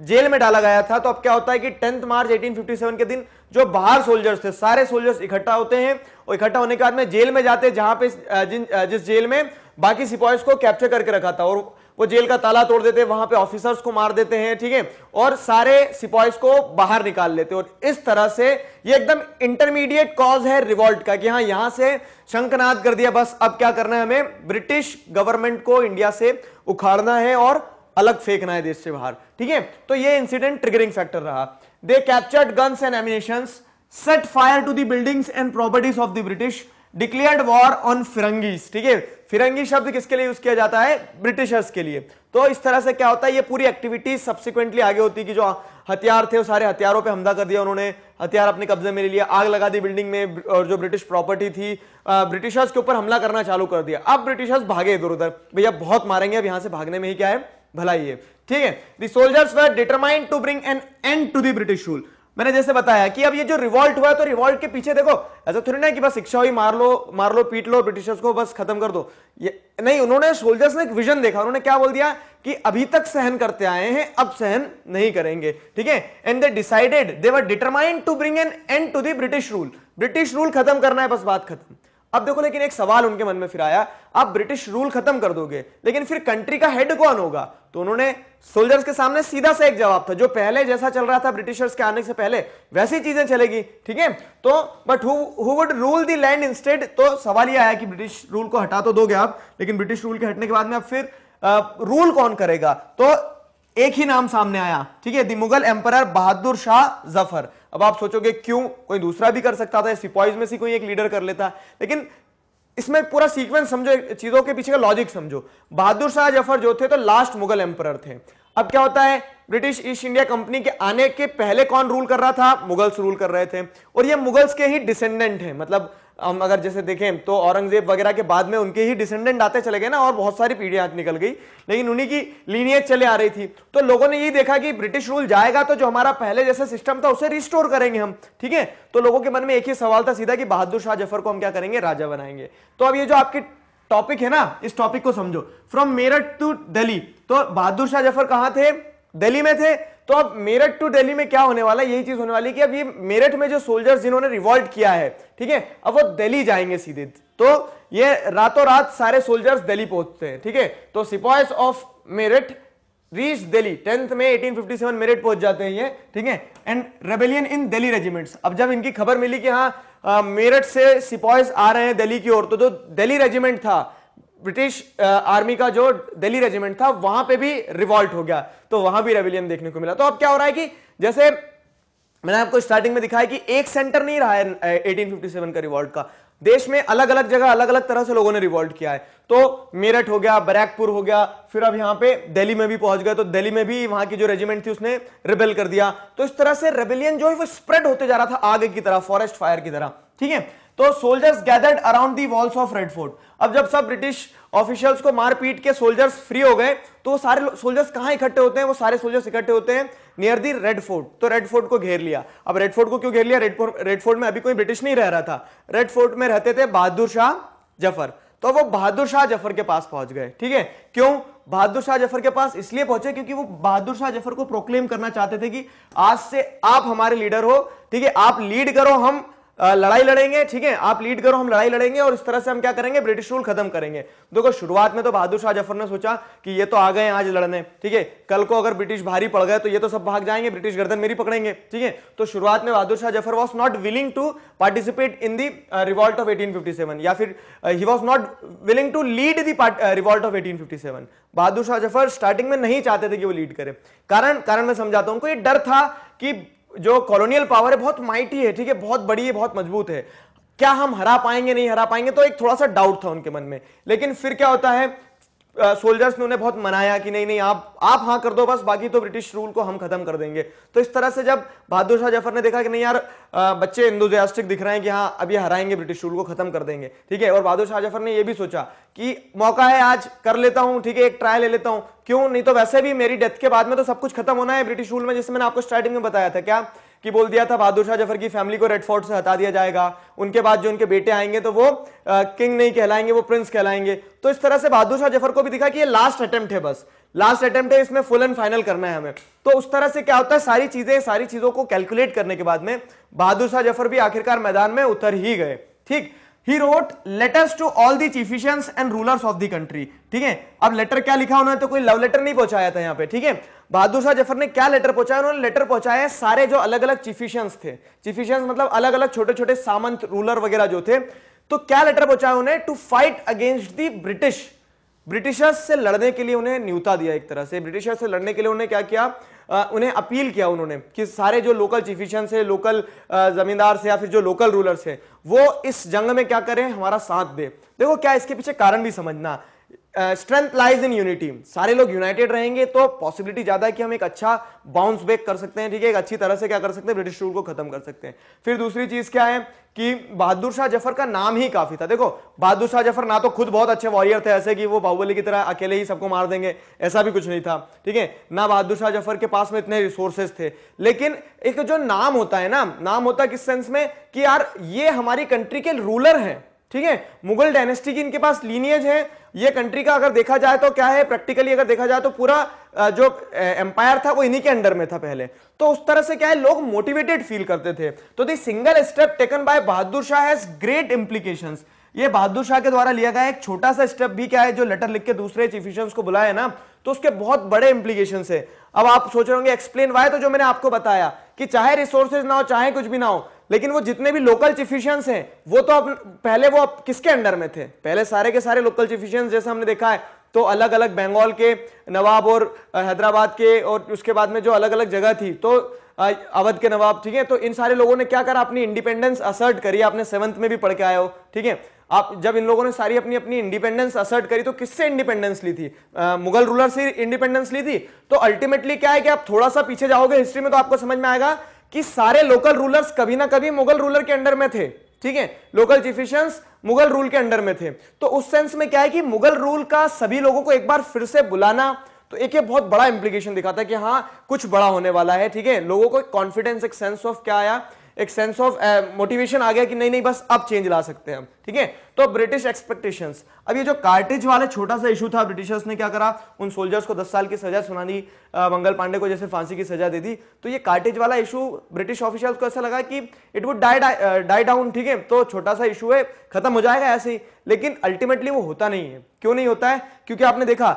जेल में डाला गया था तो अब क्या होता है कि टेंथ मार्च 1857 के दिन जो बाहर सोल्जर्स थे सारे सोल्जर्स इकट्ठा होते हैं और इकट्ठा होने के बाद में जेल में जाते हैं जहां पे जिन जिस जेल में बाकी सिपाहियों को कैप्चर करके रखा था और वो जेल का ताला तोड़ देते वहां पे ऑफिसर्स को मार देते हैं ठीक है और सारे सिपाहियों को बाहर निकाल लेते और इस तरह से ये एकदम इंटरमीडिएट कॉज है रिवॉल्ट का कि हाँ यहां से शंखनाद कर दिया बस अब क्या करना है हमें ब्रिटिश गवर्नमेंट को इंडिया से उखाड़ना है और अलग फेंकना है देश से बाहर ठीक है तो ये इंसिडेंट ट्रिगरिंग फैक्टर रहा they captured guns and ammunition set fire to the buildings and properties of the British declared war on firangis ठीक है फिरंगी शब्द किसके लिए यूज किया जाता है ब्रिटिशर्स के लिए तो इस तरह से क्या होता है ये पूरी एक्टिविटी सब्सिक्वेंटली आगे होती कि जो हथियार थे वो सारे हथियारों पे हमला कर दिया उन्होंने हथियार अपने कब्जे में ले लिया आग लगा दी बिल्डिंग में और जो ब्रिटिश प्रॉपर्टी थी ब्रिटिशर्स के ऊपर हमला करना चालू कर दिया अब ब्रिटिशर्स भागे इधर उधर भैया बहुत मारेंगे अब यहां से भागने में ही क्या है भला ये ठीक है the soldiers were determined to bring an end to the British rule मैंने जैसे बताया कि अब ये जो रिवॉल्ट हुआ तो रिवॉल्ट के पीछे देखो ऐसा थोड़ी ना कि बस शिक्षा हुई मार लो मार लो पीट लो ब्रिटिशर्स को बस खत्म कर दो ये नहीं उन्होंने सोल्जर्स ने एक विजन देखा उन्होंने क्या बोल दिया कि अभी तक सहन करते आए हैं अब सहन नहीं करेंगे ठीक है and they decided they were determined to bring an end to the British rule British rule खत्म करना है बस बात खत्म अब देखो लेकिन एक सवाल उनके मन में फिर आया आप ब्रिटिश रूल खत्म कर दोगे लेकिन फिर कंट्री का हेड कौन होगा तो उन्होंने सोल्जर्स के सामने सीधा सा एक जवाब था जो पहले जैसा चल रहा था ब्रिटिशर्स के आने से पहले वैसी चीजें चलेगी ठीक है तो but who would rule the land instead तो सवाल यह आया कि ब्रिटिश रूल को हटा तो दोगे आप लेकिन ब्रिटिश रूल के हटने के बाद में आप फिर आ, रूल कौन करेगा तो एक ही नाम सामने आया ठीक है दी मुगल एम्पर बहादुर शाह जफर अब आप सोचोगे क्यों कोई दूसरा भी कर सकता था सिपॉइज में से कोई एक लीडर कर लेता लेकिन इसमें पूरा सीक्वेंस समझो चीजों के पीछे का लॉजिक समझो बहादुर शाह जफर जो थे तो लास्ट मुगल एम्पर थे अब क्या होता है ब्रिटिश ईस्ट इंडिया कंपनी के आने के पहले कौन रूल कर रहा था मुगल्स रूल कर रहे थे और ये मुगल्स के ही डिसेंडेंट हैं मतलब हम अगर जैसे देखें तो औरंगजेब वगैरह के बाद में उनके ही डिसेंडेंट आते चले गए ना और बहुत सारी पीढ़ियां निकल गई लेकिन उन्हीं की लीनियज चले आ रही थी तो लोगों ने यही देखा कि ब्रिटिश रूल जाएगा तो जो हमारा पहले जैसा सिस्टम था उसे रिस्टोर करेंगे हम ठीक है तो लोगों के मन में एक ही सवाल था सीधा कि बहादुर शाह जफर को हम क्या करेंगे राजा बनाएंगे तो अब ये जो आपकी टॉपिक है ना इस टॉपिक को समझो फ्रॉम मेरठ टू दिल्ली तो बहादुर शाह जफर कहां थे दिल्ली में थे तो अब मेरठ टू दिल्ली में क्या होने वाला है यही चीज होने वाली है कि अब ये मेरठ में जो सोल्जर्स जिन्होंने रिवॉल्ट किया है ठीक है अब वो दिल्ली जाएंगे सीधे तो ये रातों रात सारे सोल्जर्स दिल्ली पहुंचते हैं ठीक है तो sepoys of Meerut reach Delhi tenth May 1857 Meerut पहुंच जाते हैं ये ठीक है and rebellion in Delhi regiments अब जब इनकी खबर मिली कि हाँ मेरठ से सिपॉयस आ रहे हैं दिल्ली की ओर तो जो दिल्ली रेजिमेंट था ब्रिटिश आर्मी का जो दिल्ली रेजिमेंट था वहां पे भी रिवॉल्ट हो गया तो वहां भी रेविलियन देखने को मिला तो अब क्या हो रहा है कि जैसे मैंने आपको स्टार्टिंग में दिखाया कि एक सेंटर नहीं रहा है 1857 का रिवॉल्ट का देश में अलग अलग जगह अलग अलग तरह से लोगों ने रिवॉल्ट किया है तो मेरठ हो गया बैरकपुर हो गया फिर अब यहां पे दिल्ली में भी पहुंच गए तो दिल्ली में भी वहां की जो रेजिमेंट थी उसने रिबेल कर दिया तो इस तरह से रेबेलियन जो है वो स्प्रेड होते जा रहा था आगे की तरह फॉरेस्ट फायर की तरह ठीक है तो soldiers gathered around the walls of Red Fort अब जब सब ब्रिटिश ऑफिशियल्स को मार पीट के सोल्जर्स फ्री हो गए तो वो सारे सोल्जर्स कहां इकट्ठे होते हैं वो सारे सोल्जर्स इकट्ठे होते हैं नियर दी रेड फोर्ट तो रेड फोर्ट को घेर लिया अब रेड फोर्ट को क्यों घेर लिया रेड फोर्ट में अभी कोई ब्रिटिश नहीं रह रहा था रेड फोर्ट में रहते थे बहादुर शाह जफर तो वो बहादुर शाह जफर के पास पहुंच गए ठीक है क्यों बहादुर शाह जफर के पास इसलिए पहुंचे क्योंकि वो बहादुर शाह जफर को प्रोक्लेम करना चाहते थे कि आज से आप हमारे लीडर हो ठीक है आप लीड करो हम लड़ाई लड़ेंगे ठीक है आप लीड करो हम लड़ाई लड़ेंगे और इस तरह से हम क्या करेंगे ब्रिटिश रूल खत्म करेंगे देखो शुरुआत में तो बहादुर शाह जफर ने सोचा कि ये तो आ गए आज लड़ने ठीक है कल को अगर ब्रिटिश भारी पड़ गए तो ये तो सब भाग जाएंगे ब्रिटिश गर्दन मेरी पकड़ेंगे ठीक है तो शुरुआत में Bahadur Shah Zafar was not willing to participate in the revolt of eighteen या फिर he was not willing to lead the revolt of seven Bahadur Shah Zafar starting में नहीं चाहते थे कि वो लीड करे कारण कारण मैं समझाता हूं उनको ये डर था कि जो कॉलोनियल पावर है बहुत माइटी है ठीक है बहुत बड़ी है बहुत मजबूत है क्या हम हरा पाएंगे नहीं हरा पाएंगे तो एक थोड़ा सा डाउट था उनके मन में लेकिन फिर क्या होता है सोल्जर्स ने उन्हें बहुत मनाया कि नहीं नहीं आप आप हाँ कर दो बस बाकी तो ब्रिटिश रूल को हम खत्म कर देंगे तो इस तरह से जब बहादुर शाह जफर ने देखा कि नहीं यार आ, बच्चे इंदोजियास्टिक दिख रहे हैं कि हाँ अभी हराएंगे ब्रिटिश रूल को खत्म कर देंगे ठीक है और बहादुर शाह जफर ने यह भी सोचा कि मौका है आज कर लेता हूं ठीक है एक ट्रायल ले लेता हूँ क्यों नहीं तो वैसे भी मेरी डेथ के बाद में तो सब कुछ खत्म होना है ब्रिटिश रूल में जैसे मैंने आपको स्टार्टिंग में बताया था क्या कि बोल दिया था बहादुर शाह जफर की फैमिली को रेड फोर्ट से हटा दिया जाएगा उनके बाद जो उनके बेटे आएंगे तो वो आ, किंग नहीं कहलाएंगे वो प्रिंस कहलाएंगे तो इस तरह से बहादुर शाह जफर को भी दिखा कि ये लास्ट अटेम्प्ट है बस लास्ट अटेम्प्ट है इसमें फुल एंड फाइनल करना है हमें तो उस तरह से क्या होता है सारी चीजें सारी चीजों को कैलकुलेट करने के बाद में बहादुर शाह जफर भी आखिरकार मैदान में उतर ही गए ठीक he wrote letters to all the chieftains and rulers of the country ठीक है अब लेटर क्या लिखा उन्होंने तो कोई लव लेटर नहीं पहुंचाया था यहां पे ठीक है बहादुर शाह जफर ने क्या लेटर पहुंचाया उन्होंने लेटर पहुंचाया सारे जो अलग अलग चिफिशियंस थे चिफिशियंस मतलब अलग अलग छोटे छोटे सामंत रूलर वगैरह जो थे तो क्या लेटर पहुंचाया उन्हें to fight against the British Britishers से लड़ने के लिए उन्हें न्यूता दिया एक तरह से ब्रिटिशर्स से लड़ने के लिए उन्हें क्या किया उन्हें अपील किया उन्होंने कि सारे जो लोकल चिफिशियंस है लोकल जमींदार से या फिर जो लोकल रूलर्स है वो इस जंग में क्या करें हमारा साथ दे देखो क्या इसके पीछे कारण भी समझना स्ट्रेंथ लाइज इन यूनिटी सारे लोग यूनाइटेड रहेंगे तो पॉसिबिलिटी ज्यादा है कि हम एक अच्छा बाउंस बैक कर सकते हैं ठीक है एक अच्छी तरह से क्या कर सकते हैं ब्रिटिश रूल को खत्म कर सकते हैं फिर दूसरी चीज क्या है कि बहादुर शाह जफर का नाम ही काफी था देखो बहादुर शाह जफर ना तो खुद बहुत अच्छे वॉरियर थे ऐसे कि वो बाहुबली की तरह अकेले ही सबको मार देंगे ऐसा भी कुछ नहीं था ठीक है ना बहादुर शाह जफर के पास में इतने रिसोर्सेज थे लेकिन एक जो नाम होता है ना नाम होता किस सेंस में कि यार ये हमारी कंट्री के रूलर हैं ठीक है मुगल डायनेस्टी की इनके पास लीनियज है ये कंट्री का अगर देखा जाए तो क्या है प्रैक्टिकली अगर देखा जाए तो पूरा जो एम्पायर था वो इन्हीं के अंडर में था पहले तो उस तरह से क्या है लोग मोटिवेटेड फील करते थे तो the single step taken by Bahadur Shah has great implication ये बहादुर शाह के द्वारा लिया गया एक छोटा सा स्टेप भी क्या है जो लेटर लिख के दूसरे चीफ इशंस को बुलाया ना तो उसके बहुत बड़े इंप्लीकेशन है अब आप सोच रहे होंगे एक्सप्लेन वाई तो जो मैंने आपको बताया कि चाहे रिसोर्सेज ना हो चाहे कुछ भी ना हो लेकिन वो जितने भी लोकल चिफिशियंस हैं वो तो अब पहले वो अब किसके अंडर में थे पहले सारे के सारे लोकल चिफिशियंस जैसे हमने देखा है तो अलग अलग बंगाल के नवाब और हैदराबाद के और उसके बाद में जो अलग अलग जगह थी तो अवध के नवाब ठीक है तो इन सारे लोगों ने क्या करा अपनी इंडिपेंडेंस असर्ट करी आपने सेवंथ में भी पढ़ के आए हो ठीक है आप जब इन लोगों ने सारी अपनी अपनी इंडिपेंडेंस असर्ट करी तो किससे इंडिपेंडेंस ली थी आ, मुगल रूलर से इंडिपेंडेंस ली थी तो अल्टीमेटली क्या है कि आप थोड़ा सा पीछे जाओगे हिस्ट्री में तो आपको समझ में आएगा कि सारे लोकल रूलर्स कभी ना कभी मुगल रूलर के अंडर में थे ठीक है लोकल चिफिशियंस मुगल रूल के अंडर में थे तो उस सेंस में क्या है कि मुगल रूल का सभी लोगों को एक बार फिर से बुलाना तो एक ये बहुत बड़ा इंप्लीकेशन दिखाता है कि हाँ कुछ बड़ा होने वाला है ठीक है लोगों को कॉन्फिडेंस एक सेंस ऑफ क्या आया एक सेंस ऑफ मोटिवेशन आ गया कि नहीं नहीं बस अब चेंज ला सकते हैं हम ठीक है तो ब्रिटिश एक्सपेक्टेशंस अब ये जो कार्टेज वाले छोटा सा इशू था ब्रिटिशर्स ने क्या करा उन सोल्जर्स को 10 साल की सजा दी eh, मंगल पांडे को जैसे फांसी की सजा दे दी तो ये कार्टेज वाला इशू ब्रिटिश ऑफिशियल्स को ऐसा लगा कि it would die die down ठीक है तो छोटा सा इशू है खत्म हो जाएगा ऐसे ही लेकिन अल्टीमेटली वो होता नहीं है क्यों नहीं होता है क्योंकि आपने देखा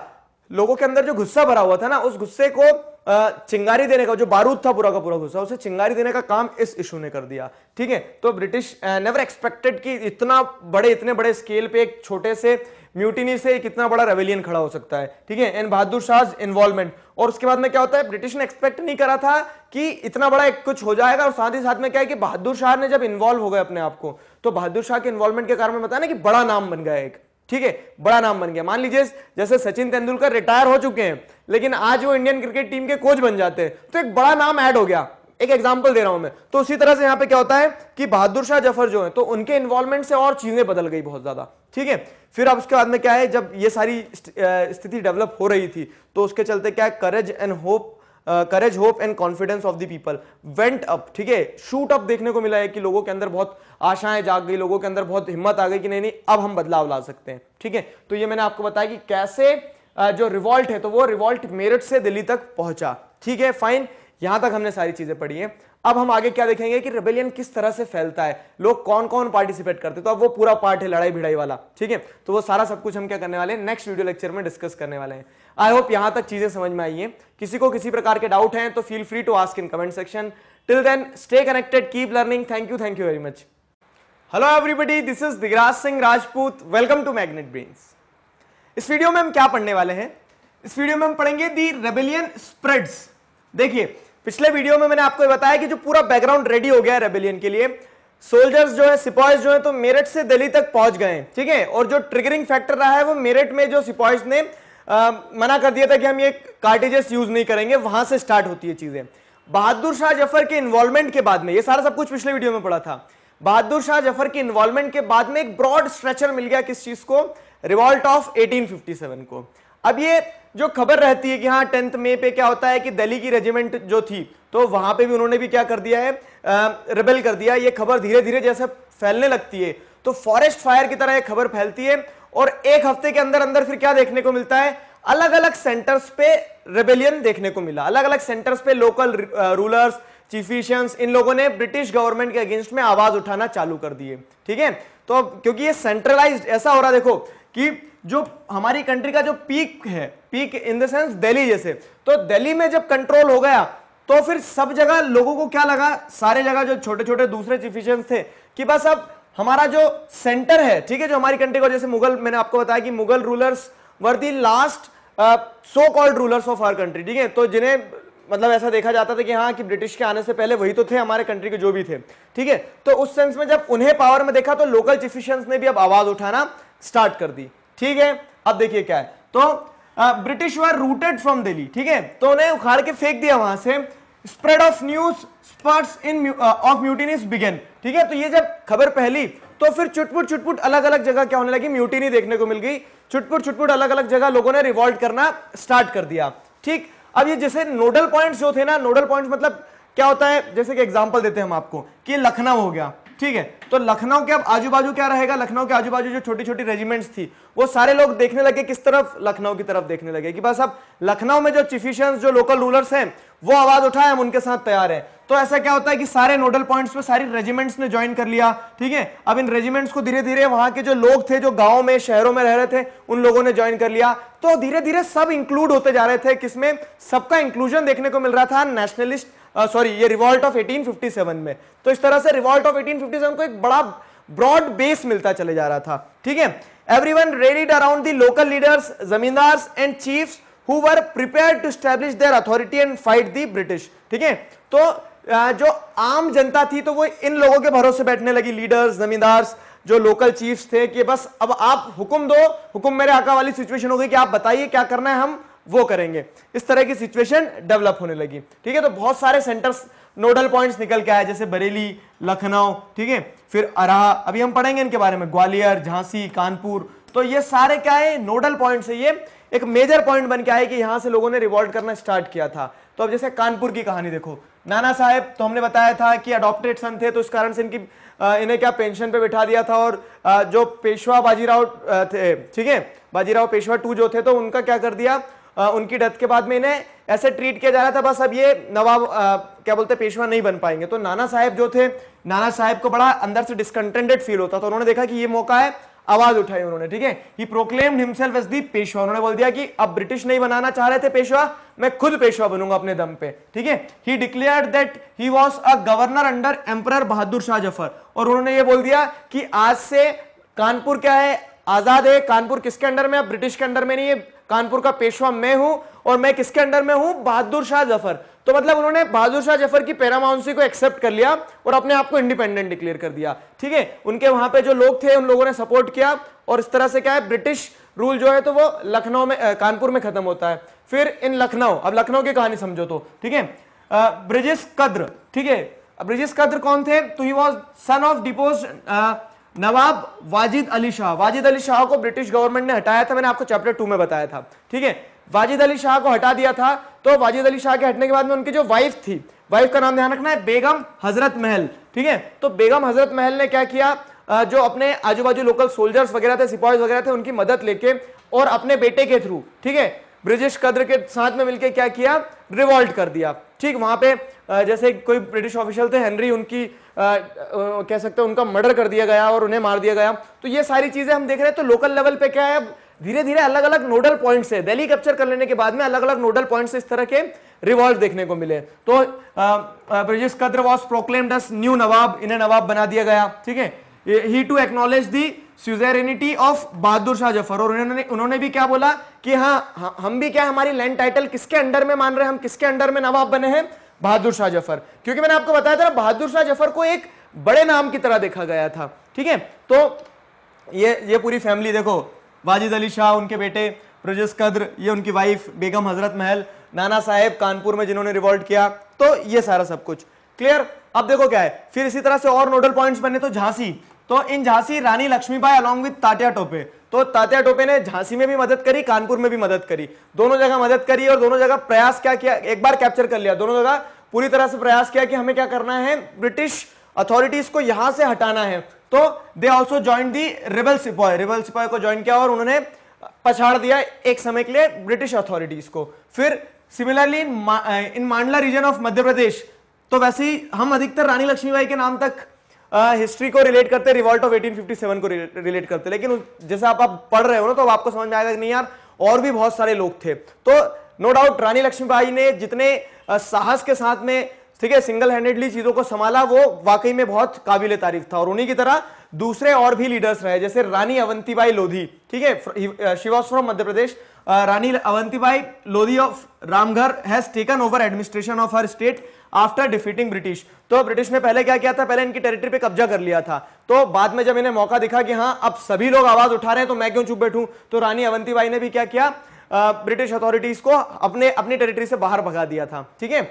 लोगों के अंदर जो गुस्सा भरा हुआ था ना उस गुस्से को चिंगारी देने का जो बारूद था पूरा का पूरा घुसा उसे चिंगारी देने का काम इस इशू ने कर दिया ठीक है तो ब्रिटिश नेवर एक्सपेक्टेड कि इतना बड़े इतने बड़े स्केल पे एक छोटे से म्यूटिनी से कितना इतना बड़ा रेवेलियन खड़ा हो सकता है ठीक है एंड बहादुर शाह इन्वॉल्वमेंट और उसके बाद में क्या होता है ब्रिटिश ने एक्सपेक्ट नहीं करा था कि इतना बड़ा एक कुछ हो जाएगा और साथ ही साथ में क्या है कि बहादुर शाह ने जब इन्वॉल्व हो गए अपने आप को तो बहादुर शाह के इन्वॉल्वमेंट के कारण बताया ना कि बड़ा नाम बन गया एक ठीक है बड़ा नाम बन गया मान लीजिए जैसे सचिन तेंदुलकर रिटायर हो चुके हैं लेकिन आज वो इंडियन क्रिकेट टीम के कोच बन जाते हैं तो एक बड़ा नाम ऐड हो गया एक एग्जाम्पल दे रहा हूं मैं तो उसी तरह से यहां पे क्या होता है कि बहादुर शाह जफर जो है तो उनके इन्वॉल्वमेंट से और चीजें बदल गई बहुत ज्यादा ठीक है फिर अब उसके बाद में क्या है जब ये सारी स्थिति डेवलप हो रही थी तो उसके चलते क्या है courage and hope courage hope and confidence of the people went up ठीक है शूट अप देखने को मिला है कि लोगों के अंदर बहुत आशाएं जाग गई लोगों के अंदर बहुत हिम्मत आ गई कि नहीं नहीं अब हम बदलाव ला सकते हैं ठीक है तो ये मैंने आपको बताया कि कैसे जो रिवॉल्ट है तो वो रिवॉल्ट मेरठ से दिल्ली तक पहुंचा ठीक है फाइन यहां तक हमने सारी चीजें पढ़ी है अब हम आगे क्या देखेंगे कि रेबेलियन किस तरह से फैलता है लोग कौन कौन पार्टिसिपेट करते हैं तो अब वो पूरा पार्ट है लड़ाई भिड़ाई वाला ठीक है तो वो सारा सब कुछ हम क्या करने वाले हैं नेक्स्ट वीडियो लेक्चर में डिस्कस करने वाले हैं आई होप यहां तक चीजें समझ में आई हैं किसी को किसी प्रकार के डाउट हैं तो feel free to ask in comment section till then stay connected keep learning thank you thank you very much hello everybody this is Digraj Singh Rajput welcome to magnet brains इस वीडियो में हम क्या पढ़ने वाले हैं इस वीडियो में हम पढ़ेंगे दी रेबेलियन स्प्रेड्स देखिए पिछले वीडियो में मैंने आपको बताया कि जो पूरा बैकग्राउंड रेडी हो गया है रेबेलियन के लिए सोल्जर्स जो है सिपॉयज जो है तो मेरठ से दिल्ली तक पहुंच गए ठीक है और जो ट्रिगरिंग फैक्टर रहा है वो मेरठ में जो सिपॉयज ने मना कर दिया था कि हम ये कार्टेजेस यूज नहीं करेंगे वहां से स्टार्ट होती है चीजें बहादुर शाह जफर के इन्वॉल्वमेंट के बाद में ये सारा सब कुछ पिछले वीडियो में पड़ा था बहादुर शाह जफर के इन्वॉल्वमेंट के बाद में एक ब्रॉड स्ट्रेचर मिल गया किस चीज को रिवॉल्ट ऑफ 1857 को अब ये जो खबर रहती है कि हाँ टेंथ मे पे क्या होता है कि दिल्ली की रेजिमेंट जो थी तो वहां पे भी उन्होंने भी क्या कर दिया है आ, रिबेल कर दिया ये खबर धीरे धीरे जैसे फैलने लगती है तो फॉरेस्ट फायर की तरह यह खबर फैलती है और एक हफ्ते के अंदर अंदर फिर क्या देखने को मिलता है अलग अलग सेंटर्स पे रेबेलियन देखने को मिला अलग अलग सेंटर्स पे लोकल रूलर्स चीफिशियंस इन लोगों ने ब्रिटिश गवर्नमेंट के अगेंस्ट में आवाज उठाना चालू कर दिए ठीक है तो अब क्योंकि ये सेंट्रलाइज ऐसा हो रहा देखो कि जो हमारी कंट्री का जो पीक है peak in the sense Delhi जैसे तो दिल्ली में जब कंट्रोल हो गया तो फिर सब जगह लोगों को क्या लगा सारे जगह जो छोटे छोटे दूसरे चीफिशियंस थे कि बस अब हमारा जो सेंटर है ठीक है जो हमारी कंट्री को जैसे मुगल मैंने आपको बताया कि Mughal rulers were the last so called rulers of our country ठीक है तो जिन्हें मतलब ऐसा देखा जाता था कि हाँ कि ब्रिटिश के आने से पहले वही तो थे हमारे कंट्री के जो भी थे ठीक है तो उस सेंस में जब उन्हें पावर में देखा तो लोकल चिफिशियंस ने भी अब आवाज उठाना स्टार्ट कर दी ठीक है अब देखिए क्या है तो uh, British were routed from Delhi ठीक है तो उन्हें उखाड़ के फेंक दिया वहां से spread of news spurts in of mutinies began ठीक है तो ये जब खबर पहली तो फिर चुटपुट चुटपुट अलग अलग जगह क्या होने लगी म्यूटिनी देखने को मिल गई चुटपुट चुटपुट अलग अलग जगह लोगों ने रिवॉल्ट करना स्टार्ट कर दिया ठीक अब ये जैसे नोडल पॉइंट्स जो थे ना नोडल पॉइंट्स मतलब क्या होता है जैसे कि एग्जांपल देते हैं हम आपको कि लखनऊ हो गया ठीक है तो लखनऊ के अब आजू बाजू क्या रहेगा लखनऊ के आजू बाजू जो छोटी छोटी रेजिमेंट्स थी वो सारे लोग देखने लगे किस तरफ लखनऊ की तरफ देखने लगे कि बस अब लखनऊ में जो चिफिशियंस जो लोकल रूलर्स हैं वो आवाज उठाए हम उनके साथ तैयार हैं तो ऐसा क्या होता है कि सारे नोडल पॉइंट्स पे सारी रेजिमेंट्स ने ज्वाइन कर लिया ठीक है अब इन रेजिमेंट्स को धीरे धीरे वहां के जो लोग थे जो गांव में शहरों में रह रहे थे उन लोगों ने ज्वाइन कर लिया तो धीरे धीरे सब इंक्लूड होते जा रहे थे किसमें सबका इंक्लूजन देखने को मिल रहा था नेशनलिस्ट सॉरी ये रिवॉल्ट ऑफ 1857 में तो इस तरह से रिवॉल्ट ऑफ 1857 को एक बड़ा ब्रॉड बेस मिलता चले जा रहा था ठीक है everyone rallied around the local leaders zamindars and chiefs who were prepared to establish their authority and fight the british ठीक है तो जो आम जनता थी तो वो इन लोगों के भरोसे बैठने लगी लीडर्स जमींदार्स जो लोकल चीफ्स थे कि बस अब आप हुक्म दो हुक्म मेरे आका वाली सिचुएशन हो गई कि आप बताइए क्या करना है हम वो करेंगे इस तरह की सिचुएशन डेवलप होने लगी ठीक है तो बहुत सारे सेंटर्स नोडल पॉइंट्स निकल के आए जैसे बरेली लखनऊ ठीक है फिर अरा अभी हम पढ़ेंगे इनके बारे में ग्वालियर झांसी कानपुर तो ये सारे क्या है नोडल पॉइंट्स है ये एक मेजर पॉइंट बन के आए कि यहां से लोगों ने रिवॉल्ट करना स्टार्ट किया था तो अब जैसे कानपुर की कहानी देखो नाना साहब तो हमने बताया था कि अडॉप्टेड सन थे तो इस कारण से इनकी इन्हें क्या पेंशन पे बिठा दिया था और जो पेशवा बाजीराव थे ठीक है बाजीराव पेशवा टू जो थे तो उनका क्या कर दिया उनकी डेथ के बाद में इन्हें ऐसे ट्रीट किया जा रहा था बस अब ये नवाब क्या बोलते पेशवा नहीं बन पाएंगे तो नाना साहब जो थे नाना साहब को बड़ा अंदर से डिसकंटेंटेड फील होता तो उन्होंने देखा कि ये मौका है आवाज उठाई उन्होंने ठीक है he proclaimed himself as the Peshwa उन्होंने बोल दिया कि अब ब्रिटिश नहीं बनाना चाह रहे थे पेशवा मैं खुद पेशवा बनूंगा अपने दम पे ठीक है he declare that he was a governor under emperor Bahadur Shah Zafar और उन्होंने ये बोल दिया कि आज से कानपुर क्या है आजाद है कानपुर किसके अंडर में अब ब्रिटिश के अंडर में नहीं है कानपुर का पेशवा मैं हूं और मैं किसके अंडर में हूं बहादुर शाह जफर तो मतलब उन्होंने बहादुर शाह जफर की पैरामाउंसी को एक्सेप्ट कर लिया और अपने आप को इंडिपेंडेंट डिक्लेयर कर दिया ठीक है उनके वहां पे जो लोग थे उन लोगों ने सपोर्ट किया और इस तरह से क्या है ब्रिटिश रूल जो है तो वो लखनऊ में कानपुर में खत्म होता है फिर इन लखनऊ अब लखनऊ की कहानी समझो तो ठीक है ब्रिजेश कद्र ठीक है ब्रिजेश कद्र कौन थे तो he was son of deposed Nawab Wajid Ali Shah Wajid Ali Shah को ब्रिटिश गवर्नमेंट ने हटाया था मैंने आपको चैप्टर टू में बताया था ठीक है वाजिद अली शाह को हटा दिया था तो वाजिद अली शाह के हटने के बाद में उनकी जो वाइफ थी वाइफ का नाम ध्यान रखना है बेगम हजरत महल ठीक है तो बेगम हजरत महल ने क्या किया जो अपने आजू बाजू लोकल सोल्जर्स वगैरह थे सिपाही वगैरह थे उनकी मदद लेके और अपने बेटे के थ्रू ठीक है ब्रिटिश कद्र के साथ में मिलकर क्या किया रिवॉल्ट कर दिया ठीक वहां पे जैसे कोई ब्रिटिश ऑफिशियल थे हेनरी उनकी कह सकते हैं उनका मर्डर कर दिया गया और उन्हें मार दिया गया तो ये सारी चीजें हम देख रहे हैं तो लोकल लेवल पे क्या है धीरे धीरे अलग अलग नोडल पॉइंट्स है दिल्ली कैप्चर कर लेने के बाद में अलग अलग नोडल पॉइंट्स इस तरह के रिवॉल्व देखने को मिले तो ब्रजिस कदर वॉज प्रोक्लेम्ड न्यू नवाब इन्हें नवाब बना दिया गया ठीक है he to acknowledge the suzerainty of Bahadur Shah Zafar और उन्होंने उन्होंने भी क्या बोला कि हाँ हम भी क्या हमारी लैंड टाइटल किसके अंडर में मान रहे हैं हम किसके अंडर में नवाब बने हैं बहादुर शाह जफर क्योंकि मैंने आपको बताया था ना बहादुर शाह जफर को एक बड़े नाम की तरह देखा गया था ठीक है तो ये ये पूरी फैमिली देखो वाजिद अली शाह उनके बेटे रजस कद्र ये उनकी वाइफ बेगम हजरत महल नाना साहेब कानपुर में जिन्होंने रिवॉल्ट किया तो ये सारा सब कुछ क्लियर अब देखो क्या है फिर इसी तरह से और नोडल पॉइंट्स बने तो झांसी तो in Jhansi Rani Lakshmibai along with Tatya Tope तो तात्या टोपे ने झांसी में भी मदद करी कानपुर में भी मदद करी दोनों जगह मदद करी और दोनों जगह प्रयास क्या किया एक बार कैप्चर कर लिया दोनों जगह पूरी तरह से प्रयास किया कि हमें क्या करना है ब्रिटिश अथॉरिटीज को यहां से हटाना है तो they also join the rebel sepoy rebel sepoy को ज्वाइन किया और उन्होंने पछाड़ दिया एक समय के लिए ब्रिटिश अथॉरिटीज को फिर सिमिलरली इन मांडला रीजन ऑफ मध्य प्रदेश तो वैसे ही हम अधिकतर रानी लक्ष्मीबाई के नाम तक हिस्ट्री को रिलेट करते हैं रिवॉल्ट ऑफ 1857 को रिलेट करते हैं लेकिन जैसे आप, आप पढ़ रहे हो ना तो आपको समझ में आएगा कि नहीं यार और भी बहुत सारे लोग थे तो नो डाउट रानी लक्ष्मीबाई ने जितने साहस के साथ में ठीक है सिंगल हैंडेडली चीजों को संभाला वो वाकई में बहुत काबिल तारीफ था और उन्हीं की तरह दूसरे और भी लीडर्स रहे जैसे रानी अवंतीबाई लोधी ठीक है she from Madhya Pradesh Rani Avantibai Lodhi of Ramgarh has taken over administration of her state after defeating British तो ब्रिटिश ने पहले क्या किया था पहले इनकी टेरिटरी पे कब्जा कर लिया था तो बाद में जब इन्हें मौका दिखा कि हाँ अब सभी लोग आवाज उठा रहे हैं तो मैं क्यों चुप बैठू तो रानी अवंतीबाई ने भी क्या किया ब्रिटिश अथॉरिटीज को अपने अपनी टेरिटरी से बाहर भगा दिया था ठीक है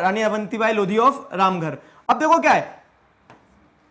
रानी अवंतीबाई लोधी ऑफ रामघर अब देखो क्या है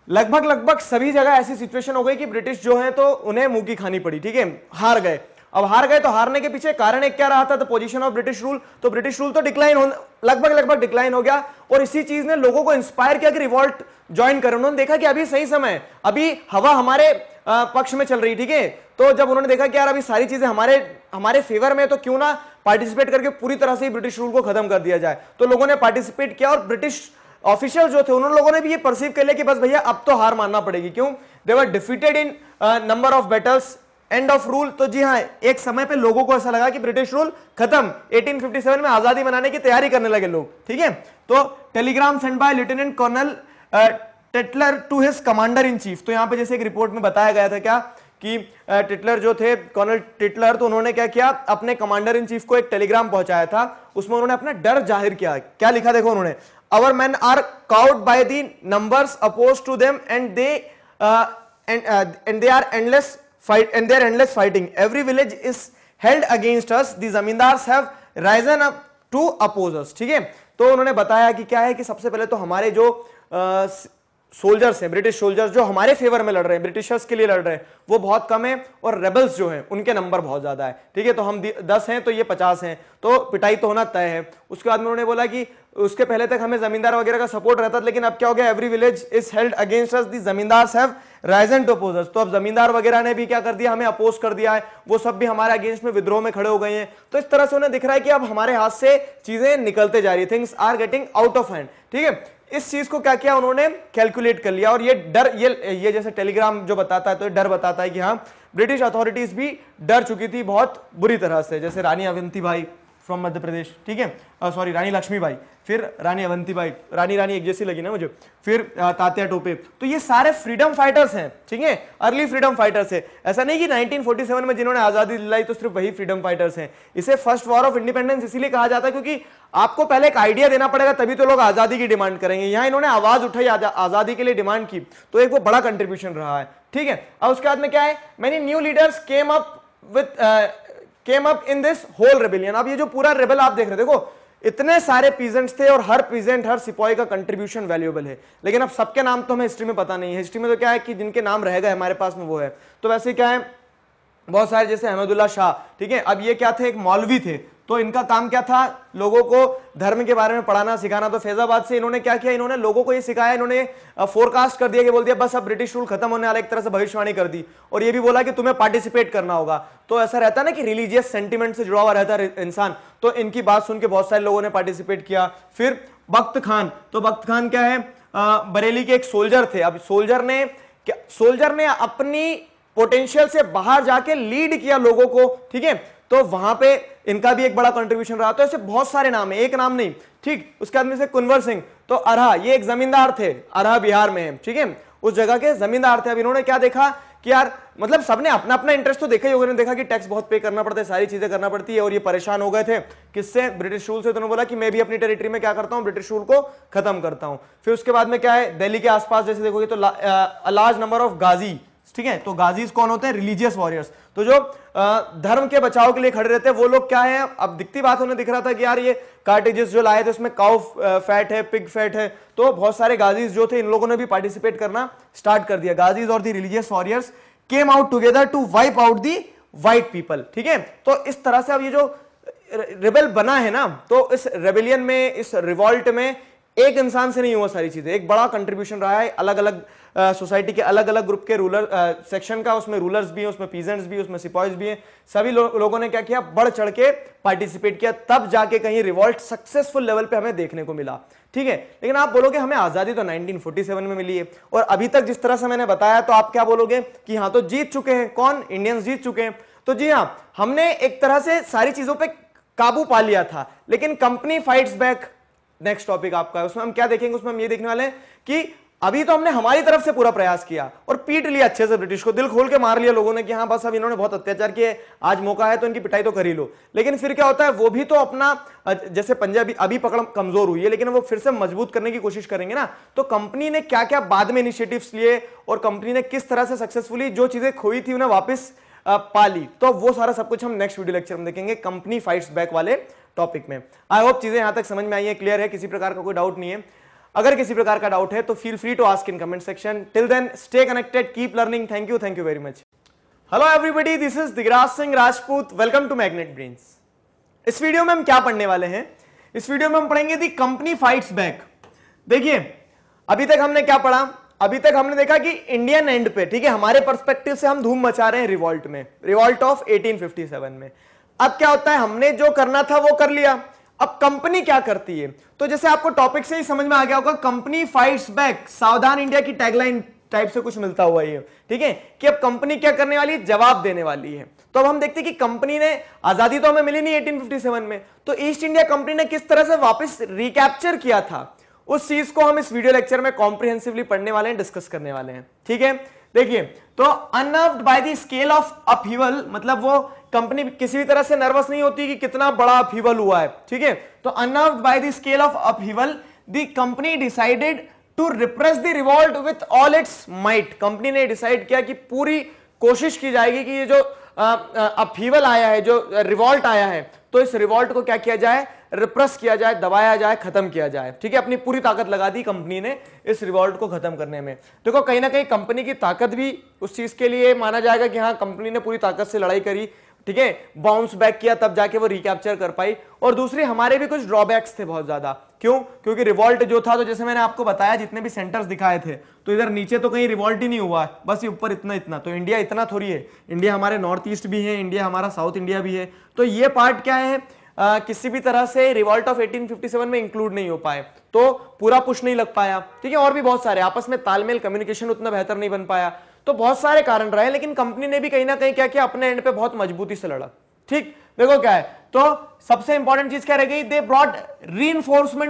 लगभग लगभग सभी जगह ऐसी सिचुएशन हो गई कि ब्रिटिश जो है तो उन्हें मुंह की खानी पड़ी ठीक है हार गए अब हार गए तो हारने के पीछे कारण एक क्या रहा था पोजिशन ऑफ ब्रिटिश रूल तो ब्रिटिश रूल तो डिक्लाइन लगभग लगभग डिक्लाइन हो गया और इसी चीज ने लोगों को इंस्पायर किया कि रिवॉल्ट ज्वाइन करें उन्होंने देखा कि अभी सही समय अभी हवा हमारे पक्ष में चल रही ठीक है तो जब उन्होंने देखा कि यार अभी सारी चीजें हमारे हमारे फेवर में है तो क्यों ना पार्टिसिपेट करके पूरी तरह से ब्रिटिश रूल को खत्म कर दिया जाए तो लोगों ने पार्टिसिपेट किया और ब्रिटिश ऑफिशियल जो थे उन लोगों ने भी ये परसीव कर लिया कि बस भैया अब तो हार मानना पड़ेगी क्यों they were defeated in number of battles and of rule तो जी हाँ एक समय पे लोगों को ऐसा लगा कि ब्रिटिश रूल खत्म 1857 में आजादी मनाने की तैयारी करने लगे लोग ठीक है तो telegram send by lieutenant colonel Tytler to his commander in chief तो यहां पे जैसे एक रिपोर्ट में बताया गया था क्या कि टिटलर जो थे कर्नल टिटलर तो उन्होंने क्या किया अपने कमांडर इन चीफ को एक टेलीग्राम पहुंचाया था उसमें उन्होंने अपना डर जाहिर किया क्या लिखा देखो उन्होंने our man are cowed by the numbers oppose to them and they and they are endless fight and their endless fighting. Every village is held against us. The zamindars have risen up to oppose us. theek hai to unhone bataya ki kya hai ki sabse pehle to hamare jo soldiers हैं British soldiers जो हमारे favour में लड़ रहे हैं Britishers के लिए लड़ रहे हैं वो बहुत कम है और रेबल्स जो हैं उनके नंबर बहुत ज्यादा है ठीक है तो हम दस हैं तो ये पचास हैं तो पिटाई तो होना तय है उसके बाद में उन्होंने बोला कि उसके पहले तक हमें जमींदार वगैरह का सपोर्ट रहता था लेकिन अब क्या हो गया every village is held against us the zamindars have risen to oppose us तो अब जमींदार वगैरह ने भी क्या कर दिया हमें अपोज कर दिया है वो सब भी हमारे अगेंस्ट में विद्रोह में खड़े हो गए हैं तो इस तरह से उन्हें दिख रहा है कि अब हमारे हाथ से चीजें निकलते जा रही things are getting out of hand ठीक है इस चीज को क्या किया उन्होंने कैलकुलेट कर लिया और ये डर ये ये जैसे टेलीग्राम जो बताता है तो ये डर बताता है कि हाँ ब्रिटिश अथॉरिटीज भी डर चुकी थी बहुत बुरी तरह से जैसे रानी अवंती भाई फ्रॉम मध्य प्रदेश ठीक है सॉरी uh, रानी लक्ष्मी बाई फिर रानी अवंतीबाई रानी रानी एक जैसी लगी ना मुझे फिर uh, तात्या टोपे तो ये सारे फ्रीडम फाइटर्स हैं ठीक है अर्ली फ्रीडम फाइटर्स है ऐसा नहीं कि 1947 में जिन्होंने आज़ादी दिलाई तो सिर्फ वही फ्रीडम फाइटर्स हैं इसे फर्स्ट वॉर ऑफ इंडिपेंडेंस इसीलिए कहा जाता है क्योंकि आपको पहले एक आइडिया देना पड़ेगा तभी तो लोग आज़ादी की डिमांड करेंगे यहाँ इन्होंने आवाज़ उठाई आज़ादी के लिए डिमांड की तो एक वो बड़ा कंट्रीब्यूशन रहा है ठीक है अब उसके बाद में क्या है many new leaders came up with came up in this whole rebellion अब ये जो पूरा रेबल आप देख रहे देखो इतने सारे पीजेंट्स थे और हर पीजेंट हर सिपाही का कंट्रीब्यूशन वैल्यूएबल है लेकिन अब सबके नाम तो हमें हिस्ट्री में पता नहीं है हिस्ट्री में तो क्या है कि जिनके नाम रह गए हमारे पास में वो है तो वैसे क्या है बहुत सारे जैसे अहमदुल्ला शाह ठीक है अब ये क्या थे एक मौलवी थे तो इनका काम क्या था लोगों को धर्म के बारे में पढ़ाना सिखाना तो फैजाबाद से इन्होंने क्या किया इन्होंने लोगों को ये सिखाया इन्होंने फोरकास्ट कर दिया कि बोल दिया बस अब ब्रिटिश रूल खत्म होने वाला एक तरह से भविष्यवाणी कर दी और ये भी बोला कि तुम्हें पार्टिसिपेट करना होगा तो ऐसा रहता ना कि रिलीजियस सेंटिमेंट से जुड़ा हुआ रहता इंसान तो इनकी बात सुन के बहुत सारे लोगों ने पार्टिसिपेट किया फिर बख्त खान तो बख्त खान क्या है बरेली के एक सोल्जर थे अब सोल्जर ने सोल्जर ने अपनी पोटेंशियल से बाहर जाके लीड किया लोगों को ठीक है तो वहां पे इनका भी एक बड़ा कंट्रीब्यूशन रहा तो ऐसे बहुत सारे नाम है एक नाम नहीं ठीक उसके बाद में से कुंवर सिंह तो अरहा ये एक जमींदार थे अरहा बिहार में है ठीक है उस जगह के जमींदार थे अब इन्होंने क्या देखा कि यार मतलब सबने अपना अपना इंटरेस्ट तो देखा ही होगा देखा कि टैक्स बहुत पे करना पड़ता है सारी चीजें करना पड़ती है और ये परेशान हो गए थे किससे ब्रिटिश रूल से तो बोला कि मैं भी अपनी टेरिटरी में क्या करता हूँ ब्रिटिश रूल को खत्म करता हूँ फिर उसके बाद में क्या है दिल्ली के आसपास जैसे देखोगे तो लार्ज नंबर ऑफ गाजी ठीक है तो गाजीज कौन होते हैं रिलीजियस वॉरियर्स तो जो धर्म के बचाव के लिए खड़े रहते हैं वो लोग क्या है अब दिखती बात उन्हें दिख रहा था कि यार ये कार्टेजेस जो लाए थे उसमें काउ फैट है पिग फैट है तो बहुत सारे गाजीज जो थे इन लोगों ने भी पार्टिसिपेट करना स्टार्ट कर दिया गाजीज और the religious warriors came out together to wipe out the white people ठीक है तो इस तरह से अब ये जो रिबेल बना है ना तो इस रेबेलियन में इस रिवॉल्ट में एक इंसान से नहीं हुआ सारी चीजें एक बड़ा कंट्रीब्यूशन रहा है अलग अलग सोसाइटी के अलग अलग ग्रुप के रूलर सेक्शन का उसमें रूलर्स भी हैं उसमें पीजेंट्स भी उसमें सिपाहीज भी हैं सभी लो, लोगों ने क्या किया बढ़ चढ़ के पार्टिसिपेट किया तब जाके कहीं रिवॉल्ट सक्सेसफुल लेवल पे हमें देखने को मिला ठीक है लेकिन आप बोलोगे हमें आजादी तो 1947 में मिली है और अभी तक जिस तरह से मैंने बताया तो आप क्या बोलोगे कि हाँ तो जीत चुके हैं कौन इंडियंस जीत चुके हैं तो जी हाँ हमने एक तरह से सारी चीजों पर काबू पा लिया था लेकिन company fights back next topic आपका है उसमें हम क्या देखेंगे उसमें हम ये देखने वाले हैं कि अभी तो हमने हमारी तरफ से पूरा प्रयास किया और पीट लिया अच्छे से ब्रिटिश को दिल खोल के मार लिया लोगों ने कि हाँ बस अब इन्होंने बहुत अत्याचार किए आज मौका है तो इनकी पिटाई तो कर ही लो लेकिन फिर क्या होता है वो भी तो अपना जैसे पंजाबी अभी पकड़ कमजोर हुई है लेकिन वो फिर से मजबूत करने की कोशिश करेंगे ना तो कंपनी ने क्या क्या बाद में इनिशिएटिव लिए और कंपनी ने किस तरह से सक्सेसफुली जो चीजें खोई थी उन्हें वापिस पाली तो वो सारा सब कुछ हम नेक्स्ट वीडियो लेक्चर में देखेंगे कंपनी फाइट्स बैक वाले टॉपिक में आई होप चीजें यहां तक समझ में आई है क्लियर है किसी प्रकार का कोई डाउट नहीं है अगर किसी प्रकार का डाउट है तो feel free to ask in comment section till then stay connected keep learning thank you thank you very much hello everybody this is Digraj Singh Rajput welcome to magnet brains इस वीडियो में हम क्या पढ़ने वाले हैं इस वीडियो में हम पढ़ेंगे दी कंपनी फाइट्स बैक देखिए अभी तक हमने क्या पढ़ा अभी तक हमने देखा कि इंडियन एंड पे ठीक है हमारे पर्सपेक्टिव से हम धूम मचा रहे हैं रिवॉल्ट में रिवॉल्ट ऑफ 1857 में अब क्या होता है हमने जो करना था वो कर लिया अब कंपनी क्या करती है तो जैसे आपको टॉपिक से ही समझ में आ गया होगा company fights back Savdhaan India की टैगलाइन टाइप से कुछ मिलता हुआ ये ठीक है कि अब कंपनी क्या करने वाली है जवाब देने वाली है तो अब हम देखते हैं कि कंपनी ने आजादी तो हमें मिली नहीं 1857 में तो ईस्ट इंडिया कंपनी ने किस तरह से वापस रिकैप्चर किया था उस चीज को हम इस वीडियो लेक्चर में कॉम्प्रिहेंसिवली पढ़ने वाले हैं डिस्कस करने वाले हैं ठीक है देखिए तो unnerved by the scale of upheaval मतलब वो कंपनी किसी भी तरह से नर्वस नहीं होती कि कितना बड़ा अपहीवल हुआ है ठीक है तो unnerved by the scale of upheaval the company decided to repress the revolt with all its might company ने डिसाइड किया कि पूरी कोशिश की जाएगी कि ये जो अपहीवल आया है जो रिवॉल्ट आया है तो इस रिवॉल्ट को क्या किया जाए रिप्रेस किया जाए दबाया जाए खत्म किया जाए ठीक है अपनी पूरी ताकत लगा दी कंपनी ने इस रिवॉल्ट को खत्म करने में देखो कहीं ना कहीं कंपनी की ताकत भी उस चीज के लिए माना जाएगा कि हाँ कंपनी ने पूरी ताकत से लड़ाई करी ठीक है बाउंस बैक किया तब जाके वो रिकैप्चर कर पाई और दूसरी हमारे भी कुछ ड्रॉबैक्स थे बहुत ज्यादा क्यों क्योंकि रिवॉल्ट जो था तो जैसे मैंने आपको बताया जितने भी सेंटर्स दिखाए थे तो इधर नीचे तो कहीं रिवॉल्ट ही नहीं हुआ है बस ये ऊपर इतना इतना तो इंडिया इतना थोड़ी है इंडिया हमारे नॉर्थ ईस्ट भी है इंडिया हमारा साउथ इंडिया भी है तो ये पार्ट क्या है आ, किसी भी तरह से रिवॉल्ट ऑफ 1857 में इंक्लूड नहीं हो पाए तो पूरा पुश नहीं लग पाया ठीक है और भी बहुत सारे आपस में तालमेल कम्युनिकेशन उतना बेहतर नहीं बन पाया तो बहुत सारे कारण रहे लेकिन कंपनी ने भी कहीं ना कहीं क्या किया अपने एंड पे बहुत मजबूती से लड़ा ठीक देखो क्या है तो सबसे इंपॉर्टेंट चीज क्या रह गई they brought re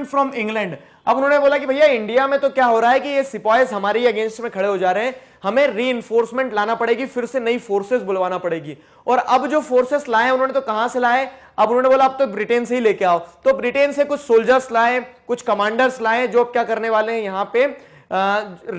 from England अब उन्होंने बोला कि भैया इंडिया में तो क्या हो रहा है कि ये सिपॉयज हमारे अगेंस्ट में खड़े हो जा रहे हैं हमें री लाना पड़ेगी फिर से नई फोर्सेस बुलवाना पड़ेगी और अब जो फोर्सेस लाए उन्होंने तो कहां से लाए अब उन्होंने बोला अब तो ब्रिटेन से ही लेके आओ तो ब्रिटेन से कुछ सोल्जर्स लाए कुछ कमांडर्स लाए जो क्या करने वाले हैं यहां पे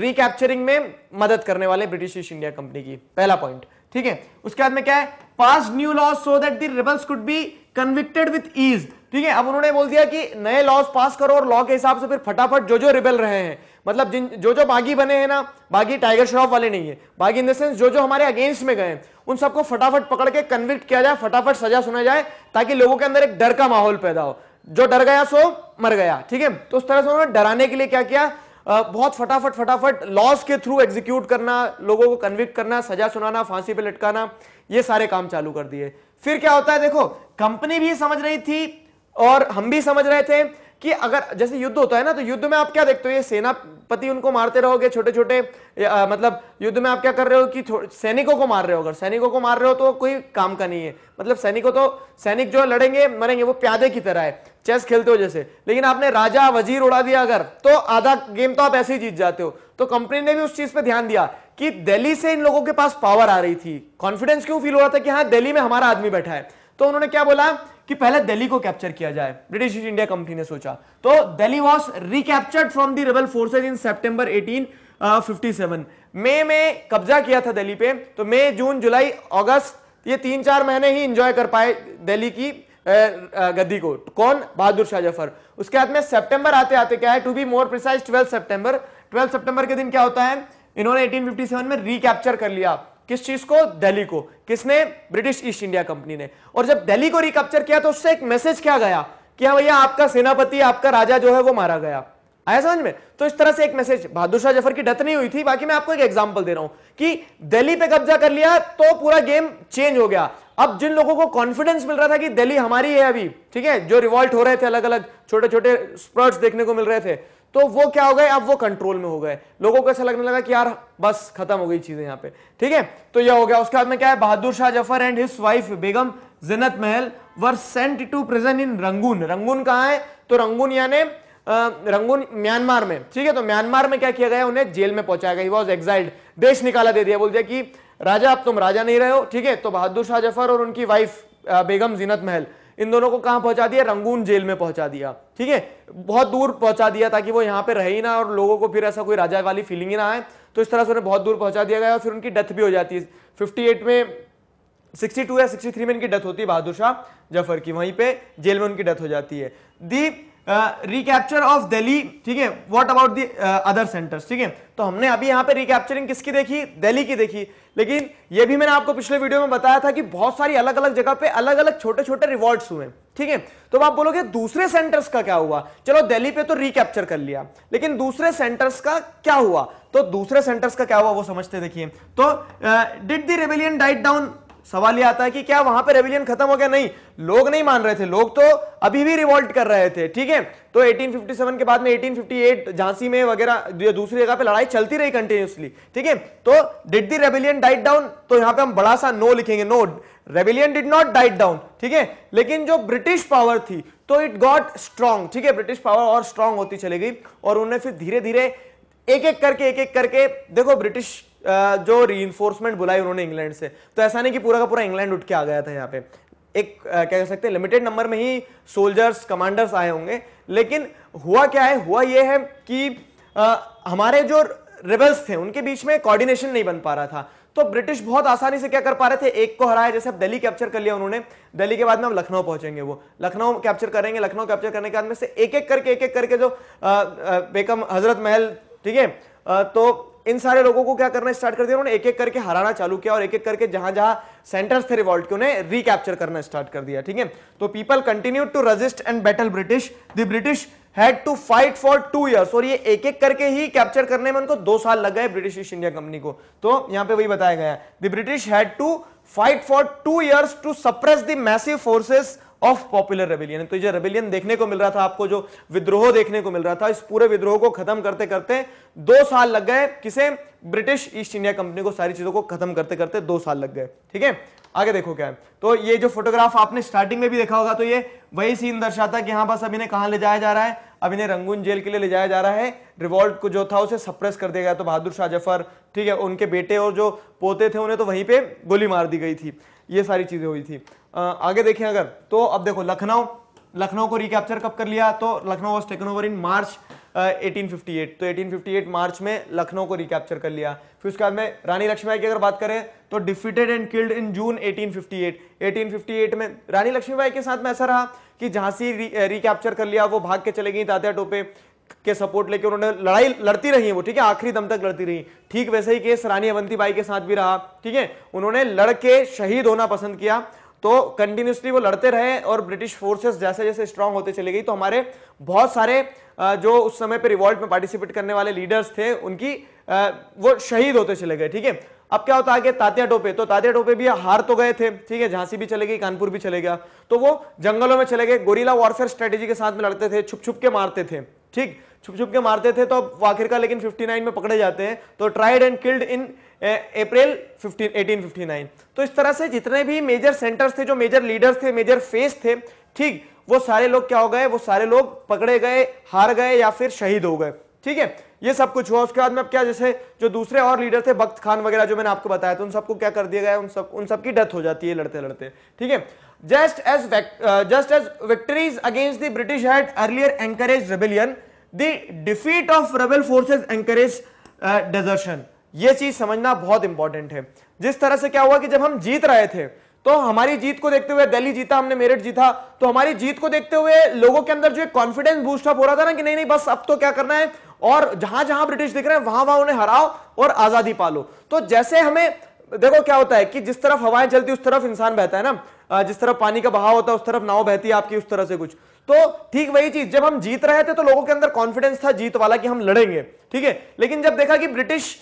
रिकैप्चरिंग में मदद करने वाले ब्रिटिश ईस्ट इंडिया कंपनी की पहला पॉइंट ठीक है उसके बाद में क्या है pass new laws so that the rebels could be convicted with ease ठीक है अब उन्होंने बोल दिया कि नए लॉज पास करो और लॉ के हिसाब से फिर फटाफट जो जो रिबेल रहे हैं मतलब जिन जो जो बागी बने हैं ना बागी टाइगर श्रॉफ वाले नहीं है बागी इन द सेंस जो जो हमारे अगेंस्ट में गए उन सबको फटाफट पकड़ के कन्विक्ट किया जाए फटाफट सजा सुना जाए ताकि लोगों के अंदर एक डर का माहौल पैदा हो जो डर गया सो मर गया ठीक है तो उस तरह से उन्होंने डराने के लिए क्या किया बहुत फटाफट फटाफट लॉस के थ्रू एग्जीक्यूट करना लोगों को कन्विक्ट करना सजा सुनाना फांसी पे लटकाना ये सारे काम चालू कर दिए फिर क्या होता है देखो कंपनी भी समझ रही थी और हम भी समझ रहे थे कि अगर जैसे युद्ध होता है ना तो युद्ध में आप क्या देखते हो ये सेनापति उनको मारते रहोगे छोटे छोटे मतलब युद्ध में आप क्या कर रहे हो कि सैनिकों को मार रहे हो अगर सैनिकों को मार रहे हो तो कोई काम का नहीं है मतलब सैनिकों तो सैनिक जो लड़ेंगे मरेंगे वो प्यादे की तरह है चेस खेलते हो जैसे लेकिन आपने राजा वजीर उड़ा दिया अगर तो आधा गेम तो आप ऐसे ही जीत जाते हो तो कंपनी ने भी उस चीज पे ध्यान दिया कि दिल्ली से इन लोगों के पास पावर आ रही थी कॉन्फिडेंस क्यों फील हो रहा था कि हाँ दिल्ली में हमारा आदमी बैठा है तो उन्होंने क्या बोला कि पहले दिल्ली को कैप्चर किया जाए ब्रिटिश ईस्ट इंडिया कंपनी ने सोचा तो Delhi was recaptured from the rebel forces in September eighteen मई में कब्जा किया था दिल्ली पे तो मई जून जुलाई अगस्त ये तीन चार महीने ही इंजॉय कर पाए दिल्ली की uh, uh, गद्दी को कौन बहादुर शाह जफर उसके बाद में सितंबर आते आते क्या है टू बी मोर प्रिसाइज 12 सितंबर 12 सितंबर के दिन क्या होता है इन्होंने 1857 में रिकैप्चर कर लिया किस चीज को दिल्ली को किसने ब्रिटिश ईस्ट इंडिया कंपनी ने और जब दिल्ली को रिकप्चर किया तो उससे एक मैसेज क्या गया कि हाँ भैया आपका सेनापति आपका राजा जो है वो मारा गया आया समझ में तो इस तरह से एक मैसेज बहादुर शाह जफर की डेथ नहीं हुई थी बाकी मैं आपको एक एग्जांपल दे रहा हूं कि दिल्ली पे कब्जा कर लिया तो पूरा गेम चेंज हो गया अब जिन लोगों को कॉन्फिडेंस मिल रहा था कि दिल्ली हमारी है अभी ठीक है जो रिवॉल्ट हो रहे थे अलग अलग छोटे छोटे स्पर्ट्स देखने को मिल रहे थे तो वो क्या हो गए अब वो कंट्रोल में हो गए लोगों को ऐसा लगने लगा कि यार बस खत्म हो गई चीजें यहां पे ठीक है तो यह हो गया उसके बाद में क्या है Bahadur Shah Zafar and his wife Begum Zinat Mahal were sent to prison in Rangoon Rangoon कहा है तो रंगून यानी रंगून म्यांमार में ठीक है तो म्यांमार में क्या किया गया उन्हें जेल में पहुंचाया गया वॉज एक्साइल्ड देश निकाला दे दिया बोल दिया कि राजा अब तुम राजा नहीं रहे हो ठीक है तो बहादुर शाह जफर और उनकी वाइफ बेगम जिनत महल इन दोनों को कहां पहुंचा दिया रंगून जेल में पहुंचा दिया ठीक है बहुत दूर पहुंचा दिया ताकि वो यहां पे रहे ही ना और लोगों को फिर ऐसा कोई राजा वाली फीलिंग ही ना आए तो इस तरह से उन्हें बहुत दूर पहुंचा दिया गया और फिर उनकी डेथ भी हो जाती है फिफ्टी में 62 या 63 में इनकी डेथ होती है बहादुर शाह जफर की वहीं पे जेल में उनकी डेथ हो जाती है दी रिकैप्चर ऑफ दिल्ली ठीक है what about the other centres ठीक है तो हमने अभी यहां पे रिकैप्चरिंग किसकी देखी दिल्ली की देखी लेकिन ये भी मैंने आपको पिछले वीडियो में बताया था कि बहुत सारी अलग अलग जगह पे अलग अलग छोटे छोटे रिवॉर्ड्स हुए ठीक है तो आप बोलोगे दूसरे सेंटर्स का क्या हुआ चलो दिल्ली पे तो रिकैप्चर कर लिया लेकिन दूसरे सेंटर्स का क्या हुआ तो दूसरे सेंटर्स का क्या हुआ वो समझते देखिए तो did the rebellion died down सवाल ये आता है कि क्या वहां पे रेविलियन खत्म हो गया नहीं लोग नहीं मान रहे थे लोग तो अभी भी रिवोल्ट कर रहे थे ठीक है तो 1857 के बाद में 1858 झांसी में वगैरह दूसरी जगह पे लड़ाई चलती रही कंटिन्यूसली ठीक है तो did the rebellion died down तो यहां पे हम बड़ा सा नो लिखेंगे no rebellion did not died down ठीक है लेकिन जो ब्रिटिश पावर थी तो इट गॉट स्ट्रांग ठीक है ब्रिटिश पावर और स्ट्रांग होती चली गई और उन्हें फिर धीरे धीरे एक एक करके एक एक करके देखो ब्रिटिश जो री बुलाई उन्होंने इंग्लैंड से तो ऐसा नहीं कि पूरा का पूरा इंग्लैंड उठ के आ गया था यहाँ पे एक क्या कह सकते हैं लिमिटेड नंबर में ही सोल्जर्स कमांडर्स आए होंगे लेकिन हुआ क्या है हुआ यह है कि आ, हमारे जो रिबल्स थे उनके बीच में कोऑर्डिनेशन नहीं बन पा रहा था तो ब्रिटिश बहुत आसानी से क्या कर पा रहे थे एक को हराया जैसे अब दिल्ली कैप्चर कर लिया उन्होंने दिल्ली के बाद में हम लखनऊ पहुंचेंगे वो लखनऊ कैप्चर करेंगे लखनऊ कैप्चर करने के बाद में से एक एक करके एक एक करके जो बेकम हजरत महल ठीक है तो इन सारे लोगों को क्या करना स्टार्ट कर दिया उन्होंने एक एक करके हराना चालू किया और एक एक करके जहां जहां सेंटर्स थे रिवॉल्ट के उन्हें रिकैप्चर करना स्टार्ट कर दिया ठीक है तो people continue to resist and battle British the British had to fight for two years और ये एक एक करके ही कैप्चर करने में उनको दो साल लग गए ब्रिटिश ईस्ट इंडिया कंपनी को तो यहां पे वही बताया गया है the British had to fight for two years to suppress the massive forces of popular rebellion तो ये रेबिलियन देखने को मिल रहा था आपको जो विद्रोह देखने को मिल रहा था इस पूरे विद्रोह को खत्म करते करते दो साल लग गए किसे ब्रिटिश ईस्ट इंडिया कंपनी को सारी चीजों को खत्म करते करते दो साल लग गए ठीक है आगे देखो क्या है तो ये जो फोटोग्राफ आपने स्टार्टिंग में भी देखा होगा तो ये वही सीन दर्शाता कि हाँ बस अब इन्हें कहाँ ले जाया जा रहा है अब इन्हें रंगून जेल के लिए ले जाया जा रहा है रिवॉल्ट को जो था उसे सप्रेस कर दिया गया तो बहादुर शाह जफर ठीक है उनके बेटे और जो पोते थे उन्हें तो वहीं पे गोली मार दी गई थी ये सारी चीज़ें हुई थी आगे देखें अगर तो अब देखो लखनऊ लखनऊ को रिकैप्चर कब कर लिया तो Lucknow was taken over in March 1858 तो 1858 मार्च में लखनऊ को रिकैप्चर कर लिया फिर उसके बाद में रानी लक्ष्मीबाई की अगर बात करें तो defeated and killed in June 1858 1858 में रानी लक्ष्मीबाई के साथ में ऐसा रहा कि झांसी रिकैप्चर कर लिया वो भाग के चले गई तात्या टोपे के सपोर्ट लेके उन्होंने लड़ाई लड़ती रही वो ठीक है आखिरी दम तक लड़ती रही ठीक वैसे ही केस रानी अवंती बाई के साथ भी रहा ठीक है उन्होंने लड़के शहीद होना पसंद किया तो कंटिन्यूसली वो लड़ते रहे और ब्रिटिश फोर्सेस जैसे जैसे स्ट्रांग होते चले गई तो हमारे बहुत सारे जो उस समय पे रिवॉल्ट में पार्टिसिपेट करने वाले लीडर्स थे उनकी वो शहीद होते चले गए ठीक है अब क्या होता आगे तात्या टोपे तो तात्या टोपे भी हार तो गए थे ठीक है झांसी भी चले गई कानपुर भी चले गया तो वो जंगलों में चले गए गोरीला वॉरफेयर स्ट्रेटेजी के साथ में लड़ते थे छुप छुप के मारते थे ठीक छुप छुप के मारते थे तो अब का लेकिन 59 में पकड़े जाते हैं तो tried and killed in April 15 1859 तो इस तरह से जितने भी मेजर सेंटर्स थे जो मेजर लीडर्स थे मेजर फेस थे ठीक वो सारे लोग क्या हो गए वो सारे लोग पकड़े गए हार गए या फिर शहीद हो गए ठीक है ये सब कुछ हुआ उसके बाद में अब क्या जैसे जो दूसरे और लीडर थे बख्त खान वगैरह जो मैंने आपको बताया तो उन सबको क्या कर दिया गया उन सब उन सबकी डेथ हो जाती है लड़ते लड़ते ठीक है just as just as victories against the British had earlier encourage rebellion the defeat of rebel forces encourage desertion ये चीज समझना बहुत इंपॉर्टेंट है जिस तरह से क्या हुआ कि जब हम जीत रहे थे तो हमारी जीत को देखते हुए दिल्ली जीता हमने मेरठ जीता तो हमारी जीत को देखते हुए लोगों के अंदर जो एक कॉन्फिडेंस बूस्टअप हो रहा था ना कि नहीं नहीं बस अब तो क्या करना है और जहां जहां ब्रिटिश दिख रहे हैं वहां वहां उन्हें हराओ और आजादी पालो तो जैसे हमें देखो क्या होता है कि जिस तरफ हवाएं चलती उस तरफ इंसान बहता है ना जिस तरफ पानी का बहाव होता है उस तरफ नाव बहती है आपकी उस तरह से कुछ तो ठीक वही चीज जब हम जीत रहे थे तो लोगों के अंदर कॉन्फिडेंस था जीत वाला कि हम लड़ेंगे ठीक है लेकिन जब देखा कि British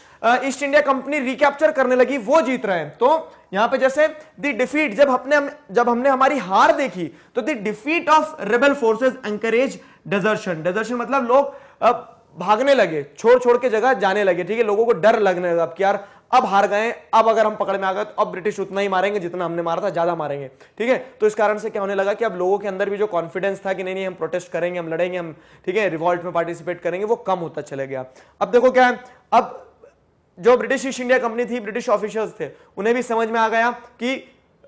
East India company recapture करने लगी वो जीत रहे हैं तो यहां पे जैसे दी डिफीट जब हमने जब हमने हमारी हार देखी तो the defeat of rebel forces encourage desertion desertion मतलब लोग भागने लगे छोड़ छोड़ के जगह जाने लगे ठीक है लोगों को डर लगने लगा कि यार अब हार गए अब अगर हम पकड़ में आ गए तो अब ब्रिटिश उतना ही मारेंगे जितना हमने मारा था ज्यादा मारेंगे ठीक है तो इस कारण से क्या होने लगा कि अब लोगों के अंदर भी जो कॉन्फिडेंस था कि नहीं नहीं हम प्रोटेस्ट करेंगे हम लड़ेंगे हम ठीक है रिवॉल्ट में पार्टिसिपेट करेंगे वो कम होता चले गया अब देखो क्या है अब जो ब्रिटिश ईस्ट इंडिया कंपनी थी ब्रिटिश ऑफिशियल्स थे उन्हें भी समझ में आ गया कि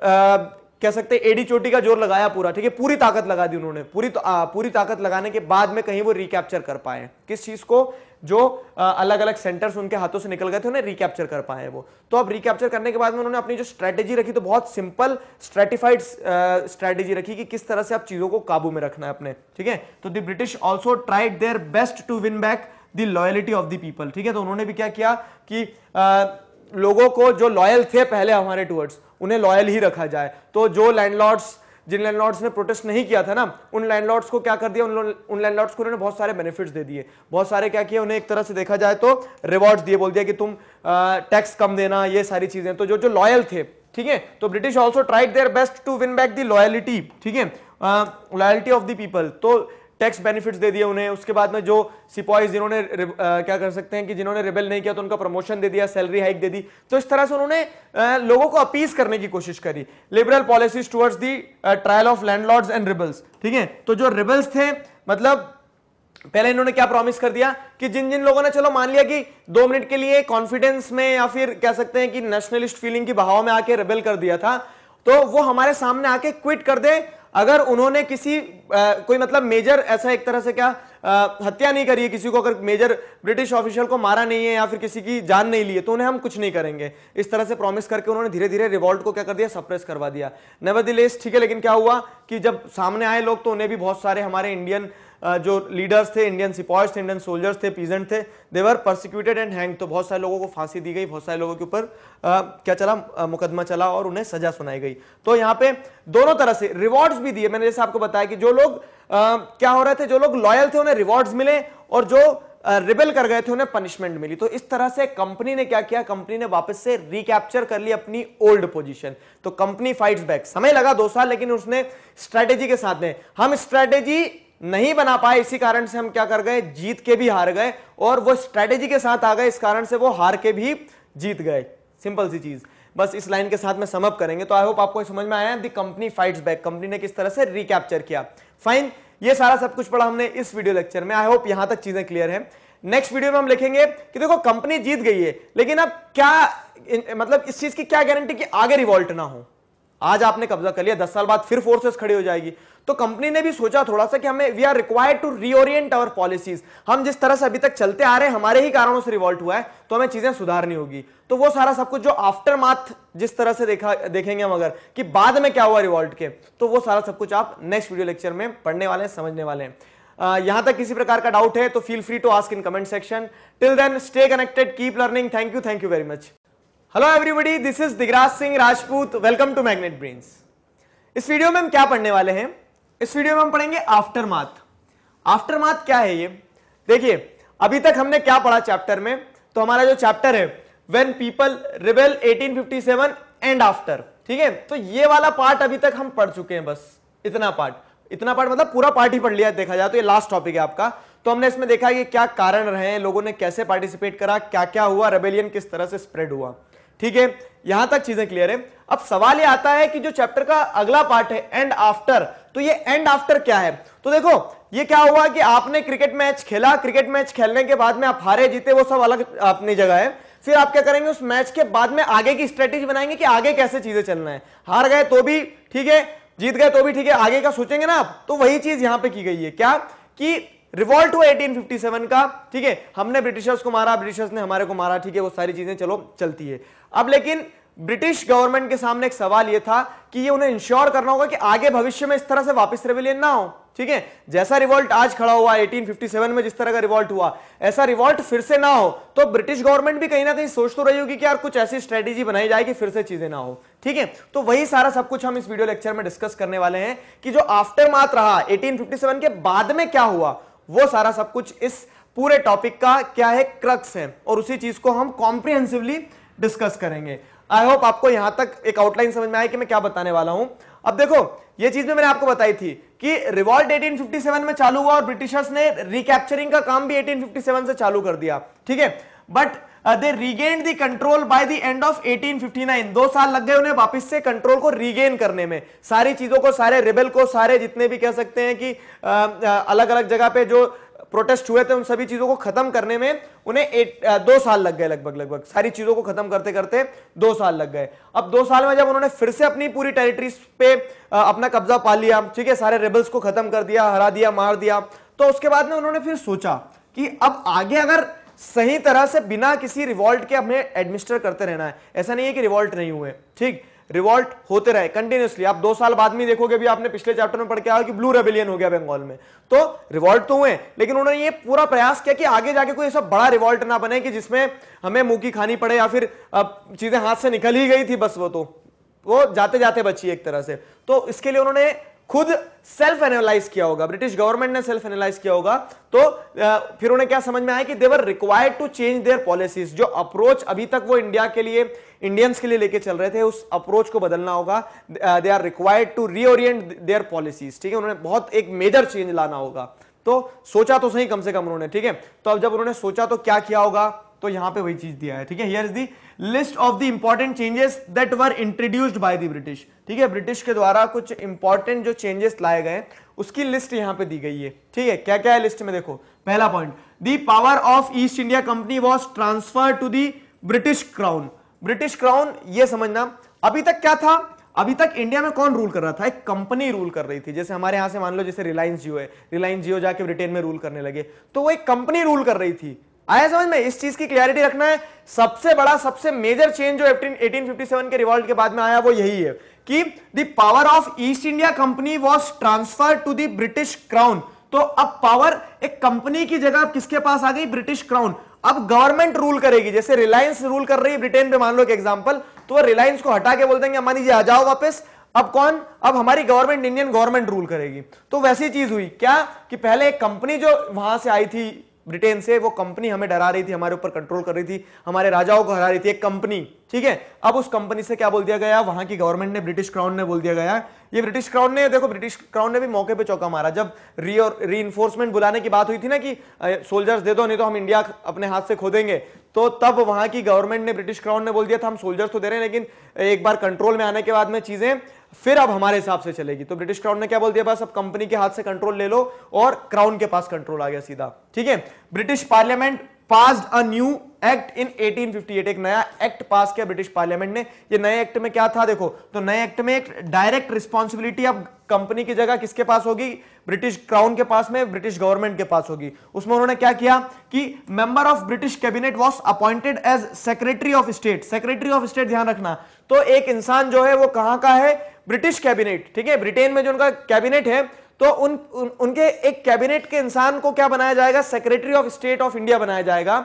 आ, कह सकते एडी चोटी का जोर लगाया पूरा ठीक है पूरी ताकत लगा दी उन्होंने पूरी तो, आ, पूरी ताकत लगाने के बाद में कहीं वो रिकैप्चर कर पाए किस चीज को जो आ, अलग अलग सेंटर्स उनके हाथों से निकल गए थे उन्हें रिकैप्चर कर पाए वो तो अब रिकैप्चर करने के बाद में उन्होंने अपनी जो स्ट्रैटेजी रखी तो बहुत सिंपल स्ट्रेटिफाइड स्ट्रैटेजी रखी कि किस तरह से आप चीजों को काबू में रखना है अपने ठीक है तो the British also tried their best to win back the loyalty of the people ठीक है तो उन्होंने भी क्या किया कि आ, लोगों को जो लॉयल थे पहले हमारे टूवर्ड्स उन्हें लॉयल ही रखा जाए तो जो लैंडलॉर्ड्स जिन लैंडलॉर्ड्स ने प्रोटेस्ट नहीं किया था ना उन लैंडलॉर्ड्स को क्या कर दिया उन उन लैंडलॉर्ड्स को उन्होंने बहुत सारे बेनिफिट्स दे दिए बहुत सारे क्या किए उन्हें एक तरह से देखा जाए तो रिवॉर्ड्स दिए बोल दिया कि तुम टैक्स कम देना ये सारी चीजें तो जो जो लॉयल थे ठीक है तो British also tried their best to win back the loyalty ठीक है लॉयलिटी ऑफ द पीपल तो टैक्स बेनिफिट्स दे दिए उन्हें उसके बाद में जो सिपाहीज जिन्होंने क्या कर सकते हैं कि जिन्होंने रिबेल नहीं किया तो उनका प्रमोशन दे दिया सैलरी हाइक दे दी तो इस तरह से उन्होंने लोगों को अपीज करने की कोशिश करी liberal policies towards the trial of landlords and rebels ठीक है तो जो रिबल्स थे मतलब पहले इन्होंने क्या प्रॉमिस कर दिया कि जिन जिन लोगों ने चलो मान लिया कि दो मिनट के लिए कॉन्फिडेंस में या फिर कह सकते हैं कि नेशनलिस्ट फीलिंग की बहाव में आके रिबेल कर दिया था तो वो हमारे सामने आके क्विट कर दे अगर उन्होंने किसी आ, कोई मतलब मेजर ऐसा एक तरह से क्या आ, हत्या नहीं करी है किसी को अगर मेजर ब्रिटिश ऑफिशियल को मारा नहीं है या फिर किसी की जान नहीं ली है तो उन्हें हम कुछ नहीं करेंगे इस तरह से प्रॉमिस करके उन्होंने धीरे धीरे रिवॉल्ट को क्या कर दिया सप्रेस करवा दिया नवदिलेस ठीक है लेकिन क्या हुआ कि जब सामने आए लोग तो उन्हें भी बहुत सारे हमारे इंडियन जो लीडर्स थे इंडियन सिपॉयज थे इंडियन सोल्जर्स थे पीजेंट थे देवर प्रोसिक्यूटेड एंड हैंग तो बहुत सारे लोगों को फांसी दी गई बहुत सारे लोगों के ऊपर क्या चला मुकदमा चला और उन्हें सजा सुनाई गई तो यहाँ पे दोनों तरह से रिवॉर्ड्स भी दिए मैंने जैसे आपको बताया कि जो लोग क्या हो रहे थे जो लोग लॉयल थे उन्हें रिवॉर्ड्स मिले और जो रिबेल कर गए थे उन्हें पनिशमेंट मिली तो इस तरह से कंपनी ने क्या किया कंपनी ने वापस से रिकैप्चर कर ली अपनी ओल्ड पोजीशन तो कंपनी फाइट्स बैक समय लगा दो साल लेकिन उसने स्ट्रेटेजी के साथ में हम स्ट्रेटेजी नहीं बना पाए इसी कारण से हम क्या कर गए जीत के भी हार गए और वो स्ट्रेटेजी के साथ आ गए इस कारण से वो हार के भी जीत गए सिंपल सी चीज़ बस इस लाइन के साथ में समअप करेंगे तो आई होप आपको समझ में आया the company fights back company ने किस तरह से रिकैप्चर किया फाइन ये सारा सब कुछ पढ़ा हमने इस वीडियो लेक्चर में आई होप यहां तक चीजें क्लियर है नेक्स्ट वीडियो में हम लिखेंगे कि देखो कंपनी जीत गई है लेकिन अब क्या मतलब इस चीज की क्या गारंटी कि आगे रिवॉल्ट ना हो आज आपने कब्जा कर लिया दस साल बाद फिर फोर्सेस खड़ी हो जाएगी तो कंपनी ने भी सोचा थोड़ा सा कि हमें we are required to reorient our policies हम जिस तरह से अभी तक चलते आ रहे हैं हमारे ही कारणों से रिवॉल्ट हुआ है तो हमें चीजें सुधारनी होगी तो वो सारा सब कुछ जो आफ्टर माथ जिस तरह से देखा देखेंगे हम अगर कि बाद में क्या हुआ रिवॉल्ट के तो वो सारा सब कुछ आप नेक्स्ट वीडियो लेक्चर में पढ़ने वाले हैं समझने वाले हैं Uh, यहां तक किसी प्रकार का डाउट है तो feel free to ask in comment section till then stay connected keep learning thank you thank you very much hello everybody this is Digraj Singh Rajput welcome to magnet brains इस वीडियो में हम क्या पढ़ने वाले हैं इस वीडियो में हम पढ़ेंगे आफ्टर माथ आफ्टर माथ क्या है ये देखिए अभी तक हमने क्या पढ़ा चैप्टर में तो हमारा जो चैप्टर है when people rebel 1857 and after ठीक है तो ये वाला पार्ट अभी तक हम पढ़ चुके हैं बस इतना पार्ट इतना पार्ट मतलब पूरा पार्ट ही पढ़ लिया देखा जाए तो ये लास्ट टॉपिक है आपका तो हमने इसमें देखा कि क्या कारण रहे लोगों ने कैसे पार्टिसिपेट करा क्या क्या हुआ रेबेलियन किस तरह से स्प्रेड हुआ ठीक है यहां तक चीजें क्लियर है अब सवाल ये आता है कि जो चैप्टर का अगला पार्ट है एंड आफ्टर तो ये एंड आफ्टर क्या है तो देखो ये क्या हुआ कि आपने क्रिकेट मैच खेला क्रिकेट मैच खेलने के बाद में आप हारे जीते वो सब अलग अपनी जगह है फिर आप क्या करेंगे उस मैच के बाद में आगे की स्ट्रेटेजी बनाएंगे कि आगे कैसे चीजें चलना है हार गए तो भी ठीक है जीत गए तो भी ठीक है आगे का सोचेंगे ना आप तो वही चीज यहां पर की गई है क्या कि रिवॉल्ट हुआ 1857 का ठीक है हमने ब्रिटिशर्स को मारा ब्रिटिशर्स ने हमारे को मारा ठीक है वो सारी चीजें चलो चलती है अब लेकिन ब्रिटिश गवर्नमेंट के सामने एक सवाल यह था कि ये उन्हें इंश्योर करना होगा कि आगे भविष्य में इस तरह से वापस रेविलियन ना हो ठीक है जैसा रिवॉल्ट आज खड़ा हुआ 1857 में जिस तरह का रिवॉल्ट हुआ ऐसा रिवॉल्ट फिर से ना हो तो ब्रिटिश गवर्नमेंट भी कहीं ना कहीं सोच तो रही होगी कि यार कुछ ऐसी स्ट्रेटेजी बनाई जाए कि फिर से चीजें ना हो ठीक है तो वही सारा सब कुछ हम इस वीडियो लेक्चर में डिस्कस करने वाले हैं कि जो आफ्टर रहा एटीन के बाद में क्या हुआ वो सारा सब कुछ इस पूरे टॉपिक का क्या है क्रक्स है और उसी चीज को हम कॉम्प्रिहेंसिवली डिस्कस करेंगे आई होप आपको यहां तक एक आउटलाइन समझ में आया कि मैं क्या बताने वाला हूं अब देखो ये चीज भी मैंने आपको बताई थी कि रिवॉल्ट 1857 में चालू हुआ और ब्रिटिशर्स ने रिकैप्चरिंग का काम भी 1857 से चालू कर दिया ठीक है but they regain the control by the end of 1859 दो साल लग गए उन्हें वापस से कंट्रोल को रिगेन करने में सारी चीजों को सारे रिबेल को सारे जितने भी कह सकते हैं कि uh, uh, अलग अलग जगह पे जो प्रोटेस्ट हुए थे उन सभी चीजों को खत्म करने में उन्हें एट, दो साल लग गए लगभग लगभग सारी चीजों को खत्म करते करते दो साल लग गए अब दो साल में जब उन्होंने फिर से अपनी पूरी टेरिटरीज पे अपना कब्जा पा लिया ठीक है सारे रेबल्स को खत्म कर दिया हरा दिया मार दिया तो उसके बाद में उन्होंने फिर सोचा कि अब आगे अगर सही तरह से बिना किसी रिवॉल्ट के हमें एडमिनिस्टर करते रहना है ऐसा नहीं है कि रिवॉल्ट नहीं हुए ठीक रिवॉल्ट होते रहे कंटिन्यूसली आप दो साल बाद में देखोगे भी आपने पिछले चैप्टर में पढ़ के आया कि ब्लू रेबिलियन हो गया बंगाल में तो रिवॉल्ट तो हुए लेकिन उन्होंने ये पूरा प्रयास किया कि आगे जाके कोई ऐसा बड़ा रिवॉल्ट ना बने कि जिसमें हमें मुंह की खानी पड़े या फिर चीजें हाथ से निकल ही गई थी बस वो तो वो जाते जाते बची एक तरह से तो इसके लिए उन्होंने खुद सेल्फ एनालाइज किया होगा ब्रिटिश गवर्नमेंट ने सेल्फ एनालाइज किया होगा तो फिर उन्हें क्या समझ में आया कि they were required to change their policies जो अप्रोच अभी तक वो इंडिया के लिए इंडियंस के लिए लेके चल रहे थे उस अप्रोच को बदलना होगा they are required to reorient their policies ठीक है उन्होंने बहुत एक मेजर चेंज लाना होगा तो सोचा तो सही कम से कम उन्होंने ठीक है तो अब जब उन्होंने सोचा तो क्या किया होगा तो यहां पे वही चीज दिया है ठीक है here is the list of the important changes that were introduced by the British ठीक है ब्रिटिश के द्वारा कुछ इंपॉर्टेंट जो चेंजेस लाए गए उसकी लिस्ट यहां पे दी गई है ठीक है क्या क्या है लिस्ट में देखो पहला point the power of East India company was transfer to the British crown British crown ये समझना अभी तक क्या था अभी तक इंडिया में कौन रूल कर रहा था एक कंपनी रूल कर रही थी जैसे हमारे यहां से मान लो जैसे रिलायंस जियो है रिलायंस जियो जाके ब्रिटेन में रूल करने लगे तो वो एक कंपनी रूल कर रही थी आया समझ में इस चीज की क्लियरिटी रखना है सबसे बड़ा सबसे मेजर चेंज जो 1857 के रिवॉल्ट के बाद में आया वो यही है कि power of East India company was transfer to the British crown तो अब पावर एक कंपनी की जगह किसके पास आ गई ब्रिटिश क्राउन अब गवर्नमेंट रूल करेगी जैसे रिलायंस रूल कर रही है ब्रिटेन पे मान लो एक एग्जांपल तो रिलायंस को हटा के बोल देंगे मान जी आ जाओ वापस अब कौन अब हमारी गवर्नमेंट इंडियन गवर्नमेंट रूल करेगी तो वैसी चीज हुई क्या कि पहले एक कंपनी जो वहां से आई थी ब्रिटेन से वो कंपनी हमें डरा रही थी हमारे ऊपर कंट्रोल कर रही थी हमारे राजाओं को हरा रही थी एक कंपनी ठीक है अब उस कंपनी से क्या बोल दिया गया वहां की गवर्नमेंट ने ब्रिटिश क्राउन ने बोल दिया गया ये ब्रिटिश क्राउन ने देखो ब्रिटिश क्राउन ने भी मौके पे चौका मारा जब री और री बुलाने की बात हुई थी ना कि सोल्जर्स दे दो नहीं तो हम इंडिया अपने हाथ से खो देंगे तो तब वहां की गवर्नमेंट ने ब्रिटिश क्राउन ने बोल दिया था हम सोल्जर्स तो दे रहे हैं लेकिन एक बार कंट्रोल में आने के बाद में चीजें फिर अब हमारे हिसाब से चलेगी तो ब्रिटिश क्राउन ने क्या बोल दिया बस अब कंपनी के हाथ से कंट्रोल ले लो और क्राउन के पास कंट्रोल आ गया सीधा ठीक है British parliament pass a new act in 1858 एक नया एक्ट पास किया ब्रिटिश पार्लियामेंट ने ये नए एक्ट में क्या था देखो तो नए एक्ट में एक डायरेक्ट रिस्पॉन्सिबिलिटी अब कंपनी की जगह किसके पास होगी ब्रिटिश क्राउन के पास में ब्रिटिश गवर्नमेंट के पास होगी उसमें उन्होंने क्या किया कि member of British cabinet was appointed as secretary of state secretary of state ध्यान रखना तो एक इंसान जो है वो कहां का है ब्रिटिश कैबिनेट ठीक है ब्रिटेन में जो उनका कैबिनेट है तो उन, उन उनके एक कैबिनेट के इंसान को क्या बनाया जाएगा secretary of state of India बनाया जाएगा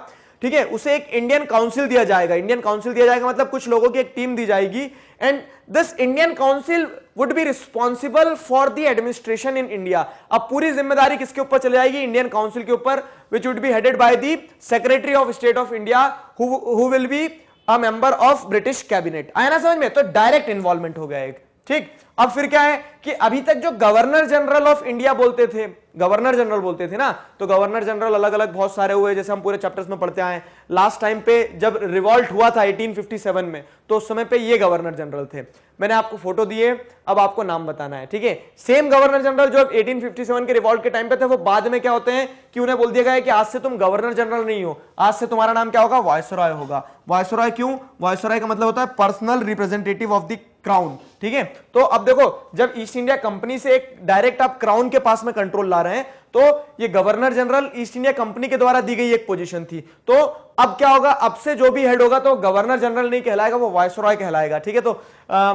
ठीक है उसे एक इंडियन काउंसिल दिया जाएगा इंडियन काउंसिल दिया जाएगा मतलब कुछ लोगों की एक टीम दी जाएगी and this Indian council would be responsible for the administration in India अब पूरी जिम्मेदारी किसके ऊपर चले जाएगी इंडियन काउंसिल के ऊपर which would be headed by the secretary of state of India who will be a member of British cabinet आया ना समझ में तो डायरेक्ट इन्वॉल्वमेंट हो गया एक ठीक अब फिर क्या है कि अभी तक जो गवर्नर जनरल ऑफ इंडिया बोलते थे गवर्नर जनरल बोलते थे ना तो गवर्नर जनरल अलग अलग बहुत सारे हुए जैसे हम पूरे चैप्टर्स में पढ़ते आए लास्ट टाइम पे जब रिवॉल्ट हुआ था 1857 में तो उस समय पे ये गवर्नर जनरल थे मैंने आपको फोटो दिए अब आपको नाम बताना है ठीक है सेम गवर्नर जनरल जो एटीन फिफ्टी के रिवॉल्ट के टाइम पे थे वो बाद में क्या होते हैं कि उन्हें बोल दिया गया कि आज से तुम गवर्नर जनरल नहीं हो आज से तुम्हारा नाम क्या होगा वायसराय होगा वायसराय क्यों वायसराय का मतलब होता है personal representative of the crown ठीक है तो अब देखो जब ईस्ट इंडिया कंपनी से एक डायरेक्ट आप क्राउन के पास में कंट्रोल ला रहे हैं तो ये governor general East India Company के द्वारा दी गई एक पोजीशन थी तो अब क्या होगा अब से जो भी हेड होगा तो गवर्नर जनरल नहीं कहलाएगा वो वायसराय कहलाएगा ठीक है तो आ,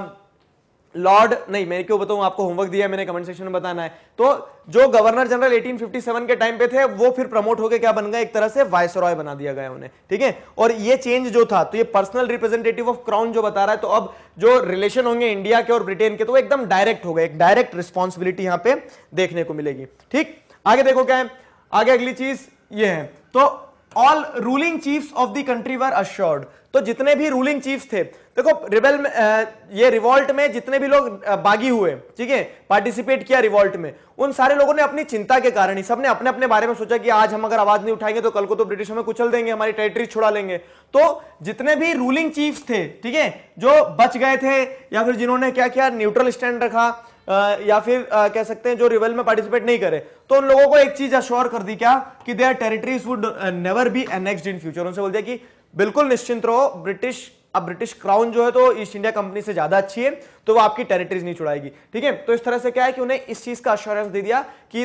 लॉर्ड नहीं मैं क्यों बताऊं आपको होमवर्क दिया मैंने कमेंट सेक्शन में बताना है तो जो गवर्नर जनरल 1857 के टाइम पे थे वो फिर प्रमोट होकर क्या बन गए एक तरह से वाइस रॉय बना दिया गया उन्हें ठीक है और ये चेंज जो था तो ये पर्सनल रिप्रेजेंटेटिव ऑफ क्राउन जो बता रहा है तो अब जो रिलेशन होंगे इंडिया के और ब्रिटेन के तो एकदम डायरेक्ट हो गए एक डायरेक्ट रिस्पॉन्सिबिलिटी यहां पर देखने को मिलेगी ठीक आगे देखो क्या है आगे अगली चीज ये है तो all ruling chief of the country were assured तो जितने भी रूलिंग चीफ थे देखो रिबेल में ये रिवॉल्ट में जितने भी लोग बागी हुए ठीक है पार्टिसिपेट किया रिवॉल्ट में उन सारे लोगों ने अपनी चिंता के कारण ही सबने अपने अपने बारे में सोचा कि आज हम अगर आवाज नहीं उठाएंगे तो कल को तो ब्रिटिश हमें कुचल देंगे हमारी टेरिटरी छुड़ा लेंगे तो जितने भी रूलिंग चीफ थे ठीक है जो बच गए थे या फिर जिन्होंने क्या किया न्यूट्रल स्टैंड रखा या फिर कह सकते हैं जो रिवेल में पार्टिसिपेट नहीं करे तो उन लोगों को एक चीज अश्योर कर दी क्या कि their territories would never be annexed in future उनसे बोल दिया कि बिल्कुल निश्चिंत रहो ब्रिटिश अब ब्रिटिश क्राउन जो है तो ईस्ट इंडिया कंपनी से ज्यादा अच्छी है तो वो आपकी टेरिटरीज नहीं छुड़ाएगी ठीक है तो इस तरह से क्या है कि उन्हें इस चीज का अश्योरेंस दे दिया कि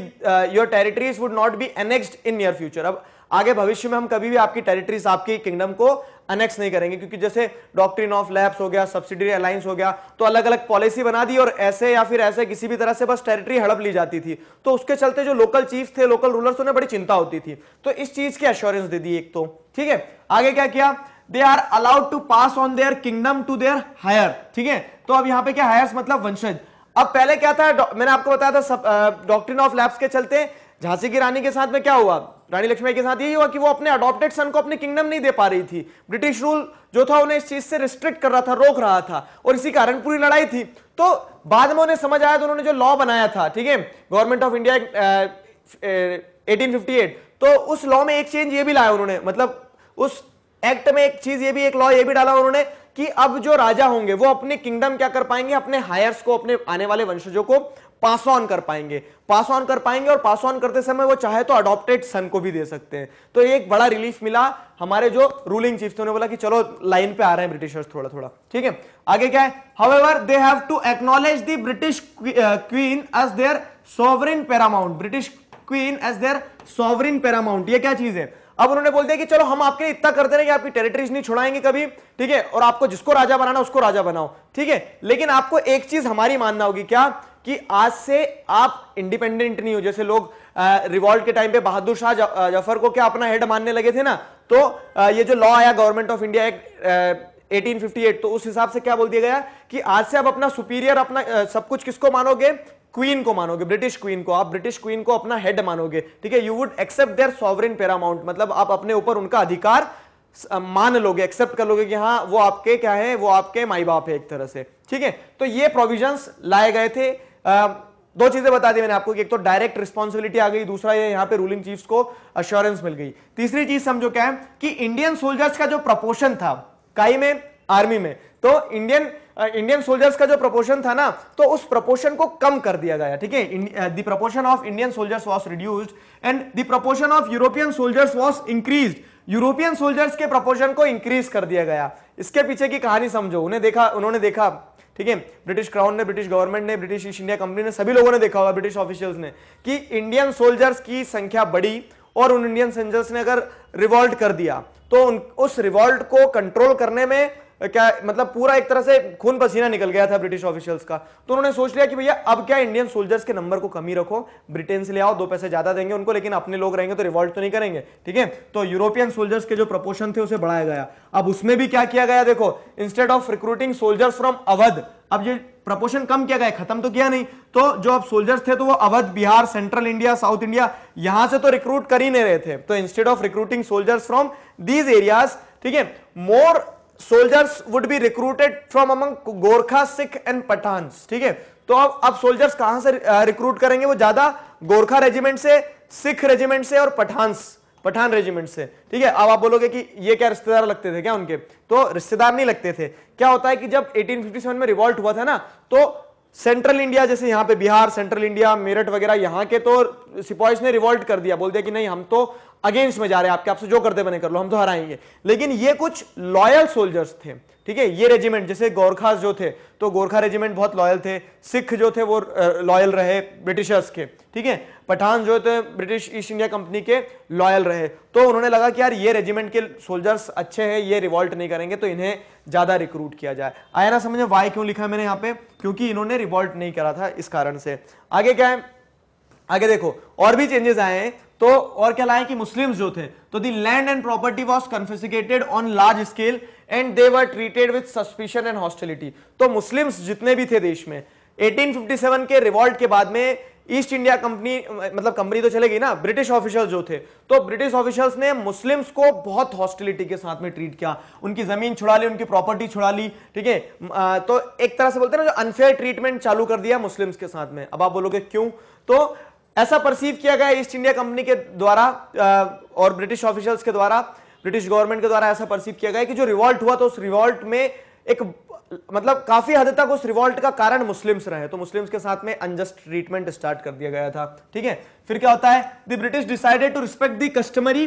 your territories would not be annexed in near future अब आगे भविष्य में हम कभी भी आपकी टेरिटरीज आपकी किंगडम को अनेक्स नहीं करेंगे क्योंकि जैसे डॉक्ट्रिन ऑफ लैब्स हो गया सब्सिडी अलायंस हो गया तो अलग अलग पॉलिसी बना दी और ऐसे या फिर ऐसे किसी भी तरह से बस टेरिटरी हड़प ली जाती थी तो उसके चलते जो लोकल चीफ थे लोकल रूलर्स उन्हें बड़ी चिंता होती थी तो इस चीज की अश्योरेंस दे दी एक तो ठीक है आगे क्या किया they are allowed to pass on their kingdom to their heir ठीक है तो अब यहाँ पे क्या हायर मतलब वंशज अब पहले क्या था मैंने आपको बताया था डॉक्ट्रिन ऑफ लैब्स के चलते झांसी की रानी के साथ में क्या हुआ रानी लक्ष्मी के साथ यही हुआ कि वो अपने अडॉप्टेड सन को अपने किंगडम नहीं दे पा रही थी ब्रिटिश रूल जो था उन्हें इस चीज से रिस्ट्रिक्ट कर रहा था रोक रहा था और इसी कारण पूरी लड़ाई थी तो बाद में उन्हें समझ आया तो उन्होंने जो लॉ बनाया था ठीक है गवर्नमेंट ऑफ इंडिया एटीन तो उस लॉ में एक चेंज ये भी लाया उन्होंने मतलब उस एक्ट में एक चीज ये भी एक लॉ ये भी डाला उन्होंने कि अब जो राजा होंगे वो अपने किंगडम क्या कर पाएंगे अपने हायर्स को अपने आने वाले वंशजों को पास ऑन कर पाएंगे पास ऑन कर पाएंगे और पास ऑन करते समय वो चाहे तो अडॉप्टेड सन को भी दे सकते हैं तो एक बड़ा रिलीफ मिला हमारे जो रूलिंग चीफ थे बोला कि चलो लाइन पे आ रहे हैं ब्रिटिशर्स थोड़ा थोड़ा ठीक है आगे क्या है however they have to acknowledge the British queen as their sovereign paramount British queen as their sovereign paramount यह क्या चीज है अब उन्होंने बोल दिया कि चलो हम आपके इतना करते रहे आपकी टेरिटरीज नहीं छुड़ाएंगे कभी ठीक है और आपको जिसको राजा बनाना उसको राजा बनाओ ठीक है लेकिन आपको एक चीज हमारी मानना होगी क्या कि आज से आप इंडिपेंडेंट नहीं हो जैसे लोग रिवॉल्ट के टाइम पे बहादुर शाह जफर को क्या अपना हेड मानने लगे थे ना तो आ, ये जो लॉ आया गवर्नमेंट ऑफ इंडिया एक्ट 1858 तो उस हिसाब से क्या बोल दिया गया कि आज से आप अपना सुपीरियर अपना आ, सब कुछ किसको मानोगे क्वीन को मानोगे ब्रिटिश क्वीन को आप ब्रिटिश क्वीन को अपना हेड मानोगे ठीक है you would accept their sovereign paramount मतलब आप अपने ऊपर उनका अधिकार मान लोगे एक्सेप्ट कर लोगे कि हाँ वो आपके क्या है वो आपके माई बाप है एक तरह से ठीक है तो ये प्रोविजंस लाए गए थे आ, दो चीजें बता दी मैंने आपको कि एक तो डायरेक्ट रिस्पॉन्सिबिलिटी आ गई दूसरा ये यहाँ पे रूलिंग चीफ्स को अश्योरेंस मिल गई तीसरी चीज समझो क्या है कि इंडियन सोल्जर्स का जो प्रपोर्शन था काई में आर्मी में तो इंडियन इंडियन सोल्जर्स का जो प्रपोर्शन था ना तो उस प्रपोर्शन को कम कर दिया गया ठीक है the proportion of Indian soldiers was reduced and the proportion of European soldiers was increase European soldiers के प्रपोर्शन को इंक्रीज कर दिया गया इसके पीछे की कहानी समझो उन्हें देखा उन्होंने देखा ठीक है ब्रिटिश क्राउन ने ब्रिटिश गवर्नमेंट ने ब्रिटिश ईस्ट इंडिया कंपनी ने सभी लोगों ने देखा होगा ब्रिटिश ऑफिशियल्स ने कि इंडियन सोल्जर्स की संख्या बढ़ी और उन इंडियन सोल्जर्स ने अगर रिवॉल्ट कर दिया तो उन उस रिवॉल्ट को कंट्रोल करने में क्या मतलब पूरा एक तरह से खून पसीना निकल गया था ब्रिटिश ऑफिशियल्स का तो उन्होंने सोच लिया कि भैया अब क्या इंडियन सोल्जर्स के नंबर को कमी रखो ब्रिटेन से ले आओ दो पैसे ज्यादा देंगे उनको लेकिन अपने लोग रहेंगे तो रिवॉल्ट तो नहीं करेंगे ठीक है तो यूरोपियन सोल्जर्स के जो प्रपोर्शन थे उसे बढ़ाया गया अब उसमें भी क्या किया गया देखो instead of recruiting soldiers from Awadh अब ये प्रपोर्शन कम किया गया खत्म तो किया नहीं तो जो अब सोल्जर्स थे तो वो Awadh Bihar central India south India यहां से तो रिक्रूट कर ही नहीं रहे थे तो instead of recruiting soldiers from these areas ठीक है more soldiers would be recruited from among Gorkha Sikh and Pathan ठीक है तो अब अब सोल्जर्स कहां से रिक्रूट करेंगे वो ज्यादा गोरखा रेजिमेंट से सिख रेजिमेंट से और पठानस पठान रेजिमेंट से ठीक है अब आप बोलोगे कि ये क्या रिश्तेदार लगते थे क्या उनके तो रिश्तेदार नहीं लगते थे क्या होता है कि जब 1857 में रिवॉल्ट हुआ था ना तो सेंट्रल इंडिया जैसे यहां पे बिहार सेंट्रल इंडिया मेरठ वगैरह यहां के तो सिपॉइस ने रिवॉल्ट कर दिया बोल दिया कि नहीं हम तो अगेंस्ट में जा रहे हैं आपके आपसे जो करते बने कर लो हम तो हराएंगे लेकिन ये कुछ लॉयल सोल्जर्स थे ठीक है ये रेजिमेंट जैसे गोरखास जो थे तो गोरखा रेजिमेंट बहुत लॉयल थे सिख जो थे वो लॉयल रहे ब्रिटिशर्स के ठीक है पठान जो थे ब्रिटिश ईस्ट इंडिया कंपनी के लॉयल रहे तो उन्होंने लगा कि यार ये रेजिमेंट के सोल्जर्स अच्छे हैं ये रिवॉल्ट नहीं करेंगे तो इन्हें ज्यादा रिक्रूट किया जाए आया ना समझ वाई क्यों लिखा मैंने यहाँ पे क्योंकि इन्होंने रिवॉल्ट नहीं करा था इस कारण से आगे क्या है आगे देखो और भी चेंजेस आए हैं तो और क्या लाए कि मुस्लिम जो थे तो the land and property was confiscated on large scale and they were treated with suspicion and hostility तो मुस्लिम्स जितने भी थे देश में 1857 के रिवॉल्ट के बाद में ईस्ट इंडिया कंपनी मतलब कंपनी तो चले गई ना ब्रिटिश ऑफिशियल जो थे तो ब्रिटिश ऑफिशियल्स ने मुस्लिम्स को बहुत हॉस्टिलिटी के साथ में ट्रीट किया उनकी जमीन छुड़ा ली उनकी प्रॉपर्टी छुड़ा ली ठीक है तो एक तरह से बोलते हैं ना जो अनफेयर ट्रीटमेंट चालू कर दिया मुस्लिम्स के साथ में अब आप बोलोगे क्यों तो ऐसा परसीव किया गया ईस्ट इंडिया कंपनी के द्वारा और ब्रिटिश ऑफिशियल्स के द्वारा ब्रिटिश गवर्नमेंट के द्वारा ऐसा परसीव किया गया कि जो रिवॉल्ट हुआ तो उस रिवॉल्ट में एक मतलब काफी हद तक उस रिवॉल्ट का कारण मुस्लिम्स रहे तो मुस्लिम्स के साथ में अनजस्ट ट्रीटमेंट स्टार्ट कर दिया गया था ठीक है फिर क्या होता है the British decided to respect the customary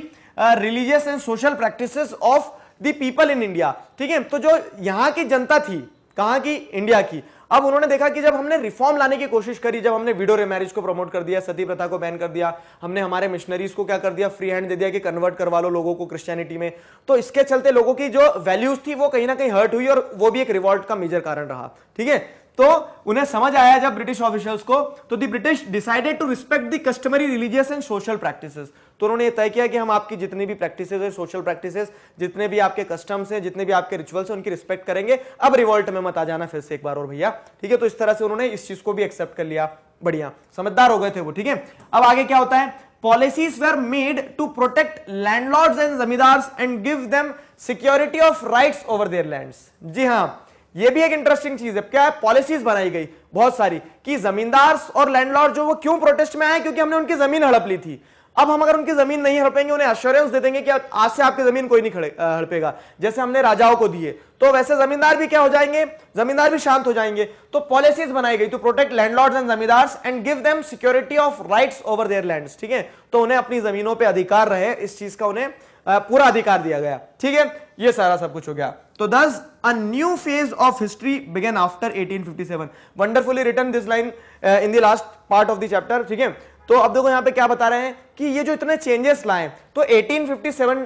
religious and social practice of the people in India ठीक है तो जो यहाँ की जनता थी कहाँ की इंडिया की अब उन्होंने देखा कि जब हमने रिफॉर्म लाने की कोशिश करी जब हमने विडो रेमैरिज को प्रमोट कर दिया सती प्रथा को बैन कर दिया हमने हमारे मिशनरीज को क्या कर दिया फ्री हैंड दे दिया कि कन्वर्ट करवा लो लोगों को क्रिश्चियनिटी में तो इसके चलते लोगों की जो वैल्यूज थी वो कहीं ना कहीं हर्ट हुई और वो भी एक रिवॉल्ट का मेजर कारण रहा ठीक है तो उन्हें समझ आया जब ब्रिटिश ऑफिशियल्स को तो the British decided to respect the customary religious and social practices तो उन्होंने तय किया कि हम आपकी जितनी भी प्रैक्टिस है सोशल प्रैक्टिस जितने भी आपके कस्टम्स हैं जितने भी आपके रिचुअल्स हैं उनकी रिस्पेक्ट करेंगे अब रिवॉल्ट में मत आ जाना फिर से एक बार और भैया ठीक है तो इस तरह से उन्होंने इस चीज को भी एक्सेप्ट कर लिया बढ़िया समझदार हो गए थे वो ठीक है अब आगे क्या होता है policies were made to protect landlord and zamindars and give them security of rights over their lands जी ha हाँ, ये भी एक इंटरेस्टिंग चीज है क्या है पॉलिसीज बनाई गई बहुत सारी कि जमींदार और लैंडलॉर्ड जो वो क्यों प्रोटेस्ट में आए क्योंकि हमने उनकी जमीन हड़प ली थी अब हम अगर उनकी जमीन नहीं हड़पेंगे उन्हें अश्योरेंस दे देंगे कि आज से आपकी जमीन कोई नहीं खड़े हड़पेगा जैसे हमने राजाओं को दिए तो वैसे जमींदार भी क्या हो जाएंगे जमींदार भी शांत हो जाएंगे तो पॉलिसीज बनाई गई to protect landlords and zamindars and give them security of rights over their lands ठीक है तो उन्हें अपनी जमीनों पे अधिकार रहे इस चीज का उन्हें पूरा अधिकार दिया गया ठीक है ये सारा सब कुछ हो गया तो thus a new phase of history began after 1857 wonderfully written this line in the last part of the chapter ठीक है तो अब देखो यहां पे क्या बता रहे हैं कि ये जो इतने चेंजेस लाए तो 1857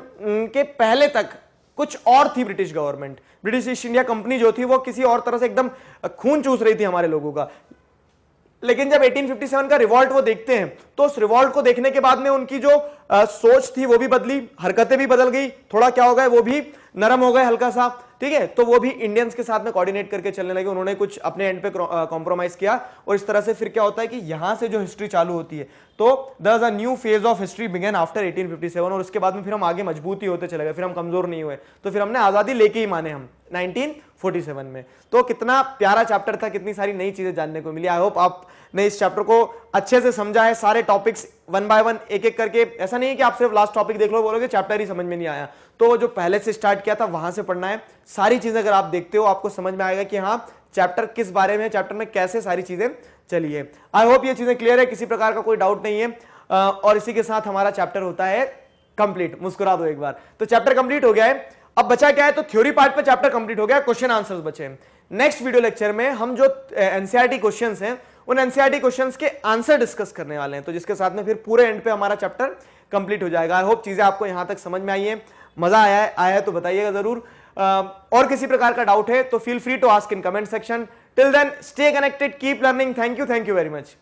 के पहले तक कुछ और थी British government British East India Company जो थी वो किसी और तरह से एकदम खून चूस रही थी हमारे लोगों का लेकिन जब 1857 का रिवॉल्ट वो देखते हैं तो उस रिवॉल्ट को देखने के बाद में उनकी जो आ, सोच थी वो भी बदली हरकतें भी बदल गई थोड़ा क्या हो गया वो भी नरम हो गए हल्का सा ठीक है तो वो भी इंडियंस के साथ में कोऑर्डिनेट करके चलने लगे उन्होंने कुछ अपने एंड पे कॉम्प्रोमाइज किया और इस तरह से फिर क्या होता है कि यहां से जो हिस्ट्री चालू होती है तो thus a new phase of history began after 1857 और उसके बाद में फिर हम आगे मजबूती होते चले गए फिर हम कमजोर नहीं हुए तो फिर हमने आजादी लेके ही माने हम 1947 में तो कितना प्यारा चैप्टर था कितनी सारी नई चीजें जानने को मिली आई होप आपने इस चैप्टर को अच्छे से समझा है सारे टॉपिक्स वन बाय वन एक एक करके ऐसा नहीं है कि आप सिर्फ लास्ट टॉपिक देख लो बोलोगे चैप्टर ही समझ में नहीं आया तो जो पहले से स्टार्ट किया था वहां से पढ़ना है सारी चीजें अगर आप देखते हो आपको समझ में आएगा कि हाँ चैप्टर किस बारे में चैप्टर में कैसे सारी चीजें चलिए आई होप ये चीजें क्लियर है किसी प्रकार का कोई डाउट नहीं है और इसी के साथ हमारा चैप्टर होता है कंप्लीट मुस्कुरा दो एक बार तो चैप्टर कंप्लीट हो गया है अब बचा क्या है तो थ्योरी पार्ट पे चैप्टर कंप्लीट हो गया क्वेश्चन आंसर्स बचे नेक्स्ट वीडियो लेक्चर में हम जो एनसीईआरटी क्वेश्चन हैं उन एनसीईआरटी क्वेश्चंस के आंसर डिस्कस करने वाले हैं तो जिसके साथ में फिर पूरे एंड पे हमारा चैप्टर कंप्लीट हो जाएगा आई होप चीजें आपको यहां तक समझ में आई है मजा आया है आया है तो बताइएगा जरूर और किसी प्रकार का डाउट है तो feel free to ask in comment section till then stay connected keep learning thank you thank you very much